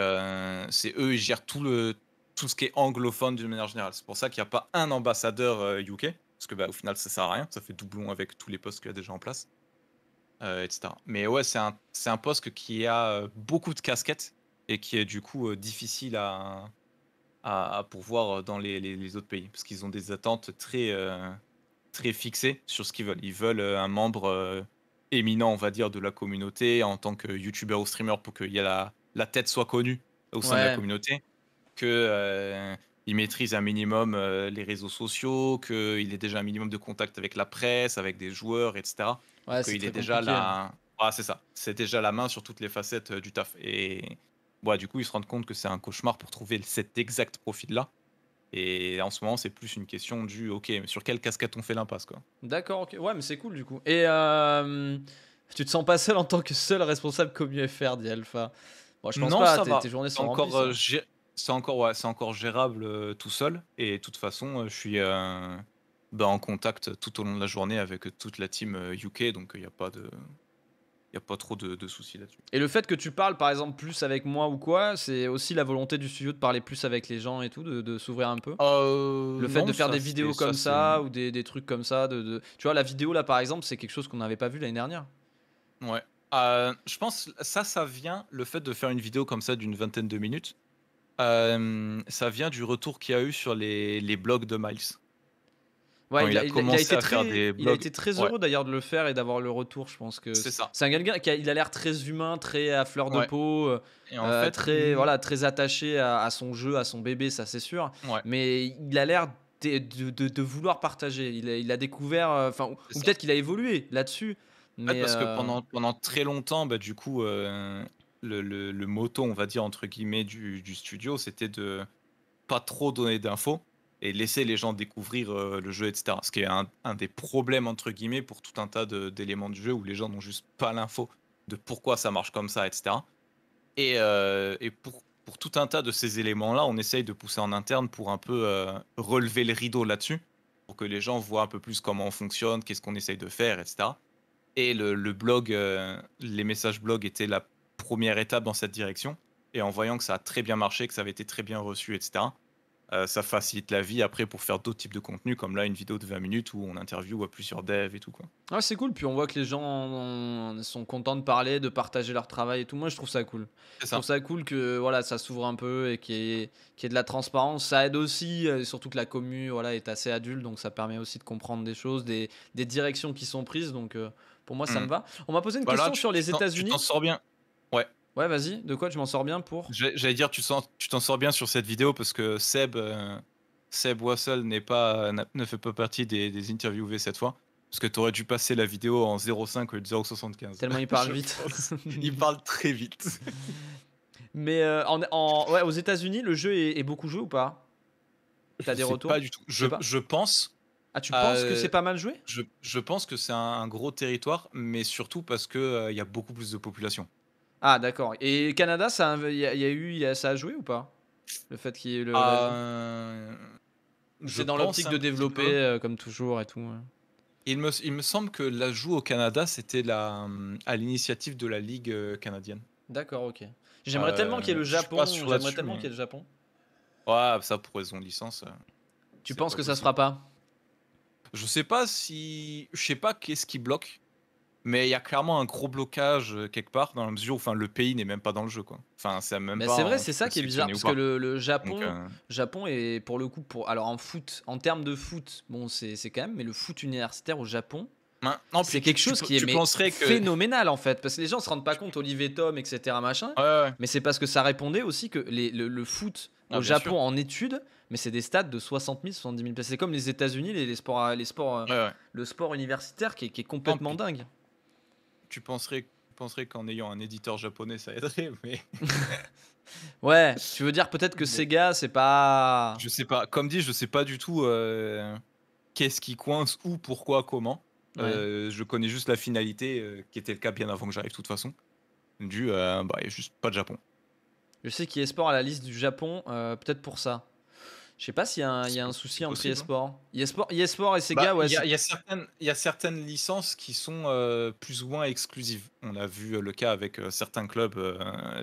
c'est eux, qui gèrent tout le tout ce qui est anglophone d'une manière générale. C'est pour ça qu'il n'y a pas un ambassadeur UK, parce que bah, au final ça sert à rien, ça fait doublon avec tous les postes qu'il y a déjà en place, etc. Mais ouais, c'est un, c'est un poste qui a beaucoup de casquettes et qui est du coup difficile à, à, pourvoir dans les, les, autres pays, parce qu'ils ont des attentes très, très fixés sur ce qu'ils veulent. Ils veulent euh, un membre euh, éminent, on va dire, de la communauté en tant que youtubeur ou streamer pour que y a la, tête soit connue au sein de la communauté, que euh, il maîtrise un minimum les réseaux sociaux, qu'il ait déjà un minimum de contact avec la presse, avec des joueurs, etc. il est déjà là hein. ah, c'est ça, c'est déjà la main sur toutes les facettes du taf. Et ouais, du coup, ils se rendent compte que c'est un cauchemar pour trouver cet exact profil-là. Et en ce moment, c'est plus une question du OK, mais sur quelle casquette on fait l'impasse quoi. D'accord, ok. ouais, mais c'est cool du coup. Et euh, tu te sens pas seul en tant que seul responsable comme d'Alpha bon, je non, tes journées sont encore euh, c'est encore c'est encore gérable euh, tout seul et de toute façon, je suis ben, en contact tout au long de la journée avec toute la team UK donc il n'y a pas de il n'y a pas trop de, de soucis là-dessus. Et le fait que tu parles, par exemple, plus avec moi ou quoi, c'est aussi la volonté du studio de parler plus avec les gens et tout, de, de s'ouvrir un peu euh, Le fait de faire des vidéos comme ça, ou des, des, trucs comme ça. De, de, Tu vois, la vidéo, là, par exemple, c'est quelque chose qu'on n'avait pas vu l'année dernière. Ouais. Euh, je pense ça, ça vient, le fait de faire une vidéo comme ça d'une vingtaine de minutes, euh, ça vient du retour qu'il y a eu sur les, les blogs de Miles il, a, il, a, été très, il, a, très, heureux d'ailleurs de le faire et d'avoir le retour, je pense que c'est ça. C'est un gars qui a, il a l'air très humain, très à fleur de peau, et euh, en fait, très hmm. voilà, très attaché à, son jeu, à son bébé, ça c'est sûr. Mais il a l'air de, vouloir partager. Il a, a découvert, euh, enfin, ou, peut-être qu'il a évolué là-dessus. parce que euh, pendant pendant très longtemps, bah, du coup, le, le, moto, on va dire entre guillemets, du, du studio, c'était de pas trop donner d'infos et laisser les gens découvrir euh, le jeu, etc. Ce qui est un, des problèmes, entre guillemets, pour tout un tas d'éléments du jeu où les gens n'ont juste pas l'info de pourquoi ça marche comme ça, etc. Et, et euh, pour, tout un tas de ces éléments-là, on essaye de pousser en interne pour un peu euh, relever le rideau là-dessus, pour que les gens voient un peu plus comment on fonctionne, qu'est-ce qu'on essaye de faire, etc. Et le, le blog, les messages blog étaient la première étape dans cette direction. Et en voyant que ça a très bien marché, que ça avait été très bien reçu, etc., euh, ça facilite la vie après pour faire d'autres types de contenus, comme là une vidéo de 20 minutes où on interviewe plusieurs devs et tout. Quoi. Ah, c'est cool, puis on voit que les gens sont contents de parler, de partager leur travail et tout. Moi, je trouve ça cool. Ça. Je trouve ça cool que voilà, ça s'ouvre un peu et qu'il y, ait de la transparence. Ça aide aussi, euh, surtout que la commu voilà, est assez adulte, donc ça permet aussi de comprendre des choses, des, directions qui sont prises. Donc euh, pour moi, ça mm. me va. On m'a posé une bah question sur les États-Unis. Tu t'en sors bien. Ouais, vas-y, de quoi tu m'en sors bien pour J'allais dire, tu t'en sors bien sur cette vidéo parce que Seb, euh, Seb Wassel n'est pas, ne fait pas partie des, interviews V cette fois. Parce que tu aurais dû passer la vidéo en 0,5 ou 0,75. Tellement il parle vite. il parle très vite. Mais euh, en, aux États-Unis, le jeu est, beaucoup joué ou pas T'as des retours Pas du tout. Je, je pense. Ah, tu penses que euh, c'est pas mal joué je, pense que c'est un, gros territoire, mais surtout parce qu'il il y a beaucoup plus de population. Ah, d'accord. Et Canada, ça a, y a, eu, ça a joué ou pas Le fait qu'il y ait le. Euh, c'est dans l'optique hein, de développer, euh, comme toujours et tout. Il, me, il me semble que l'ajout au Canada, c'était la, euh, à l'initiative de la Ligue canadienne. D'accord, ok. J'aimerais tellement qu'il y ait le Japon. J'aimerais tellement qu'il y ait le Japon. Ouais, ça pour raison de licence. Tu penses que ça se fera pas Je sais pas si. Je sais pas qu'est-ce qui bloque mais il y a clairement un gros blocage euh, quelque part dans la mesure où enfin, le pays n'est même pas dans le jeu. Quoi. Enfin, c'est même bah, c'est vrai, c'est ça qui est bizarre parce que le, Japon, euh, Japon est pour le coup, pour, alors en foot, en termes de foot, bon, c'est quand même, mais le foot universitaire au Japon, c'est quelque chose qui est phénoménal en fait, parce que les gens se rendent pas compte, Olivier Tom, etc. machin. Mais c'est parce que ça répondait aussi que les, le, foot ah, au Japon en études, mais c'est des stades de 60 000, 70 000 places. C'est comme les États-Unis, les, sports, les sports, euh, le sport universitaire qui est, complètement dingue tu penserais, penserais qu'en ayant un éditeur japonais, ça aiderait, mais. ouais, tu veux dire peut-être que Sega, c'est pas. Je sais pas. Comme dit, je sais pas du tout euh, qu'est-ce qui coince, où, pourquoi, comment. Euh, je connais juste la finalité, euh, qui était le cas bien avant que j'arrive, de toute façon. Du, bah, juste pas de Japon. Je sais qu'il y a à la liste du Japon, peut-être pour ça. Je sais pas s'il y, a un souci entre hein. eSport. eSport, sport et Sega, gars, bah, ouais. Il y, a certaines licences qui sont euh, plus ou moins exclusives. On a vu euh, le cas avec euh, certains clubs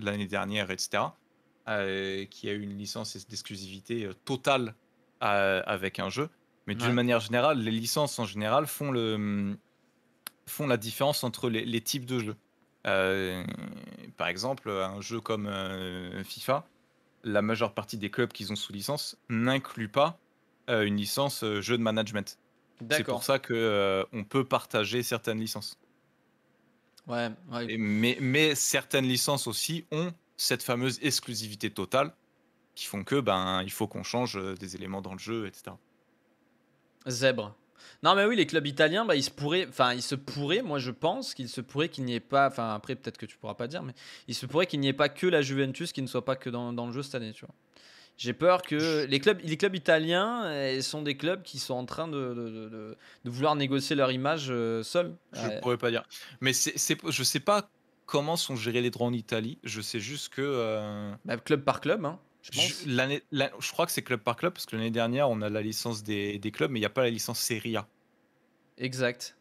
l'année dernière, etc. qui a eu une licence d'exclusivité totale avec un jeu. Mais d'une manière générale, les licences en général font, le, font la différence entre les, les types de jeux. par exemple, un jeu comme FIFA la majeure partie des clubs qu'ils ont sous licence n'inclut pas euh, une licence euh, jeu de management. C'est pour ça qu'on euh, peut partager certaines licences. Ouais. mais, mais certaines licences aussi ont cette fameuse exclusivité totale qui font que ben il faut qu'on change des éléments dans le jeu, etc. Zèbre. Non, mais oui, les clubs italiens, bah, ils se pourraient, enfin, ils se pourraient, moi je pense qu'il se pourrait qu'il n'y ait pas, enfin, après, peut-être que tu pourras pas dire, mais il se pourrait qu'il n'y ait pas que la Juventus qui ne soit pas que dans, le jeu cette année, tu J'ai peur que les clubs, les clubs italiens euh, sont des clubs qui sont en train de, vouloir négocier leur image seul seuls. Je ne euh, pourrais pas dire. Mais c'est, je ne sais pas comment sont gérés les droits en Italie. Je sais juste que. Euh, bah, club par club. Hein. Je, crois que c'est club par club, parce que l'année dernière, on a la licence des, clubs, mais il n'y a pas la licence Serie A. Exact.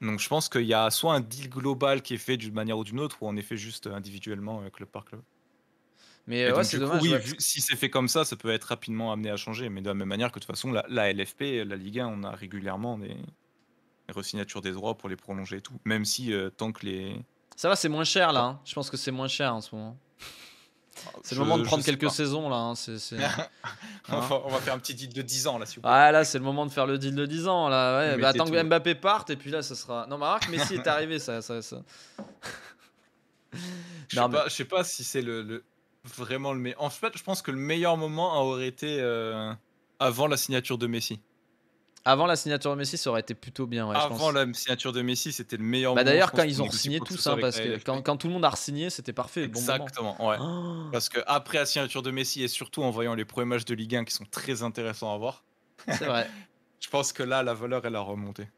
Donc je pense qu'il y a soit un deal global qui est fait d'une manière ou d'une autre, ou en effet juste euh, individuellement, euh, club par club. Mais dommage. si c'est fait comme ça, ça peut être rapidement amené à changer. Mais de la même manière que de toute façon, la, LFP, la Ligue 1, on a régulièrement des, des resignatures des droits pour les prolonger et tout. Même si euh, tant que les. Ça va, c'est moins cher là. Hein. Je pense que c'est moins cher en ce moment. Ah, c'est le moment de prendre quelques saisons là. Hein, hein. on, va, faire un petit deal de 10 ans là. ah là, c'est le moment de faire le deal de 10 ans là. attends bah, que Mbappé parte et puis là, ça sera. Non, mais Messi est arrivé, ça. ça. Je sais, pas, si c'est le, vraiment le meilleur. En fait, je pense que le meilleur moment aurait été euh, avant la signature de Messi. Avant la signature de Messi, ça aurait été plutôt bien. Avant la signature de Messi, c'était le meilleur. Bah d'ailleurs, quand ils ont signé tous, hein, parce que quand, tout le monde a signé, c'était parfait. Exactement. ouais. Oh. Parce que après la signature de Messi et surtout en voyant les premiers matchs de Ligue 1 qui sont très intéressants à voir. C'est vrai. je pense que là, la valeur elle a remonté.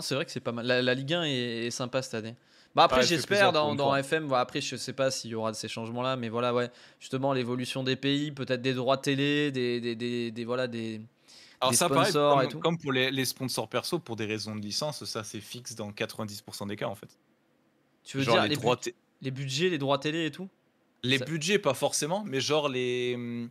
c'est vrai que c'est pas mal. La, Ligue 1 est, sympa cette année. Bah après, ah, j'espère dans, FM. Bah, après, je sais pas s'il y aura de ces changements là, mais voilà, ouais. Justement, l'évolution des pays, peut-être des droits télé, des, des, des voilà des alors ça pareil, comme, comme pour les, sponsors perso, pour des raisons de licence, ça c'est fixe dans 90% des cas en fait. Tu veux dire les, budgets, les droits télé et tout Les budgets pas forcément, mais genre hum,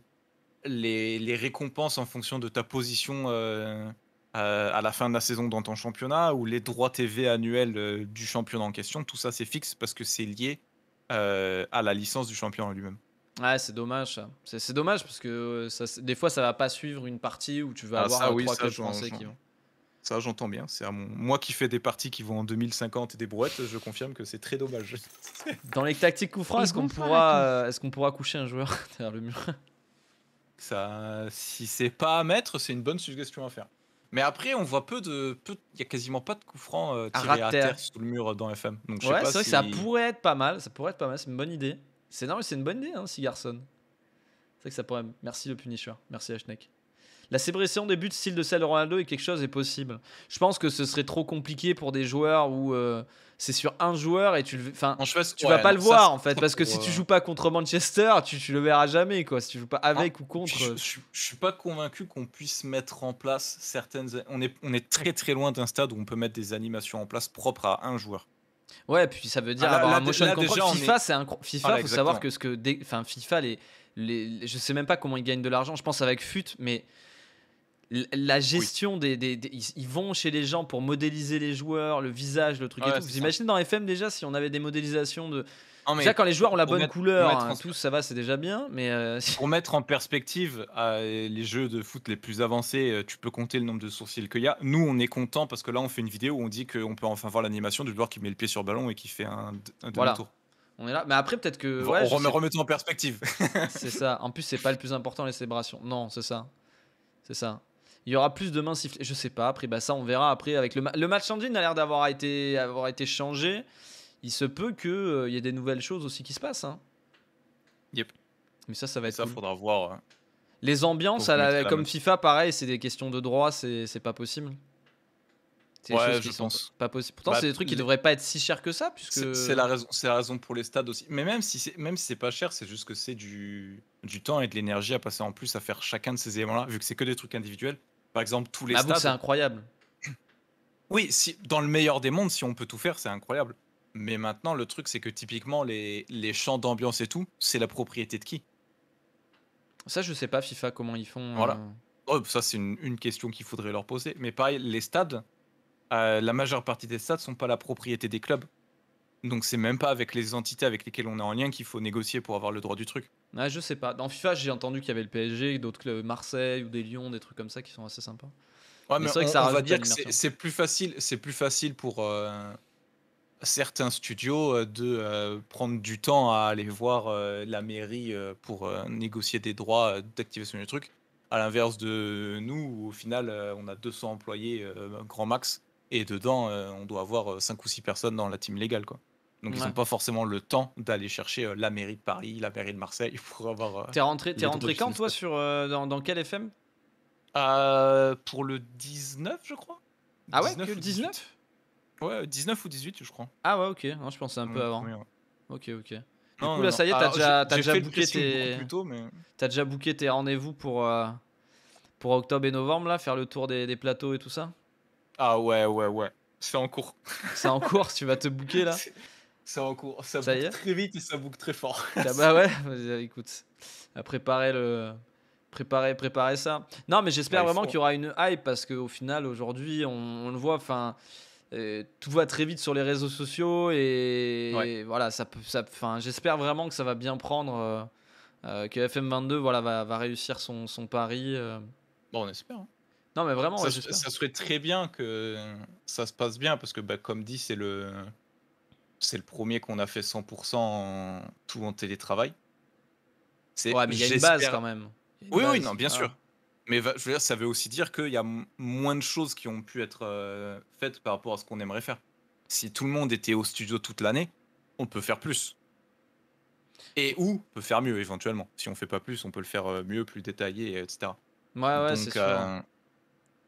les, les, récompenses en fonction de ta position euh, euh, à la fin de la saison dans ton championnat ou les droits TV annuels euh, du championnat en question, tout ça c'est fixe parce que c'est lié à la licence du champion lui-même. Ouais, c'est dommage C'est dommage parce que euh, des fois ça va pas suivre une partie où tu vas ah, avoir ça, trois ça, français qui vont. Ça, j'entends bien. C'est moi qui fais des parties qui vont en 2050 et des brouettes. Je confirme que c'est très dommage. Dans les tactiques coup franc, est-ce qu'on pourra, euh, est-ce pourra coucher un joueur derrière le mur Ça, si c'est pas à mettre, c'est une bonne suggestion à faire. Mais après, on voit peu de, peu... il y a quasiment pas de coups francs euh, à, terre. sous le mur dans FM. Donc, ouais, ça pourrait être pas mal. Ça pourrait être pas mal. C'est une bonne idée. C'est normal, c'est une bonne idée, hein, si garçon. C'est que ça pourrait. Merci le Punisher. Merci Ashnek. La célébration des buts style de celle Ronaldo est quelque chose est possible. Je pense que ce serait trop compliqué pour des joueurs où euh, c'est sur un joueur et tu le, tu vas pas le voir en fait parce que si tu joues pas contre Manchester, tu, tu le verras jamais quoi. Si tu joues pas ah, avec ou contre. Je, suis pas convaincu qu'on puisse mettre en place certaines. On est on est très très loin d'un stade où on peut mettre des animations en place propres à un joueur. Ouais, puis ça veut dire ah, avoir un motion control. FIFA, c'est un FIFA, faut savoir que ce que enfin FIFA les, les, je sais même pas comment ils gagnent de l'argent, je pense avec FUT mais la gestion des, des, ils vont chez les gens pour modéliser les joueurs, le visage, le truc et tout. Vous imaginez dans FM déjà si on avait des modélisations de déjà, quand les joueurs ont la bonne couleur, hein, ça va, c'est déjà bien. Mais euh, Pour mettre en perspective euh, les jeux de foot les plus avancés, euh, tu peux compter le nombre de sourcils qu'il y a. Nous, on est content parce que là, on fait une vidéo où on dit qu'on peut enfin voir l'animation du joueur qui met le pied sur le ballon et qui fait un, un tour On est là, mais après peut-être que. on remet, en perspective. c'est ça. En plus, c'est pas le plus important les célébrations. Non, c'est ça. C'est ça. Il y aura plus de mains sifflées. Je sais pas. Après, bah ça, on verra après avec le, match en dune a l'air d'avoir été changé il se peut qu'il euh, y ait des nouvelles choses aussi qui se passent. Hein. Yep. Mais ça, ça va être. Ça, il faudra voir. Hein. Les ambiances, comme FIFA, pareil, c'est des questions de droit, c'est pas possible. C'est ouais, je pense. Pas possible. Pourtant, bah, c'est des trucs qui devraient pas être si chers que ça, puisque. C'est la raison. la raison pour les stades aussi. Mais même si c'est même pas cher, c'est juste que c'est du du temps et de l'énergie à passer en plus à faire chacun de ces éléments-là, vu que c'est que des trucs individuels. Par exemple, tous les stades… ah stades. c'est incroyable. Oui, si dans le meilleur des mondes, si on peut tout faire, c'est incroyable. Mais maintenant, le truc, c'est que typiquement, les, les champs d'ambiance et tout, c'est la propriété de qui Ça, je sais pas, FIFA, comment ils font. Voilà. Euh. Oh, ça, c'est une, question qu'il faudrait leur poser. Mais pareil, les stades, euh, la majeure partie des stades sont pas la propriété des clubs. Donc, c'est même pas avec les entités avec lesquelles on est en lien qu'il faut négocier pour avoir le droit du truc. Ah, je sais pas. Dans FIFA, j'ai entendu qu'il y avait le PSG, d'autres clubs, Marseille ou des Lyons, des trucs comme ça qui sont assez sympas. c'est vrai on, que ça on va dire que c'est plus facile, c'est plus facile pour. Euh, certains studios euh, de euh, prendre du temps à aller voir euh, la mairie pour négocier des droits d'activation du truc, à l'inverse de nous, au final, on a 200 employés grand max, et dedans, on doit avoir 5 ou 6 personnes dans la team légale. Quoi. Donc ils n'ont pas forcément le temps d'aller chercher la mairie de Paris, la mairie de Marseille pour avoir. t'es rentré, es rentré quand toi sur dans, quel FM Pour le 19, je crois. Ah ouais, le 19 Ouais, 19 ou 18, je crois. Ah ouais, ok. Non, je pensais un peu avant. Hein. Ok, ok. du coup, là, ça y est, t'as déjà, as déjà bouqué tes. déjà booké tes rendez-vous pour, euh, pour octobre et novembre, là, faire le tour des, des plateaux et tout ça Ah ouais, ouais, ouais. C'est en cours. C'est en cours, tu vas te bouquer là C'est en cours. Ça, ça très vite et ça boucle très fort. Ah bah ouais, écoute, à préparer le. Préparer, préparer ça. Non, mais j'espère vraiment qu'il y aura une hype parce qu'au final, aujourd'hui, on, on le voit, enfin euh, tout va très vite sur les réseaux sociaux et, voilà, ça peut, j'espère vraiment que ça va bien prendre, euh, euh, que FM22 voilà, va, réussir son, pari. Bon, on espère. Hein. Non, mais vraiment, ça, serait très bien que ça se passe bien parce que, bah, comme dit, c'est le, c'est le premier qu'on a fait 100% tout en télétravail. C'est, il y a une base quand même. Oui, oui, non, bien sûr. Mais je veux ça veut aussi dire qu'il y a moins de choses qui ont pu être euh, faites par rapport à ce qu'on aimerait faire. Si tout le monde était au studio toute l'année, on peut faire plus. Et ou on peut faire mieux éventuellement. Si on fait pas plus, on peut le faire euh, mieux, plus détaillé, etc. Ouais, ouais, c'est euh, sûr.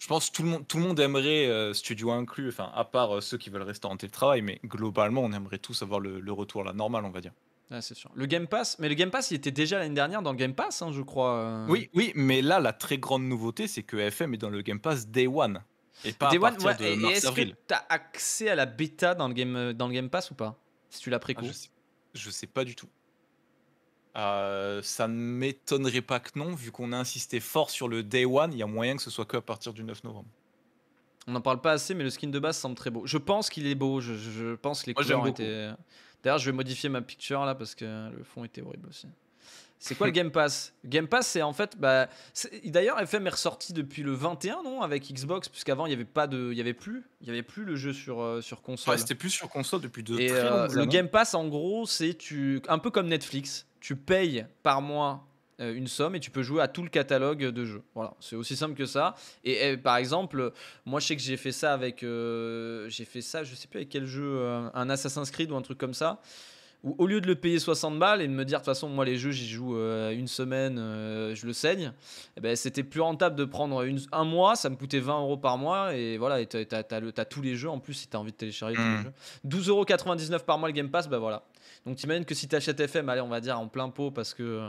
je pense que tout le monde, tout le monde aimerait, studio inclus, enfin, à part ceux qui veulent rester en télétravail, mais globalement, on aimerait tous avoir le, retour à la normale, on va dire c'est sûr. Le Game Pass, mais le Game Pass, il était déjà l'année dernière dans le Game Pass, hein, je crois. Euh. Oui, oui, mais là, la très grande nouveauté, c'est que FM est dans le Game Pass Day One. Et pas à partir de mars, avril. Est-ce que tu as accès à la bêta dans le Game, dans le game Pass ou pas Si tu l'as pris ah, je, sais, sais pas du tout. Euh, ça ne m'étonnerait pas que non, vu qu'on a insisté fort sur le Day One, il y a moyen que ce soit que à partir du 9 novembre. On n'en parle pas assez, mais le skin de base semble très beau. Je pense qu'il est beau, je, pense que les couleurs étaient... D'ailleurs, je vais modifier ma picture là parce que le fond était horrible aussi. C'est quoi le Game Pass Game Pass, c'est en fait. Bah, D'ailleurs, FM est ressorti depuis le 21, non Avec Xbox, puisqu'avant, il n'y avait, pas de... il y avait, plus, il y avait plus le jeu sur, euh, sur console. c'était plus sur console depuis deux euh, Le Game Pass, en gros, c'est tu... un peu comme Netflix. Tu payes par mois euh, une somme et tu peux jouer à tout le catalogue de jeux. Voilà, c'est aussi simple que ça. Et, par exemple, moi je sais que j'ai fait ça avec, euh, j'ai fait ça, je sais plus avec quel jeu, euh, un Assassin's Creed ou un truc comme ça. Où, au lieu de le payer 60 balles et de me dire de toute façon moi les jeux j'y joue une semaine, je le saigne, eh ben, c'était plus rentable de prendre un mois, ça me coûtait 20 euros par mois et voilà, et t'as, t'as, le, tous les jeux en plus si t'as envie de télécharger tous les 12,99 mmh. euros par mois le Game Pass, bah ben, voilà. Donc t'imagines que si t'achètes FM, allez on va dire en plein pot parce que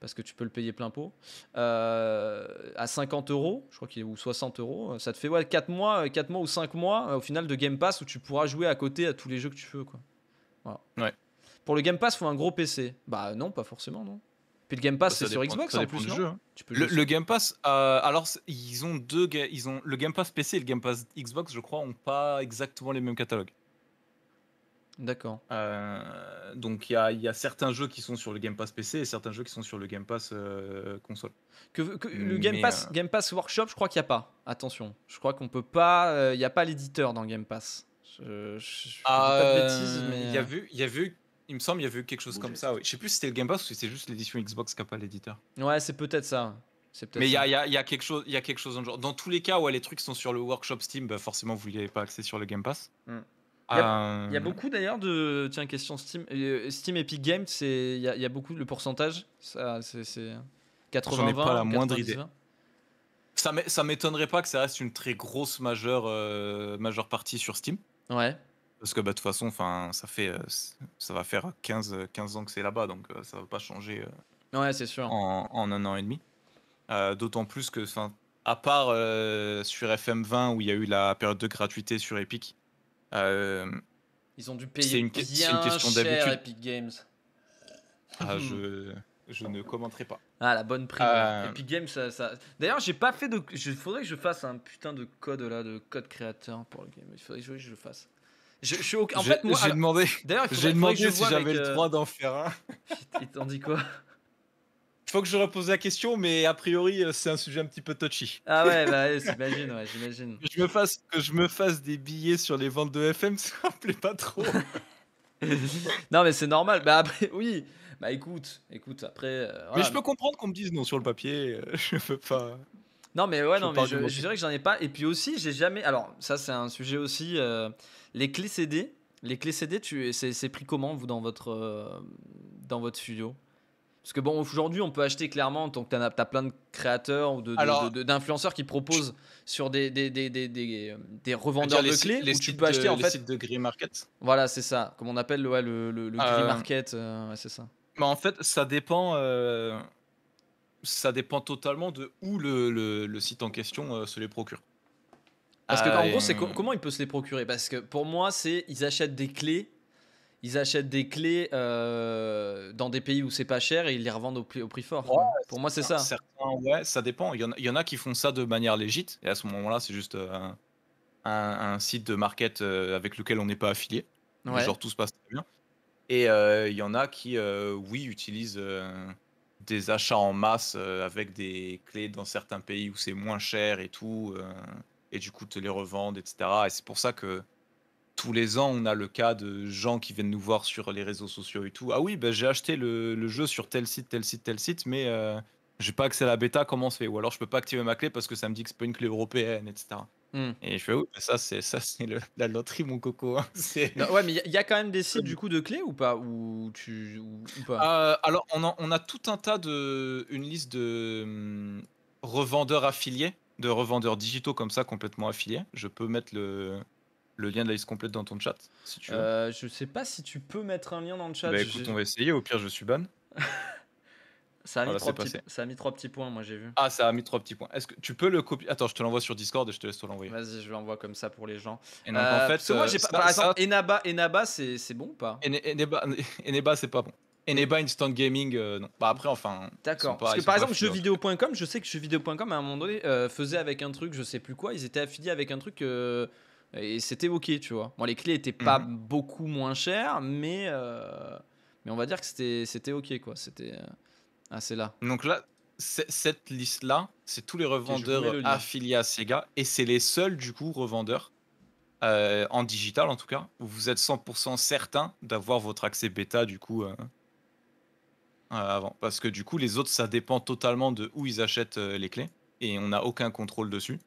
parce que tu peux le payer plein pot, euh, à 50 euros, je crois qu'il est ou 60 euros, euh, ça te fait ouais, 4, mois, 4 euh, mois ou 5 mois au final de Game Pass où tu pourras jouer à côté à tous les jeux que tu veux. Quoi. Ouais. Pour le Game Pass, faut un gros PC. Bah non, pas forcément, non. Puis le Game Pass, bah, c'est sur Xbox en plus, hein. tu peux le, Game Pass, alors ils ont deux, ils ont le Game Pass PC et le Game Pass Xbox, je crois, ont pas exactement les mêmes catalogues. D'accord. donc il y a, certains jeux qui sont sur le Game Pass PC et certains jeux qui sont sur le Game Pass console. Que, le Game Pass, Game Workshop, je crois qu'il n'y a pas. Attention, je crois qu'on peut pas. Il n'y a pas l'éditeur dans Game Pass. Je, pas il y a vu, il y a vu. Il me semble, il y a vu quelque chose comme ça. Oui. Je sais plus si c'était le Game Pass ou si c'était juste l'édition Xbox qui n'a pas l'éditeur. Ouais, c'est peut-être ça. Mais il y, a, quelque chose, il y a quelque chose dans genre. Dans tous les cas où les trucs sont sur le workshop Steam, forcément vous n'y avez pas accès sur le Game Pass. Euh, il y, a, beaucoup d'ailleurs de. Tiens, question Steam. Euh, Steam Epic Games, c'est, il, y a, beaucoup. Le pourcentage, ça, c'est, c'est ai pas la moindre 90, idée. Ça, ça m'étonnerait pas que ça reste une très grosse majeure, euh, majeure partie sur Steam. Ouais. Parce que bah, de toute façon, enfin, ça, fait, ça va faire 15, 15 ans que c'est là-bas, donc ça va pas changer ouais, c'est sûr. en, un an et demi. D'autant plus que, enfin à part sur FM20 où il y a eu la période de gratuité sur Epic, euh, Ils ont dû payer une, bien une question cher Epic Games. Ah, hmm. je, je ne commenterai pas. Ah, la bonne prime. Euh, Epic Games, ça. D'ailleurs, j'ai pas fait de. Il faudrait que je fasse un putain de code là, de code créateur pour le game. Il faudrait que je le fasse. Je, suis En fait, moi. J'ai demandé, j'ai demandé si j'avais le euh, droit d'en faire un. Ils t'en dit quoi il faut que je repose la question, mais a priori, euh, c'est un sujet un petit peu touchy. Ah ouais, bah, j'imagine, j'imagine. Que je, me fasse, que je me fasse des billets sur les ventes de FM, ça me plaît pas trop. non, mais c'est normal. Bah après, oui. Bah écoute, écoute, après. Euh, mais je peux comprendre qu'on me dise non sur le papier, euh, je veux pas. Non, mais ouais, je non, mais je, je, dirais que j'en ai pas. Et puis aussi, j'ai jamais. Alors, ça, c'est un sujet aussi. les clés CD. Les clés CD, tu... c'est pris comment, vous, dans votre, dans votre studio parce que bon, aujourd'hui, on peut acheter clairement, tant que tu as, as, plein de créateurs ou d'influenceurs qui proposent sur des, des, des, des, des revendeurs de clés, les tu peux acheter en sites de gris market. Voilà, c'est ça, comme on appelle le, le, le euh, market, euh, c'est ça. Mais en fait, ça dépend, euh, ça dépend totalement de où le, le site en question se les procure. Parce que en gros, c'est comment il peut se les procurer Parce que pour moi, c'est ils achètent des clés ils achètent des clés euh, dans des pays où c'est pas cher et ils les revendent au, prix, fort. Pour moi, c'est ça. Certains, ouais, ça dépend. Il y, en a, qui font ça de manière légite et à ce moment-là, c'est juste euh, un, site de market euh, avec lequel on n'est pas affilié. Genre tout se passe très bien. Et il y en a qui, oui, utilisent des achats en masse avec des clés dans certains pays où c'est moins cher et tout, et du coup te les revendent, etc. Et c'est pour ça que tous les ans, on a le cas de gens qui viennent nous voir sur les réseaux sociaux et tout. Ah oui, ben, j'ai acheté le, jeu sur tel site, tel site, tel site, mais euh, j'ai pas accès à la bêta, comment on se fait Ou alors je peux pas activer ma clé parce que ça me dit que c'est pas une clé européenne, etc. Hmm. Et je fais oui, ben, ça c'est la loterie mon coco. Hein, ouais, mais il y, a quand même des sites du coup de clés ou pas ou tu euh, alors on a, tout un tas de une liste de hmm, revendeurs affiliés, de revendeurs digitaux comme ça complètement affiliés. Je peux mettre le le lien de la liste complète dans ton chat, si tu euh, je sais pas si tu peux mettre un lien dans le chat. Bah, écoute, on va essayer, au pire je suis ban. ça, a mis ah, bah, petits... ça a mis trois petits points, moi j'ai vu. Ah, ça a mis trois petits points. Est-ce que tu peux le copier Attends, je te l'envoie sur Discord et je te laisse te l'envoyer. Vas-y, je l'envoie comme ça pour les gens. Et en euh, fait, moi euh, Par exemple, Enaba, Enaba c'est bon ou pas Enaba, Enaba c'est pas bon. Enaba Instant Gaming, non. Bah après, enfin. D'accord. Parce que par exemple, hein. jeuxvideo.com, je sais que jeuxvideo.com à un moment donné faisait avec un truc, je sais plus quoi, ils étaient affiliés avec un truc. Et c'était ok, tu vois. Moi, les clés étaient pas mhm. beaucoup moins chères, mais, euh, mais on va dire que c'était, c'était ok, quoi. C'était euh, assez là. Donc là, cette liste-là, c'est tous les revendeurs affiliés à Sega, et c'est les seuls, du coup, revendeurs, euh, en digital en tout cas, où vous êtes 100% certain d'avoir votre accès bêta, du coup, avant. Parce que, du coup, les autres, ça dépend totalement de où ils achètent les clés, et on n'a aucun contrôle dessus.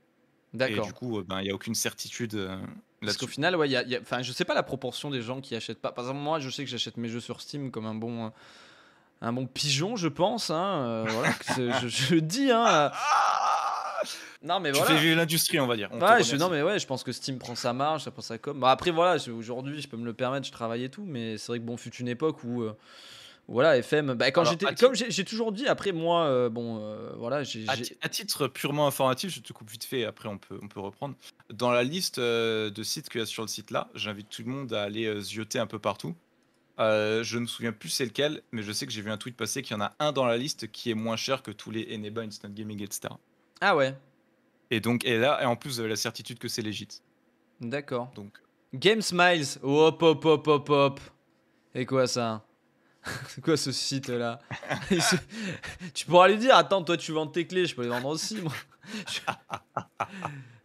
D'accord. Et du coup, euh, ben, il n'y a aucune certitude. Euh, Parce qu'au final, ouais, y Enfin, je sais pas la proportion des gens qui achètent pas. Par exemple, moi, je sais que j'achète mes jeux sur Steam comme un bon, euh, un bon pigeon, je pense. Hein, je, je, dis. Hein, non mais Tu fais l'industrie, on va dire. ouais, je, non mais ouais, je pense que Steam prend sa marge, ça prend sa com. Bah, après voilà, aujourd'hui, je peux me le permettre, je travaille et tout, mais c'est vrai que bon, fut une époque où voilà, FM. Bah, quand comme j'ai toujours dit, après moi, euh, bon, euh, voilà. j'ai, À, titre purement informatif, je te coupe vite fait, après on peut, on peut reprendre. Dans la liste euh, de sites qu'il y a sur le site là, j'invite tout le monde à aller zioter un peu partout. je ne me souviens plus c'est lequel, mais je sais que j'ai vu un tweet passer qu'il y en a un dans la liste qui est moins cher que tous les Eneba, Instant Gaming, etc. Ah ouais. Et donc, et là, et en plus, vous avez la certitude que c'est légit. D'accord. Donc. Game Smiles. Hop, hop, hop, hop, hop. Et quoi ça c'est quoi ce site-là Tu pourras lui dire Attends, toi, tu vends tes clés, je peux les vendre aussi, moi.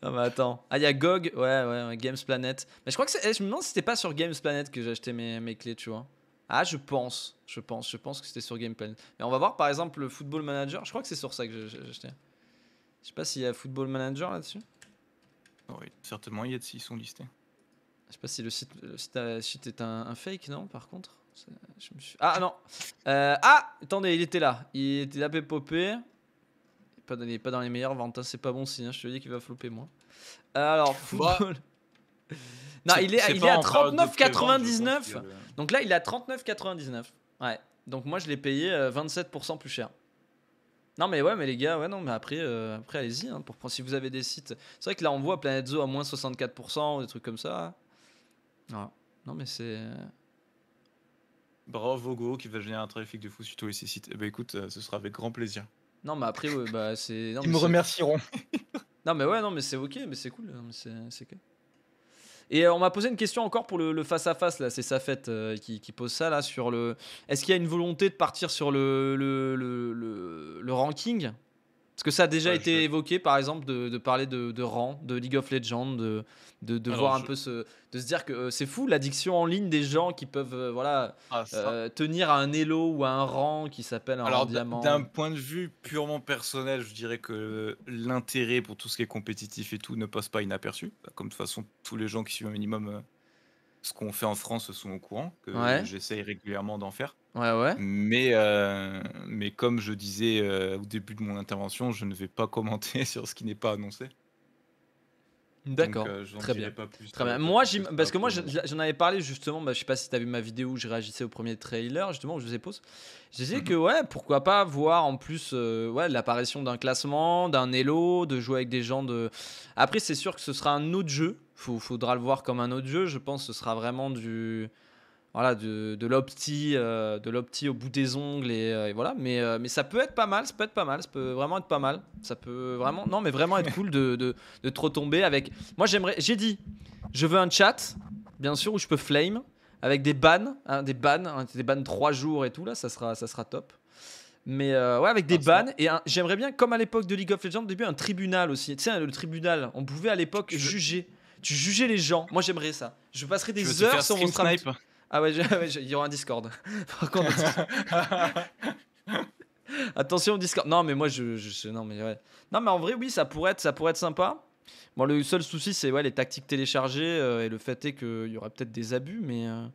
non, mais attends. Ah, il y a GOG, ouais, ouais, Games Planet. Mais je crois que c'est. Eh, je me demande si c'était pas sur Games Planet que j'ai acheté mes, mes clés, tu vois. Ah, je pense, je pense, je pense que c'était sur Game Mais on va voir par exemple le Football Manager. Je crois que c'est sur ça que j'ai acheté. Je sais pas s'il y a Football Manager là-dessus. Oui, certainement, il y a s'ils sont listés. Je sais pas si le site, le site, euh, est un fake, non, par contre ah non euh, Ah Attendez, il était là. Il était là, pépopé. Pas dans, les, pas dans les meilleures ventes, hein. c'est pas bon signe. Hein. Je te dis qu'il va flopper moi. Euh, alors, football. non, il est, il à 39,99. Donc là, il est à 39,99. Ouais. Donc moi, je l'ai payé 27% euh, plus cher. Non mais ouais mais les gars ouais non mais après après allez-y hein, pour si vous avez des sites c'est vrai que là on voit Planet Zoo à moins 64% ou des trucs comme ça non mais c'est Bravo Go qui va générer un trafic de fou sur tous les sites. Eh ben écoute, euh, ce sera avec grand plaisir. Non, mais après, bah, c'est. Ils me remercieront. Non, mais ouais, non, mais c'est ok, mais c'est cool. Hein, c'est Et euh, on m'a posé une question encore pour le face-à-face, là. C'est Safette euh, qui, pose ça, là, sur le. Est-ce qu'il y a une volonté de partir sur le, le- le ranking parce que ça a déjà été évoqué, par exemple, de, parler de, rang, de League of Legends, de, de voir un peu ce, de se dire que euh, c'est fou l'addiction en ligne des gens qui peuvent euh, voilà ah, euh, tenir à un elo ou à un rang qui s'appelle un Alors, diamant. D'un point de vue purement personnel, je dirais que l'intérêt pour tout ce qui est compétitif et tout ne passe pas inaperçu. Bah, comme de toute façon, tous les gens qui suivent un minimum ce qu'on fait en France sont au courant. Que j'essaye régulièrement d'en faire. Ouais, ouais. Mais, euh, mais comme je disais euh, au début de mon intervention, je ne vais pas commenter sur ce qui n'est pas annoncé. D'accord, euh, très bien. très bien. Moi, parce que moi, j'en avais parlé justement. Bah, je sais pas si tu as vu ma vidéo où je réagissais au premier trailer, justement, où je faisais pause. J'ai disais mmh que, ouais, pourquoi pas voir en plus ouais, l'apparition d'un classement, d'un Elo, de jouer avec des gens de. Après, c'est sûr que ce sera un autre jeu. faudra le voir comme un autre jeu. Je pense que ce sera vraiment du voilà, de, euh, de l'opti au bout des ongles. Et, euh, voilà. Mais, euh, mais ça peut être pas mal, ça peut être pas mal, ça peut vraiment être pas mal. Ça peut vraiment, non, mais vraiment être cool de, de, de retomber avec. Moi, j'aimerais, j'ai dit, je veux un chat, bien sûr, où je peux flame, avec des bans, hein, des bans, hein, des bans trois jours et tout, là, ça sera, ça sera top. Mais ouais, avec des ah, bans. Et j'aimerais bien, comme à l'époque de League of Legends, au début, un tribunal aussi. Tu sais, le tribunal, on pouvait à l'époque juger. Tu jugeais les gens. Moi, j'aimerais ça. Je passerais des heures sur mon snipe. Ah ouais, il y aura un Discord. Par contre, attention Discord. Non, mais moi, je, je, non, mais Non, mais en vrai, oui, ça pourrait être, ça pourrait être sympa. Bon, le seul souci, c'est ouais, les tactiques téléchargées euh, et le fait est qu'il y aura peut-être des abus, mais. Euh,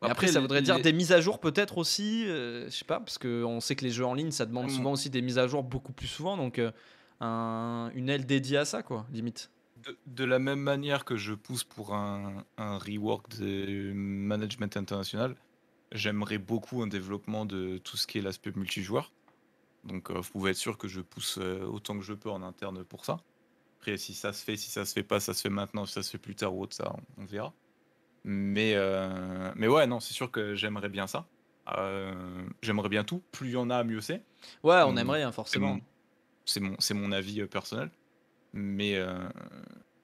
après, ça voudrait dire des mises à jour peut-être aussi, euh, je sais pas, parce qu'on sait que les jeux en ligne, ça demande souvent aussi des mises à jour beaucoup plus souvent, donc une aile dédiée à ça, quoi, limite de, la même manière que je pousse pour un, rework de management international, j'aimerais beaucoup un développement de tout ce qui est l'aspect multijoueur. Donc euh, vous pouvez être sûr que je pousse euh, autant que je peux en interne pour ça. Après, si ça se fait, si ça se fait pas, ça se fait maintenant, si ça se fait plus tard ou autre, ça, on, verra. Mais, euh, mais ouais, non, c'est sûr que j'aimerais bien ça. j'aimerais bien tout. Plus il y en a, mieux c'est. Ouais, on, hum, aimerait, hein, forcément. C'est mon, avis personnel. Mais, euh,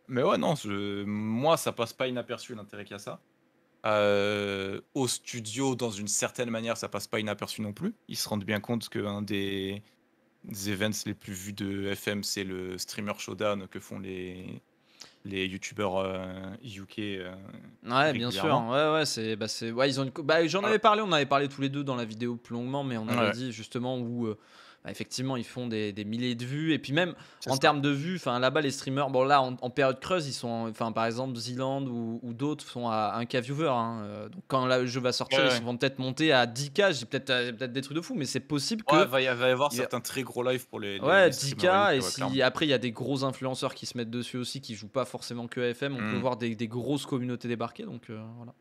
mais ouais, non, je... moi, ça passe pas inaperçu l'intérêt qu'il y a ça. Euh, au studio, dans une certaine manière, ça passe pas inaperçu non plus. Ils se rendent bien compte qu'un des... des events les plus vus de FM, c'est le streamer showdown que font les, les youtubeurs UK. Euh, ouais, bien sûr. Ouais, ouais, c'est, bah, c'est, ouais, ils ont bah, j'en ah. avais parlé, on avait parlé tous les deux dans la vidéo plus longuement, mais on avait dit justement où bah, effectivement, ils font des, milliers de vues. Et puis même en termes de vues, enfin là-bas, les streamers, bon là, en, période creuse, ils sont, enfin par exemple, Zealand ou, d'autres sont à 1K viewer. Hein. Euh, donc quand le jeu va sortir, ils vont peut-être monter à 10K. J'ai peut-être euh, peut des trucs de fou, mais c'est possible que. Ouais, va y, avoir certains très gros lives pour les. ouais, 10K. et si après, il y a des gros influenceurs qui se mettent dessus aussi, qui jouent pas forcément que FM. On peut mm. voir des, grosses communautés débarquer. Donc euh, voilà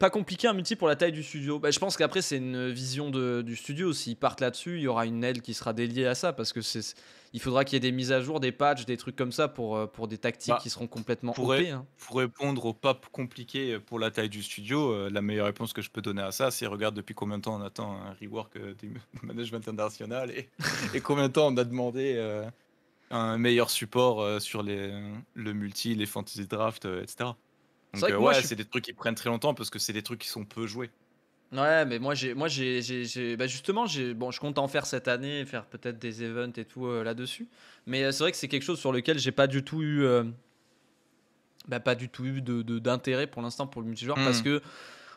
pas compliqué un multi pour la taille du studio. Bah, je pense qu'après, c'est une vision du studio. S'ils partent là-dessus, il y aura une aile qui sera dédiée à ça parce que c'est, il faudra qu'il y ait des mises à jour, des patchs, des trucs comme ça pour, euh, pour des tactiques bah, qui seront complètement pour, hein. pour répondre au pas compliqué pour la taille du studio, euh, la meilleure réponse que je peux donner à ça, c'est regarde depuis combien de temps on attend un rework euh, du management international et, combien de temps on a demandé un meilleur support sur les, le multi, les fantasy draft, etc. Euh, c'est des trucs qui prennent très longtemps parce que c'est des trucs qui sont peu joués. Ouais, mais moi, j'ai, moi, bah, justement, j'ai, bon, je compte en faire cette année, faire peut-être des events et tout euh, là-dessus. Mais euh, c'est vrai que c'est quelque chose sur lequel j'ai pas du tout eu, bah, pas du tout eu d'intérêt pour l'instant pour le multijoueur hmm. parce que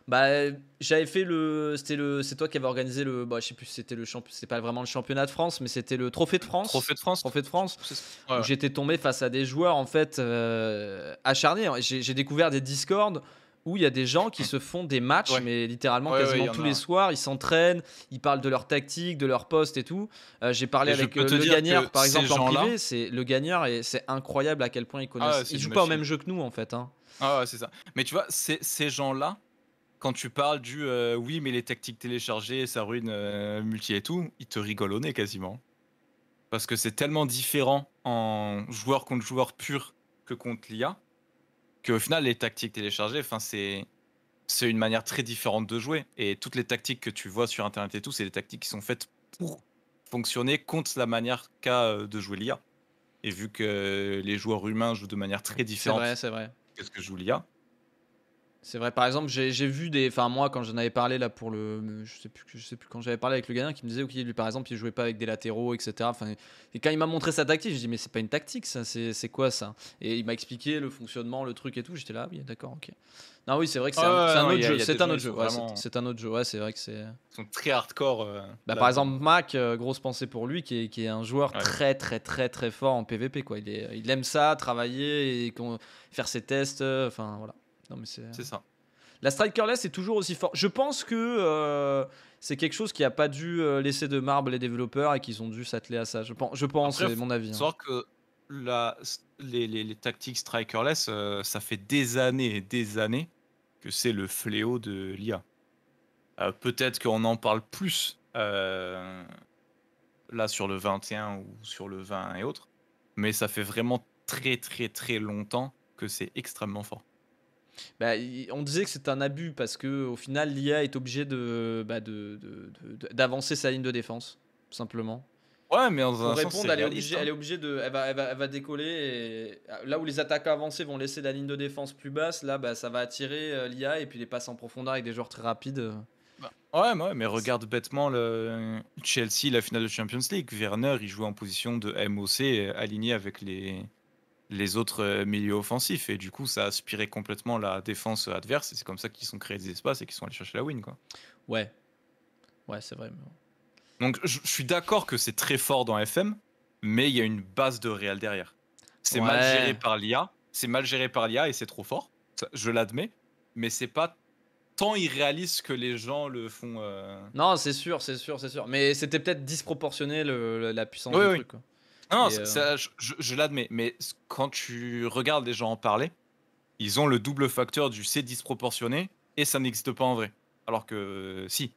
bah, j'avais fait le. C'était le. C'est toi qui avais organisé le. Bah, je sais plus. C'était le champ. c'est pas vraiment le championnat de France, mais c'était le Trophée de France. Trophée de France. Trophée de France. Où j'étais tombé face à des joueurs en fait euh, acharnés. J'ai découvert des discords où il y a des gens qui se font des matchs, mais littéralement quasiment tous les soirs, ils s'entraînent, ils parlent de leur tactique, de leur poste et tout. Euh, j'ai parlé avec euh, le gagnant, par exemple, en privé. C'est le gagneur et c'est incroyable à quel point ils ah connaissent. il ils jouent pas au même jeu que nous, en fait. Hein. Ah ouais, c'est ça. Mais tu vois, ces gens-là, quand tu parles du euh, oui, mais les tactiques téléchargées, ça ruine euh, multi et tout, ils te rigolent au nez quasiment. Parce que c'est tellement différent en joueur contre joueur pur que contre l'IA, au final, les tactiques téléchargées, enfin, c'est. C'est une manière très différente de jouer. Et toutes les tactiques que tu vois sur Internet et tout, c'est des tactiques qui sont faites pour fonctionner contre la manière qu'a euh, de jouer l'IA. Et vu que les joueurs humains jouent de manière très différente vrai, vrai. que ce que joue l'IA, c'est vrai, par exemple, j'ai vu des. Enfin, moi, quand j'en avais parlé là pour le. Je sais plus, je sais quand j'avais parlé avec le gagnant qui me disait, ok, lui par exemple, il jouait pas avec des latéraux, etc. Enfin, et quand il m'a montré sa tactique, je dis, mais c'est pas une tactique, c'est quoi ça Et il m'a expliqué le fonctionnement, le truc et tout. J'étais là, ah oui, d'accord, ok. Non, oui, c'est vrai que c'est ah un, autre jeu. C'est un, autre jeu c'est un autre jeu. Ouais, c'est vrai que c'est. Ils sont très hardcore. Euh, bah, par exemple, Mac, euh, grosse pensée pour lui, qui est, un joueur très, très, très, très fort en PvP. Quoi. Il, il aime ça, travailler, et faire ses tests. Euh, enfin, voilà. Non, mais c'est... ça. La strikerless est toujours aussi forte. Je pense que euh, c'est quelque chose qui n'a pas dû euh, laisser de marbre les développeurs et qu'ils ont dû s'atteler à ça. Je pense, je pense c'est mon avis. Hein. que les, tactiques strikerless, euh, ça fait des années et des années que c'est le fléau de l'IA. peut-être qu'on en parle plus là sur le 21 ou sur le 20 et autres, mais ça fait vraiment très très très longtemps que c'est extrêmement fort. Bah, on disait que c'est un abus parce que au final l'IA est obligée bah, de d'avancer sa ligne de défense simplement. Ouais, mais en elle, est obligée, hein. elle, de, elle va, décoller ah, là où les attaquants avancés vont laisser la ligne de défense plus basse, là bah, ça va attirer euh, l'IA et puis les passes en profondeur avec des joueurs très rapides. Euh. Bah, ouais, mais regarde bêtement le Chelsea, la finale de Champions League. Werner, il joue en position de MOC euh, aligné avec les, les autres euh, milieux offensifs. Et du coup, ça a aspiré complètement la défense adverse. Et c'est comme ça qu'ils ont créé des espaces et qu'ils sont allés chercher la win. Quoi. Ouais. Ouais, c'est vrai. Donc, je, suis d'accord que c'est très fort dans FM, mais il y a une base de réel derrière. C'est mal géré par l'IA. C'est mal géré par l'IA et c'est trop fort. je l'admets. Mais c'est pas tant irréaliste que les gens le font. Euh. Non, c'est sûr, c'est sûr, c'est sûr. Mais c'était peut-être disproportionné la puissance du truc. Quoi. Non, euh, ça, je, l'admets, mais quand tu regardes les gens en parler, ils ont le double facteur du c'est disproportionné et ça n'existe pas en vrai. Alors que si.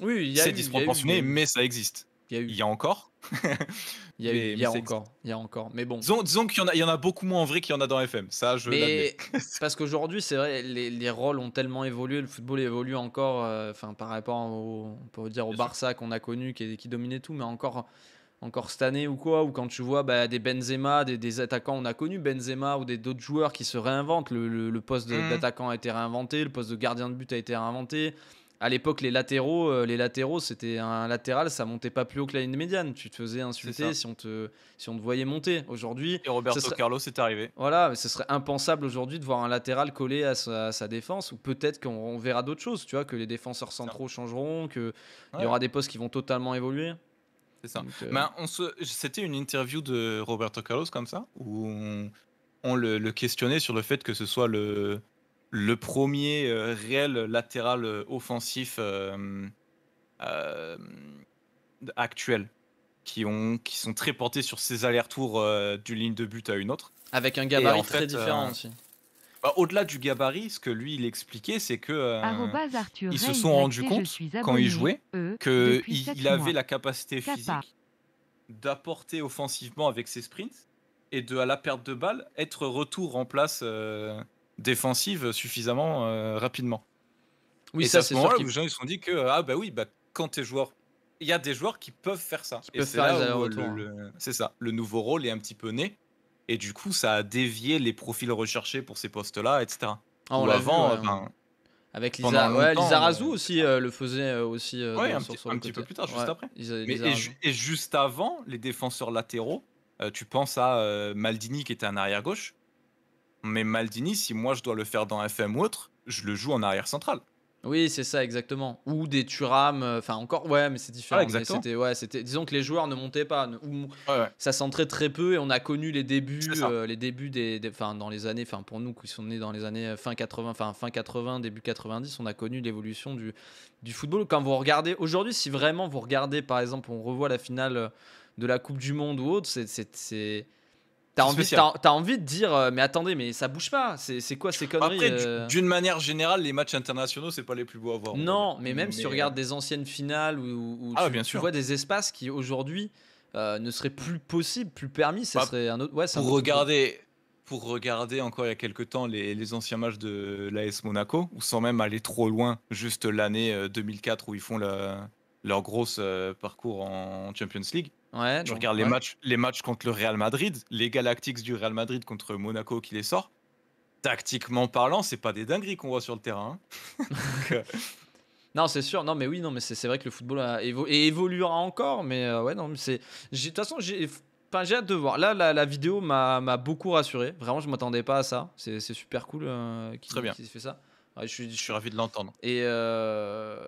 Oui, c'est disproportionné, mais ça existe. Il y, a encore il y a encore. il y a, a encore. Il y a encore. Mais bon. Disons, qu'il y, y, en a beaucoup moins en vrai qu'il y en a dans FM. Ça, je l'admets Parce qu'aujourd'hui, c'est vrai, les, rôles ont tellement évolué, le football évolue encore. Euh, enfin, par rapport au, on peut dire au Barça qu'on a connu, qui, qui dominait tout, mais encore encore cette année ou quoi, ou quand tu vois bah, des Benzema, des, attaquants, on a connu Benzema ou des d'autres joueurs qui se réinventent. Le, poste mm. d'attaquant a été réinventé, le poste de gardien de but a été réinventé. À l'époque, les latéraux, euh, les latéraux, c'était un latéral, ça montait pas plus haut que la ligne médiane. Tu te faisais insulter si on te, si on te voyait monter. Aujourd'hui, et Roberto Carlos est arrivé. Voilà, ce serait impensable aujourd'hui de voir un latéral collé à sa, défense. Ou peut-être qu'on verra d'autres choses. Tu vois que les défenseurs centraux changeront, que il y aura des postes qui vont totalement évoluer. C'est ça. Euh, ben, on se... C'était une interview de Roberto Carlos comme ça, où on, le, questionnait sur le fait que ce soit le, le premier euh, réel latéral euh, offensif actuel, qui, ont, qui sont très portés sur ces allers-retours d'une ligne de but à une autre. Avec un gabarit très différent aussi. Bah, au-delà du gabarit, ce que lui il expliquait, c'est que euh, ils se sont rendus compte quand ils jouaient qu'il avait la capacité physique d'apporter offensivement avec ses sprints et de à la perte de balle être retour en place euh, défensive suffisamment euh, rapidement. Oui, et ça c'est ce les gens ils se sont dit que ah bah oui bah quand es joueur il y a des joueurs qui peuvent faire ça. c'est ça le nouveau rôle est un petit peu né et du coup, ça a dévié les profils recherchés pour ces postes-là, etc. Ah, avant, ben, avec Lisa, Razou aussi euh, le faisait euh, aussi. Euh, un, petit, peu plus tard, juste après. Mais et, juste avant, les défenseurs latéraux, tu penses à Maldini qui était un arrière gauche. Mais Maldini, si moi je dois le faire dans FM ou autre, je le joue en arrière central. Oui, c'est ça, exactement. Ou des Turam, euh, enfin encore, ouais, mais c'est différent. Ah, ouais, disons que les joueurs ne montaient pas, ça s'entrait très peu et on a connu les débuts, euh, les débuts des, enfin dans les années, enfin pour nous qui sommes nés dans les années euh, fin 80, enfin fin 80, début 90, on a connu l'évolution du, du football. Quand vous regardez aujourd'hui, si vraiment vous regardez, par exemple, on revoit la finale de la Coupe du Monde ou autre, c'est T'as envie, envie de dire, euh, mais attendez, mais ça bouge pas. C'est quoi ces conneries euh d'une manière générale, les matchs internationaux, c'est pas les plus beaux à voir. Non, mais même si tu regardes euh, des anciennes finales où, ah, tu, vois des espaces qui aujourd'hui ne seraient plus possibles, plus permis, ça bah, serait un autre. pour, regarder, pour regarder encore il y a quelques temps les, anciens matchs de l'AS Monaco, ou sans même aller trop loin, juste l'année 2004 où ils font leur gros parcours en Champions League je regarde les, matchs, les matchs contre le Real Madrid, les Galactics du Real Madrid contre Monaco qui les sort. Tactiquement parlant, c'est pas des dingueries qu'on voit sur le terrain. Hein. Euh, non, c'est sûr. Non, mais oui, non, mais c'est vrai que le football a évoluera encore. Mais euh, ouais, non, c'est. De toute façon, j'ai. pas hâte de voir. Là, la, vidéo m'a beaucoup rassuré. Vraiment, je m'attendais pas à ça. C'est super cool qu'ils euh, qu'il fait ça je, suis, ravi de l'entendre. Et euh,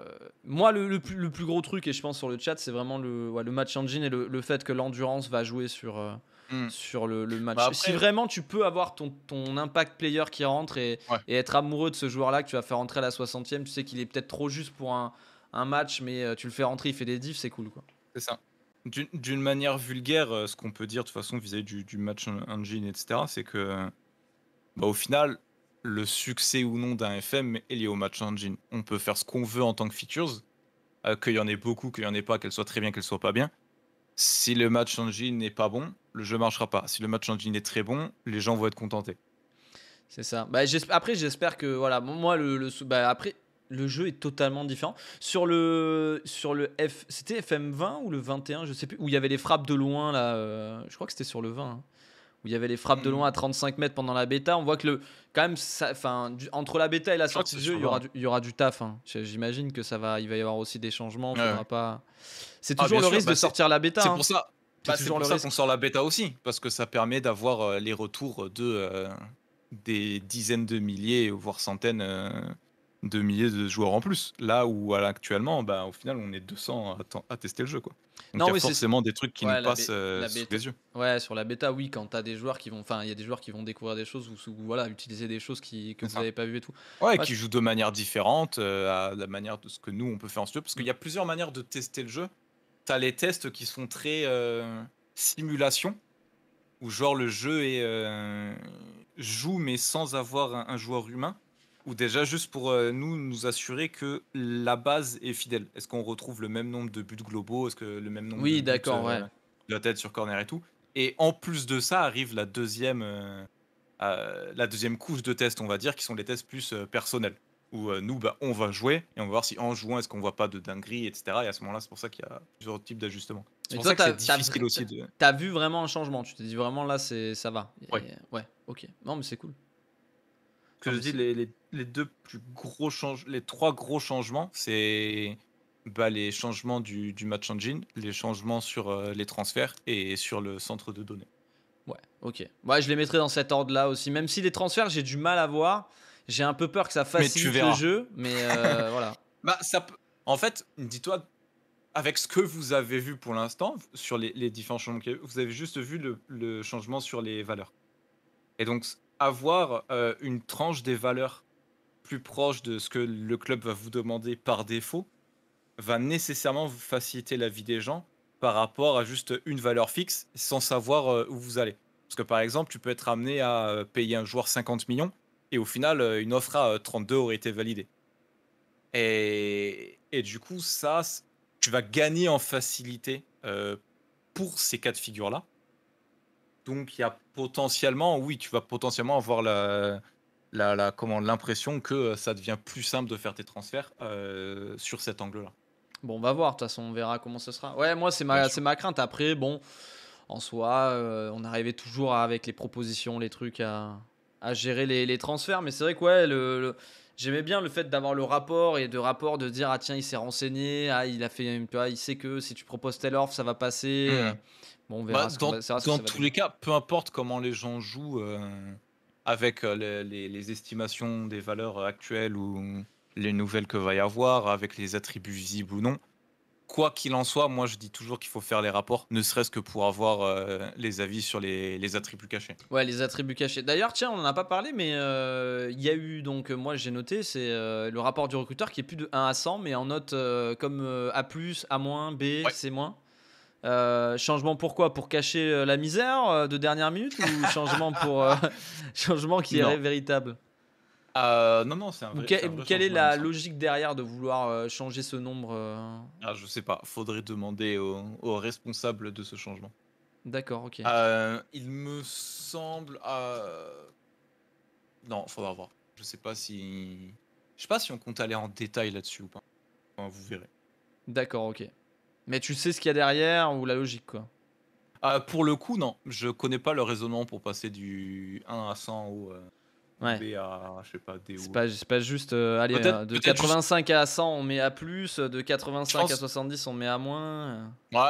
moi, le, plus, gros truc, et je pense sur le chat, c'est vraiment le, match engine et le, fait que l'endurance va jouer sur, euh, hmm. sur le, match. Bah, si vraiment tu peux avoir ton, impact player qui rentre et, être amoureux de ce joueur-là que tu vas faire rentrer à la 60e, tu sais qu'il est peut-être trop juste pour un, match, mais euh, tu le fais rentrer, il fait des diffs, c'est cool. C'est ça. D'une manière vulgaire, ce qu'on peut dire de toute façon vis-à-vis du, match engine, etc., c'est que bah, au final, le succès ou non d'un FM est lié au match engine. On peut faire ce qu'on veut en tant que features, euh, qu'il y en ait beaucoup, qu'il y en ait pas, qu'elle soit très bien, qu'elle soit pas bien. Si le match engine n'est pas bon, le jeu marchera pas. Si le match engine est très bon, les gens vont être contentés. C'est ça. Bah, après, j'espère que voilà, moi le, bah, après le jeu est totalement différent. Sur le sur le F, c'était FM 20 ou le 21, je sais plus où il y avait les frappes de loin là. Euh, je crois que c'était sur le 20 où il y avait les frappes de mm. loin à 35 mètres pendant la bêta. On voit que le, quand même, entre la bêta et la sortie du jeu, il y, aura du, taf. Hein. J'imagine que ça va, il va y avoir aussi des changements. C'est ah, toujours le risque de bah, sortir la bêta. C'est hein. pour ça. Bah, qu'on sort la bêta aussi, parce que ça permet d'avoir euh, les retours de euh, des dizaines de milliers, voire centaines. Euh, de milliers de joueurs en plus. Là où actuellement, bah, au final, on est 200 à, tester le jeu. Quoi. forcément des trucs qui nous passent euh, sous les yeux. Ouais, sur la bêta, oui, quand t'as des joueurs qui vont, enfin, il y a des joueurs qui vont découvrir des choses ou, voilà, utiliser des choses qui, que vous n'avez pas vu et tout. Ouais, qui jouent de manière différente euh, à la manière de ce que nous on peut faire en studio, parce qu'il y a plusieurs manières de tester le jeu. T'as les tests qui sont très euh, simulation, où genre le jeu est, joue mais sans avoir un joueur humain. Ou déjà juste pour euh, nous, nous assurer que la base est fidèle. Est-ce qu'on retrouve le même nombre de buts globaux Est-ce que le même nombre Oui, de d'accord, euh, La tête sur corner et tout. Et en plus de ça, arrive la deuxième, euh, la deuxième couche de tests, on va dire, qui sont les tests plus personnels. Où nous, bah, on va jouer et on va voir si en jouant, est-ce qu'on voit pas de dinguerie, etc. Et à ce moment-là, c'est pour ça qu'il y a plusieurs types d'ajustements. C'est pour ça que c'est difficile aussi vu vraiment un changement. Tu te dis vraiment là, c'est ça va. Ouais. ouais. Ok. Non, mais c'est cool que je dis, les, les, deux plus gros changements, les trois gros changements, c'est bah, les changements du, du, match engine, les changements sur euh, les transferts et sur le centre de données. Ouais, ok. moi je les mettrai dans cet ordre-là aussi. Même si les transferts, j'ai du mal à voir. J'ai un peu peur que ça facilite le jeu, mais euh, voilà. Bah, ça En fait, dis-toi, avec ce que vous avez vu pour l'instant, sur les, les, différents changements, vous avez juste vu le, le changement sur les valeurs. Et donc, avoir euh, une tranche des valeurs plus proche de ce que le club va vous demander par défaut va nécessairement vous faciliter la vie des gens par rapport à juste une valeur fixe sans savoir euh, où vous allez. Parce que par exemple, tu peux être amené à euh, payer un joueur 50 millions et au final, une offre à 32 aurait été validée. Et, du coup, ça, tu vas gagner en facilité pour ces cas de figure-là. Donc il y a potentiellement, oui, tu vas potentiellement avoir la, la, l'impression que euh, ça devient plus simple de faire tes transferts euh, sur cet angle-là. Bon, on va voir. De toute façon, on verra comment ce sera. Ouais, moi c'est ma c'est ma crainte. Après, bon, en soi, euh, on arrivait toujours avec les propositions, les trucs à, gérer les, transferts. Mais c'est vrai que j'aimais bien le fait d'avoir le rapport et de rapport de dire ah tiens il s'est renseigné ah il a fait il sait que si tu proposes tel offre ça va passer mmh on verra bah, dans, tous les cas, peu importe comment les gens jouent, euh, avec euh, les, estimations des valeurs euh, actuelles ou les nouvelles que va y avoir, avec les attributs visibles ou non, quoi qu'il en soit, moi je dis toujours qu'il faut faire les rapports, ne serait-ce que pour avoir les avis sur les, attributs cachés. Ouais, les attributs cachés. D'ailleurs, tiens, on n'en a pas parlé, mais il y a eu, donc moi j'ai noté, c'est le rapport du recruteur qui est plus de 1 à 100, mais en note comme A, A-, B, C-. Euh, changement pourquoi Pour cacher euh, la misère euh, de dernière minute ou changement, pour, changement qui est véritable non, non, c'est un vrai. changement quelle est la logique derrière de vouloir changer ce nombre ah, Je sais pas. Faudrait demander aux, responsables de ce changement. D'accord, ok. il me semble. Euh... Non, faudra voir. Je sais pas si. Je sais pas si on compte aller en détail là-dessus ou pas. vous verrez. D'accord, ok. Mais tu sais ce qu'il y a derrière ou la logique, quoi. Ah, pour le coup, non. Je connais pas le raisonnement pour passer du 1 à 100 euh, ou ouais. B à, je sais pas, D C'est pas, pas, juste, euh, allez, hein, de 85 à 100, on met à plus, de 85 à 70, on met à moins. Ouais.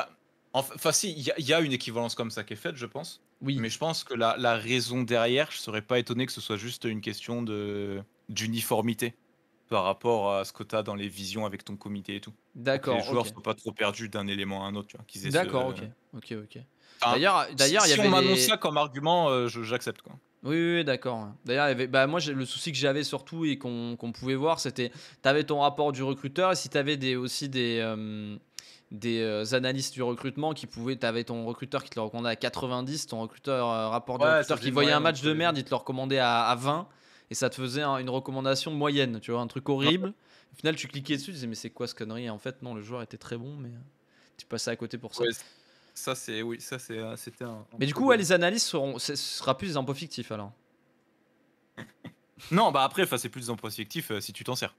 Enfin, si, il y, a une équivalence comme ça qui est faite, je pense. Oui. Mais je pense que la, la raison derrière, je serais pas étonné que ce soit juste une question de d'uniformité par rapport à ce que tu as dans les visions avec ton comité et tout. D'accord. Les joueurs ne sont pas trop perdus d'un élément à un autre. D'accord, ok. Ok, ok. d'ailleurs, si, il y avait on m'annonce ça comme argument, euh, j'accepte quoi. Oui, oui, d'accord. D'ailleurs, bah, moi, le souci que j'avais surtout et qu'on pouvait voir, c'était, tu avais ton rapport du recruteur et si tu avais des, aussi des, euh, des euh, analystes du recrutement qui pouvaient, tu avais ton recruteur qui te le recommandait à 90, ton recruteur, rapport de qui voyait un match de merde, il te le recommandait à, à 20 et ça te faisait une recommandation moyenne, tu vois, un truc horrible. Au final, tu cliquais dessus, tu disais mais c'est quoi ce connerie et En fait, non, le joueur était très bon, mais euh, tu passais à côté pour ça. ça c'est oui, ça c'est euh, c'était un. Mais du coup, les analyses seront, ce sera plus des impôts fictifs alors. non, bah après, c'est plus des impôts fictifs euh, si tu t'en sers.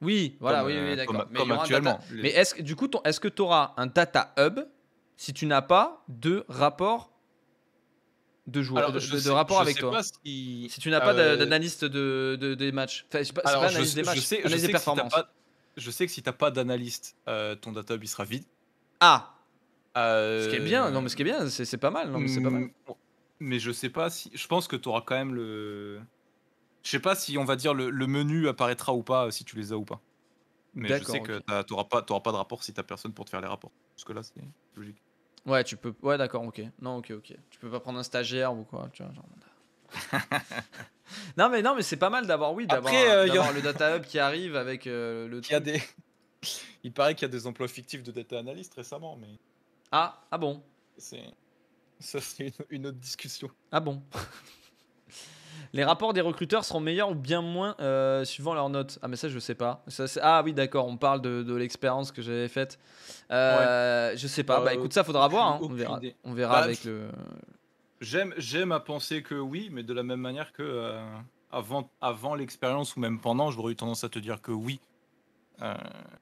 Oui, voilà, oui, d'accord. comme actuellement. Mais est-ce du coup, est-ce que tu auras un data hub si tu n'as pas de rapport de joueurs, de, rapport avec toi. Si... tu n'as pas d'analyste de, des matchs, je, sais, Si je que si t'as pas d'analyste, euh, ton ton il sera vide. Ah. Euh, ce qui est bien, non mais ce qui est bien, c'est pas mal, non mais c'est pas hmm, Mais je sais pas si, je pense que tu auras quand même le, je sais pas si on va dire le, menu apparaîtra ou pas euh, si tu les as ou pas. Mais je sais que t'auras pas, auras pas de rapport si tu t'as personne pour te faire les rapports. Parce que là, c'est logique. Ouais, tu peux. Ouais, d'accord, ok. Non, ok, ok. Tu peux pas prendre un stagiaire ou quoi, tu vois, genre... Bah. non, mais non, mais c'est pas mal d'avoir, oui, d'avoir euh, le data hub qui arrive avec euh, le. Il, il paraît qu'il y a des emplois fictifs de data analyst récemment, mais. Ah, ah bon. C'est. Ça, c'est une autre discussion. Ah bon. Les rapports des recruteurs seront meilleurs ou bien moins euh, suivant leurs notes. Ah, mais ça, je sais pas. Ça, ah, oui, d'accord, on parle de, l'expérience que j'avais faite. Euh, Je sais pas. bah euh, écoute, ça faudra voir. Hein. On verra, on bah, verra avec le. J'aime, j'aime à penser que oui, mais de la même manière que euh, avant, avant l'expérience ou même pendant, j'aurais eu tendance à te dire que oui.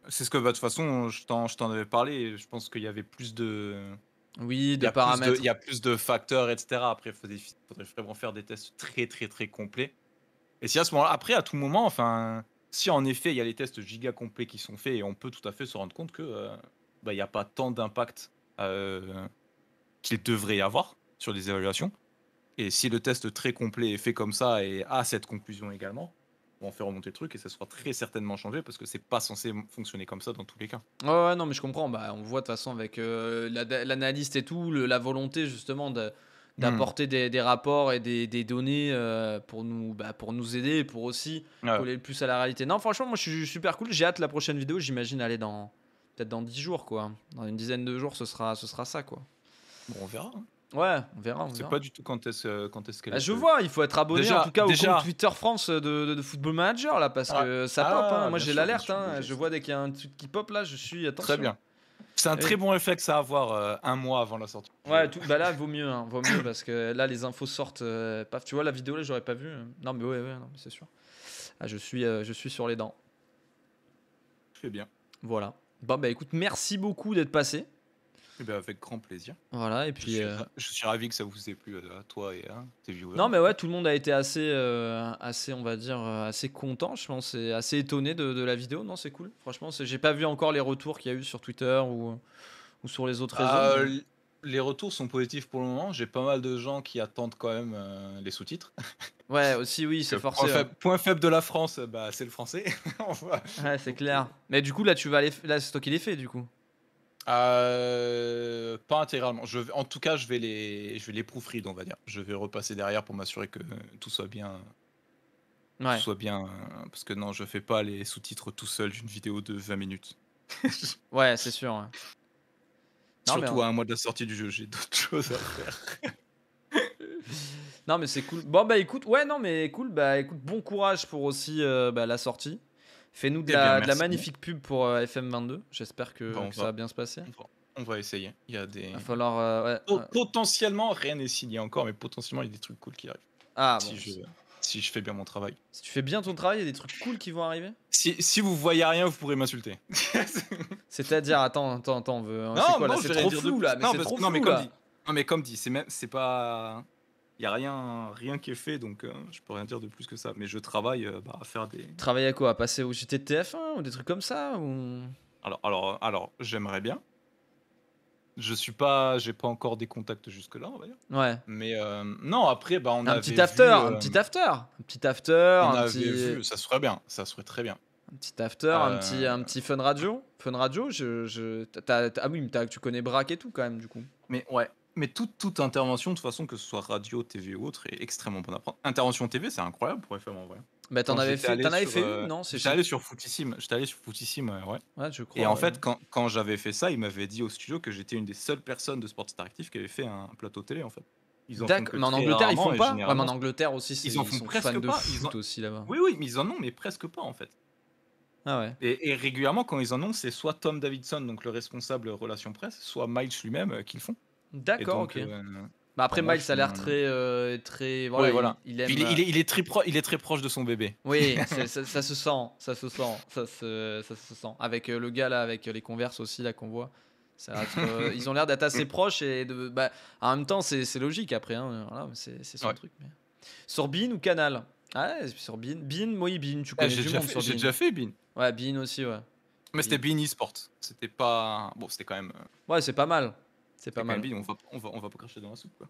c'est ce que, bah, de toute façon, je t'en, avais parlé. Et je pense qu'il y avait plus de. Oui, des il paramètres. il y a plus de facteurs, etc. Après, il faudrait, vraiment faire des tests très, très, très complets. Et si à ce moment-là, après, à tout moment, enfin, si en effet, il y a les tests giga complets qui sont faits et on peut tout à fait se rendre compte que euh, bah, il n'y a pas tant d'impact euh, qu'il devrait y avoir sur les évaluations. Et si le test très complet est fait comme ça et a cette conclusion également, on faire remonter le truc et ça sera très certainement changé parce que c'est pas censé fonctionner comme ça dans tous les cas. Ouais, ouais non, mais je comprends. Bah, on voit de toute façon avec euh, l'analyste et tout, la volonté justement d'apporter hmm. des, rapports et des, données euh, pour, nous, bah, pour nous aider, pour aussi coller le plus à la réalité. Non, franchement, moi je suis super cool. J'ai hâte la prochaine vidéo, j'imagine, aller dans peut-être dans 10 jours, quoi. Dans une dizaine de jours, ce sera, ce sera ça, quoi. Bon, on verra. Hein. Ouais, on verra. On c'est pas du tout quand est-ce euh, quand est-ce qu'elle. là ah, je vois, il faut être abonné en tout cas au compte Twitter France euh, de, Football Manager là parce que ah. ça pop. Hein. Ah, Moi j'ai l'alerte, hein. je vois dès qu'il y a un truc qui pop là, je suis attention. Très bien. C'est un très bon réflexe à avoir euh, un mois avant la sortie. Ouais, bah là vaut mieux, hein, vaut mieux parce que là les infos sortent. tu vois la vidéo là, j'aurais pas vu. Non mais ouais, ouais non, c'est sûr. je suis je suis sur les dents. Très bien. Voilà. Bon bah écoute, merci beaucoup d'être passé. Eh ben, avec grand plaisir. Voilà, et puis. Je suis, euh, ravi que ça vous ait plu euh, à toi et tes viewers. Non, mais ouais, tout le monde a été assez, euh, assez on va dire, assez content, je pense, et assez étonné de, la vidéo. Non, c'est cool. Franchement, j'ai pas vu encore les retours qu'il y a eu sur Twitter ou, ou sur les autres ah, réseaux. les retours sont positifs pour le moment. J'ai pas mal de gens qui attendent quand même les sous-titres. Ouais, aussi, oui, c'est forcément Point, faible, point faible, de la France, bah, c'est le français. ouais, c'est clair. Mais du coup, là, tu vas aller, là, c'est toi qui les fait du coup. Euh, pas intégralement. Je, en tout cas, je vais les, je vais les proofread, on va dire. Je vais repasser derrière pour m'assurer que tout soit bien. soit bien. Parce que non, je fais pas les sous-titres tout seul d'une vidéo de 20 minutes. ouais, c'est sûr. Surtout à un mois de la sortie du jeu, j'ai d'autres choses à faire. non, mais c'est cool. Bon, bah écoute, ouais, non, mais cool. Bah écoute, bon courage pour aussi euh, bah, la sortie. Fais-nous de, eh la, magnifique pub pour euh, FM22. J'espère que, ça va bien se passer. On va, essayer. Il y a des. Il va falloir. Euh, potentiellement, rien n'est signé encore, mais potentiellement, il y a des trucs cool qui arrivent. Ah, si Je, si je fais bien mon travail. Si tu fais bien ton travail, il y a des trucs cool qui vont arriver Si, si vous voyez rien, vous pourrez m'insulter. C'est-à-dire, attends, attends, attends, on veut. Non, c'est trop flou là. Mais non, trop mais comme dit, non, mais comme dit, c'est même. C'est pas il n'y a rien, rien qui est fait, donc euh, je peux rien dire de plus que ça. Mais je travaille euh, bah, à faire des. Travailler à quoi À passer au GTTF1 ou des trucs comme ça ou... Alors, alors, alors j'aimerais bien. Je suis pas, j'ai pas encore des contacts jusque là, on va dire. Ouais. Mais euh, non, après, bah on a un, petit after, un petit after, un petit after, ça serait bien, ça serait très bien. Un petit after, un petit, un petit fun radio, fun radio. Je, je ah oui, mais tu connais Braque et tout quand même du coup. Mais ouais, mais toute, toute intervention, de toute façon, que ce soit radio, TV ou autre, est extrêmement bonne à prendre. Intervention TV, c'est incroyable pour FM en vrai. Bah, t'en avais fait, fait une, euh, non J'étais allé sur Footissime, j'étais allé sur Footissime, ouais. ouais je crois, et en fait, quand, quand j'avais fait ça, ils m'avaient dit au studio que j'étais une des seules personnes de Sport Interactif qui avait fait un plateau télé, en fait. Ils mais en Angleterre, ils font pas. Ouais, mais en Angleterre aussi, ils en font presque pas. ils aussi là-bas. Oui, oui, mais ils en ont, mais presque pas en fait. Ah ouais. et, régulièrement, quand ils en ont, c'est soit Tom Davidson, donc le responsable relations presse, soit Miles lui-même qu'ils euh, qui font. D'accord, ok. Euh, bah après, Miles, ça a l'air très. Euh, très voilà, voilà. Il, il, est, euh, il, est très pro, il est très proche de son bébé. Oui, ça, se sent. Ça se sent. Ça se, ça se sent. Avec le gars, là, avec les converses aussi, là, qu'on voit. ils ont l'air d'être assez proches. Et de, bah, en même temps, c'est logique après. Hein, voilà, c'est son truc. Mais... Sur Bin ou Canal Ah, sur Bin, moi, Bin. Tu ah, connais J'ai déjà, fait Bin Ouais, Bin aussi, ouais. Mais c'était Bin eSport. C'était pas. Bon, c'était quand même. Ouais, c'est pas mal. C'est pas mal. on, va, on, va, on va pas cracher dans la soupe. Quoi.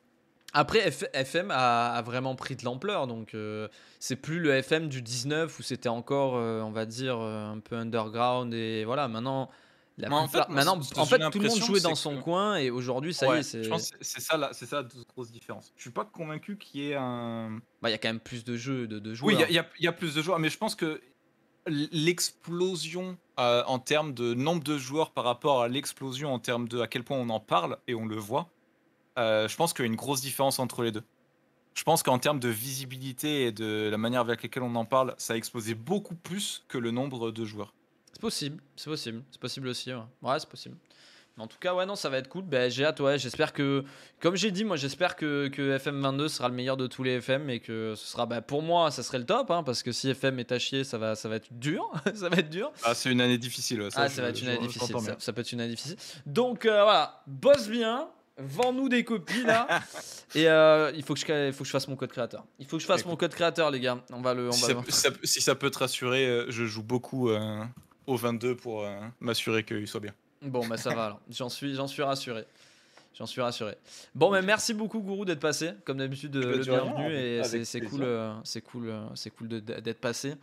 Après, FM a, vraiment pris de l'ampleur, donc euh, c'est plus le FM du 19 où c'était encore, euh, on va dire, euh, un peu underground et voilà. Maintenant, maintenant, en fait tout le monde jouait dans son coin et aujourd'hui, ça y est, c'est. ça, la, c'est ça la grosse différence. Je suis pas convaincu qu'il y ait un. Bah, il y a quand même plus de jeux, de, joueurs. Oui, il y, y, a plus de joueurs, mais je pense que l'explosion en termes de nombre de joueurs par rapport à l'explosion, en termes de à quel point on en parle et on le voit, euh, je pense qu'il y a une grosse différence entre les deux. Je pense qu'en termes de visibilité et de la manière avec laquelle on en parle, ça a explosé beaucoup plus que le nombre de joueurs. C'est possible, c'est possible, c'est possible aussi. ouais c'est possible en tout cas, ouais, non, ça va être cool. Ben, j'ai hâte, ouais. J'espère que, comme j'ai dit, moi, j'espère que, que FM22 sera le meilleur de tous les FM et que ce sera, ben, pour moi, ça serait le top, hein, parce que si FM est à chier, ça va, ça va être dur. ça va être dur. Ah, c'est une année difficile, ça. Ah, ça va être une année difficile. Ça, peut être une année difficile. Donc, euh, voilà, bosse bien. Vends-nous des copies là. et euh, il faut que, je, faut que je fasse mon code créateur. Il faut que je fasse mon code créateur, les gars. On va le. On si, ça, si ça peut te rassurer, euh, je joue beaucoup au 22 pour m'assurer qu'il soit bien. Bon, bah ça va alors. J'en suis, j'en suis rassuré. J'en suis rassuré. Bon, mais merci beaucoup, Gourou, d'être passé. Comme d'habitude, eh euh, ben, le bienvenu. et c'est cool, c'est cool, euh, c'est cool euh, d'être passé.